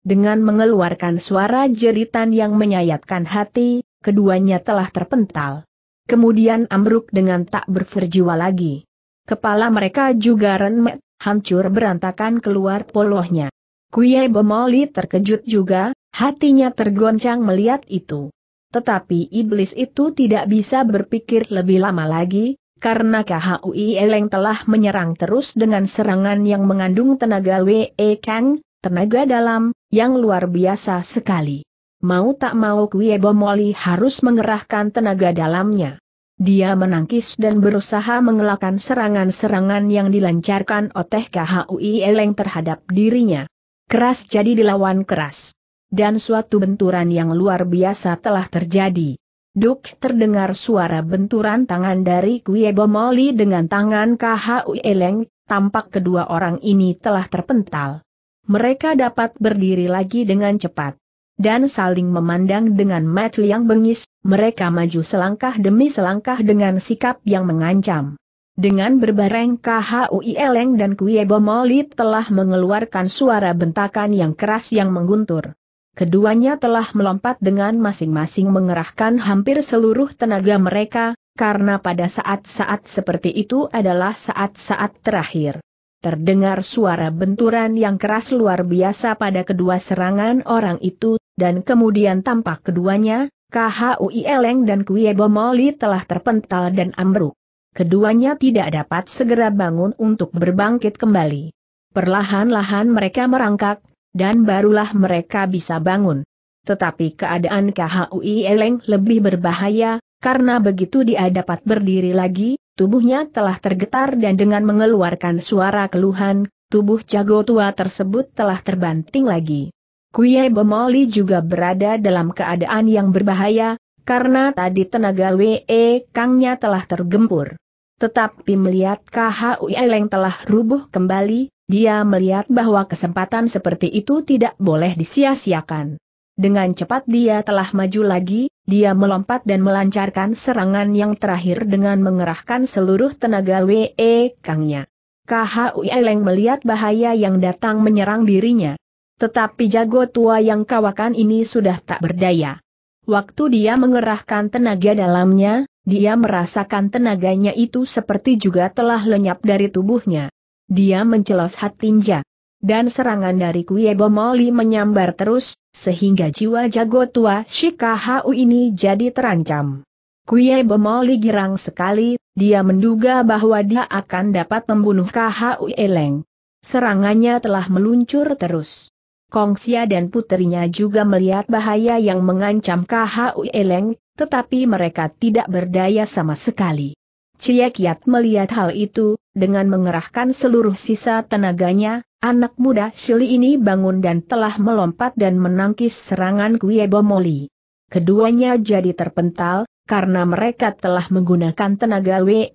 Dengan mengeluarkan suara jeritan yang menyayatkan hati, keduanya telah terpental. Kemudian ambruk dengan tak berferjiwa lagi. Kepala mereka juga renmet, hancur berantakan keluar polohnya. Kuye Bomoli terkejut juga, Hatinya tergoncang melihat itu. Tetapi iblis itu tidak bisa berpikir lebih lama lagi, karena KHUI Eleng telah menyerang terus dengan serangan yang mengandung tenaga WE Kang, tenaga dalam, yang luar biasa sekali. Mau tak mau Kwie Bomoli harus mengerahkan tenaga dalamnya. Dia menangkis dan berusaha mengelakkan serangan-serangan yang dilancarkan oleh KHUI Eleng terhadap dirinya. Keras jadi dilawan keras dan suatu benturan yang luar biasa telah terjadi. Duk terdengar suara benturan tangan dari Kue Bomoli dengan tangan KHU Eleng, tampak kedua orang ini telah terpental. Mereka dapat berdiri lagi dengan cepat. Dan saling memandang dengan mata yang bengis, mereka maju selangkah demi selangkah dengan sikap yang mengancam. Dengan berbareng KHUI Eleng dan Kue Bomoli telah mengeluarkan suara bentakan yang keras yang mengguntur keduanya telah melompat dengan masing-masing mengerahkan hampir seluruh tenaga mereka, karena pada saat-saat seperti itu adalah saat-saat terakhir. Terdengar suara benturan yang keras luar biasa pada kedua serangan orang itu, dan kemudian tampak keduanya, KHUI Eleng dan Kuie Bomoli telah terpental dan ambruk. Keduanya tidak dapat segera bangun untuk berbangkit kembali. Perlahan-lahan mereka merangkak, dan barulah mereka bisa bangun. Tetapi keadaan KHUI Eleng lebih berbahaya, karena begitu dia dapat berdiri lagi, tubuhnya telah tergetar dan dengan mengeluarkan suara keluhan, tubuh jago tua tersebut telah terbanting lagi. Kuye Bomoli juga berada dalam keadaan yang berbahaya, karena tadi tenaga WE Kangnya telah tergempur. Tetapi melihat KHU Eleng telah rubuh kembali, dia melihat bahwa kesempatan seperti itu tidak boleh disia-siakan. Dengan cepat dia telah maju lagi, dia melompat dan melancarkan serangan yang terakhir dengan mengerahkan seluruh tenaga WE Kangnya. KHUI Eleng melihat bahaya yang datang menyerang dirinya. Tetapi jago tua yang kawakan ini sudah tak berdaya. Waktu dia mengerahkan tenaga dalamnya, dia merasakan tenaganya itu seperti juga telah lenyap dari tubuhnya. Dia mencelos Hatinja. Dan serangan dari Kuye Bomoli menyambar terus, sehingga jiwa jago tua Shikahau ini jadi terancam. Kuye Bomoli girang sekali, dia menduga bahwa dia akan dapat membunuh Kahau Eleng. Serangannya telah meluncur terus. Kongsia dan putrinya juga melihat bahaya yang mengancam Kahau Eleng, tetapi mereka tidak berdaya sama sekali. Cie Kiat melihat hal itu, dengan mengerahkan seluruh sisa tenaganya, anak muda Shili ini bangun dan telah melompat dan menangkis serangan Kuiebo Moli. Keduanya jadi terpental, karena mereka telah menggunakan tenaga Wee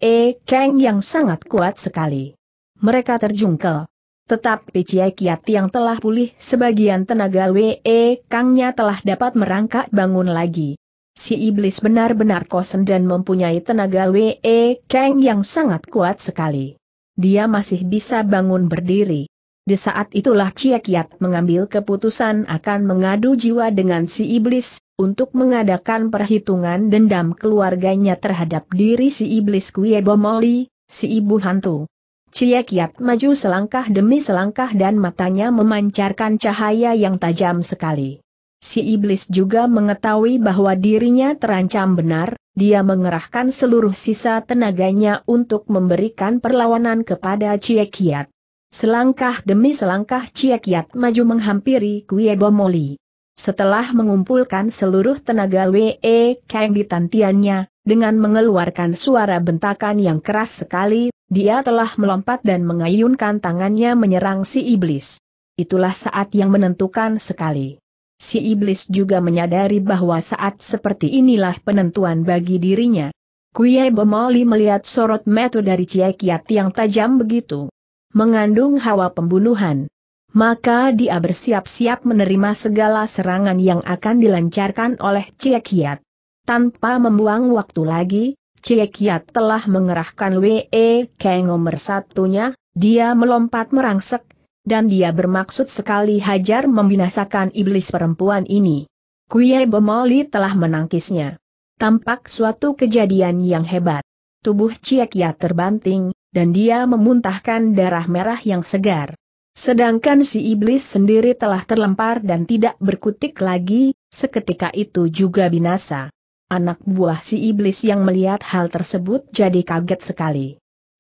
Kang yang sangat kuat sekali. Mereka terjungkel. Tetapi Cia Kiat yang telah pulih sebagian tenaga Wee Kangnya telah dapat merangkak bangun lagi. Si iblis benar-benar kosen dan mempunyai tenaga Wee Kang yang sangat kuat sekali. Dia masih bisa bangun berdiri. Di saat itulah Cie Kiat mengambil keputusan akan mengadu jiwa dengan si iblis, untuk mengadakan perhitungan dendam keluarganya terhadap diri si iblis Kue Bomoli, si ibu hantu. Cie Kiat maju selangkah demi selangkah dan matanya memancarkan cahaya yang tajam sekali. Si iblis juga mengetahui bahwa dirinya terancam benar, dia mengerahkan seluruh sisa tenaganya untuk memberikan perlawanan kepada Ciekiat. Selangkah demi selangkah Ciekiat maju menghampiri Kue Bomoli. Setelah mengumpulkan seluruh tenaga W.E. Kang di tantiannya, dengan mengeluarkan suara bentakan yang keras sekali, dia telah melompat dan mengayunkan tangannya menyerang si iblis. Itulah saat yang menentukan sekali. Si iblis juga menyadari bahwa saat seperti inilah penentuan bagi dirinya. Kuye Bomoli melihat sorot mata dari Cie Kiat yang tajam begitu. Mengandung hawa pembunuhan. Maka dia bersiap-siap menerima segala serangan yang akan dilancarkan oleh Cie Kiat. Tanpa membuang waktu lagi, Cie Kiat telah mengerahkan WE Kang nomor satunya, dia melompat merangsek dan dia bermaksud sekali hajar membinasakan iblis perempuan ini. Kuie Bemoli telah menangkisnya. Tampak suatu kejadian yang hebat. Tubuh Ciekia terbanting, dan dia memuntahkan darah merah yang segar. Sedangkan si iblis sendiri telah terlempar dan tidak berkutik lagi, seketika itu juga binasa. Anak buah si iblis yang melihat hal tersebut jadi kaget sekali.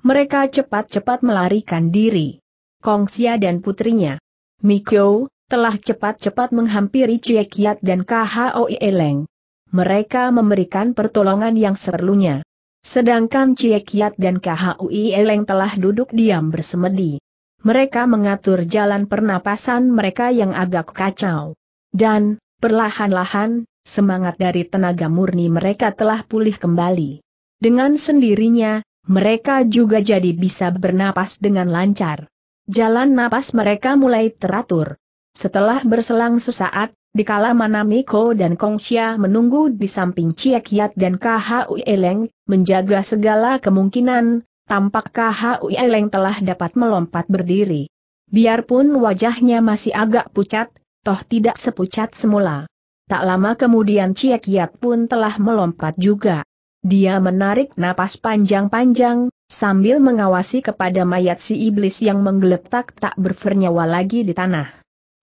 Mereka cepat-cepat melarikan diri. Kong Xia dan putrinya. Mikyo, telah cepat-cepat menghampiri Kiat dan KHOI Eleng. Mereka memberikan pertolongan yang seperlunya. Sedangkan Kiat dan Oi Eleng telah duduk diam bersemedi. Mereka mengatur jalan pernapasan mereka yang agak kacau. Dan, perlahan-lahan, semangat dari tenaga murni mereka telah pulih kembali. Dengan sendirinya, mereka juga jadi bisa bernapas dengan lancar. Jalan napas mereka mulai teratur. Setelah berselang sesaat, di kala mana Miko dan Kongsia menunggu di samping Ciekiat dan KHU Eleng, menjaga segala kemungkinan, tampak KHU Eleng telah dapat melompat berdiri. Biarpun wajahnya masih agak pucat, toh tidak sepucat semula. Tak lama kemudian Ciekiat pun telah melompat juga. Dia menarik napas panjang-panjang, sambil mengawasi kepada mayat si iblis yang menggeletak tak bernyawa lagi di tanah.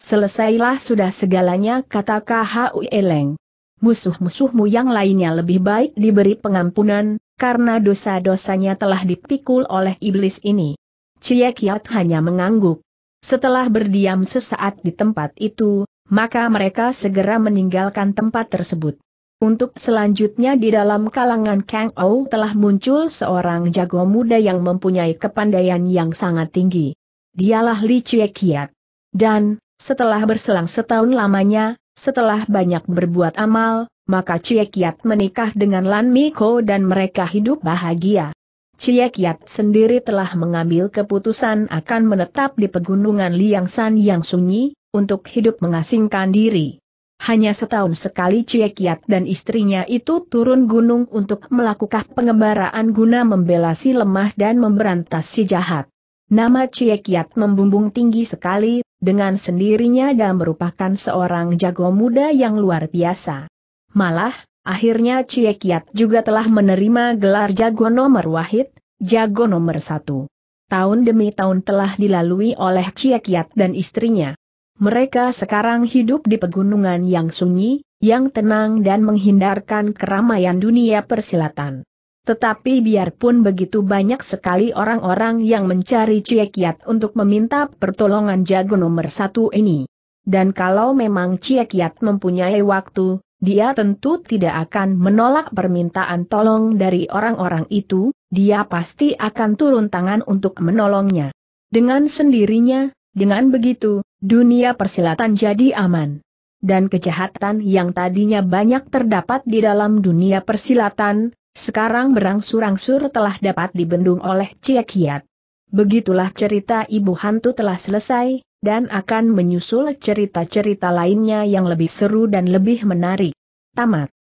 Selesailah sudah segalanya kata KHU Eleng. Musuh-musuhmu yang lainnya lebih baik diberi pengampunan, karena dosa-dosanya telah dipikul oleh iblis ini. Cie Kiat hanya mengangguk. Setelah berdiam sesaat di tempat itu, maka mereka segera meninggalkan tempat tersebut. Untuk selanjutnya di dalam kalangan Kang Ou telah muncul seorang jago muda yang mempunyai kepandaian yang sangat tinggi. Dialah Li Chie Kiat. Dan, setelah berselang setahun lamanya, setelah banyak berbuat amal, maka Chie Kiat menikah dengan Lan Miko dan mereka hidup bahagia. Chie Kiat sendiri telah mengambil keputusan akan menetap di pegunungan Liang San yang sunyi, untuk hidup mengasingkan diri. Hanya setahun sekali Cie Kiat dan istrinya itu turun gunung untuk melakukan pengembaraan guna membela si lemah dan memberantas si jahat. Nama Cie Kiat membumbung tinggi sekali, dengan sendirinya dan merupakan seorang jago muda yang luar biasa. Malah, akhirnya Cie Kiat juga telah menerima gelar jago nomor wahid, jago nomor satu. Tahun demi tahun telah dilalui oleh Cie Kiat dan istrinya. Mereka sekarang hidup di pegunungan yang sunyi, yang tenang dan menghindarkan keramaian dunia persilatan. Tetapi biarpun begitu banyak sekali orang-orang yang mencari Ciekiat untuk meminta pertolongan jago nomor satu ini. Dan kalau memang Ciekiat mempunyai waktu, dia tentu tidak akan menolak permintaan tolong dari orang-orang itu, dia pasti akan turun tangan untuk menolongnya. Dengan sendirinya, dengan begitu, dunia persilatan jadi aman. Dan kejahatan yang tadinya banyak terdapat di dalam dunia persilatan, sekarang berangsur-angsur telah dapat dibendung oleh ciekiat. Begitulah cerita ibu hantu telah selesai, dan akan menyusul cerita-cerita lainnya yang lebih seru dan lebih menarik. Tamat.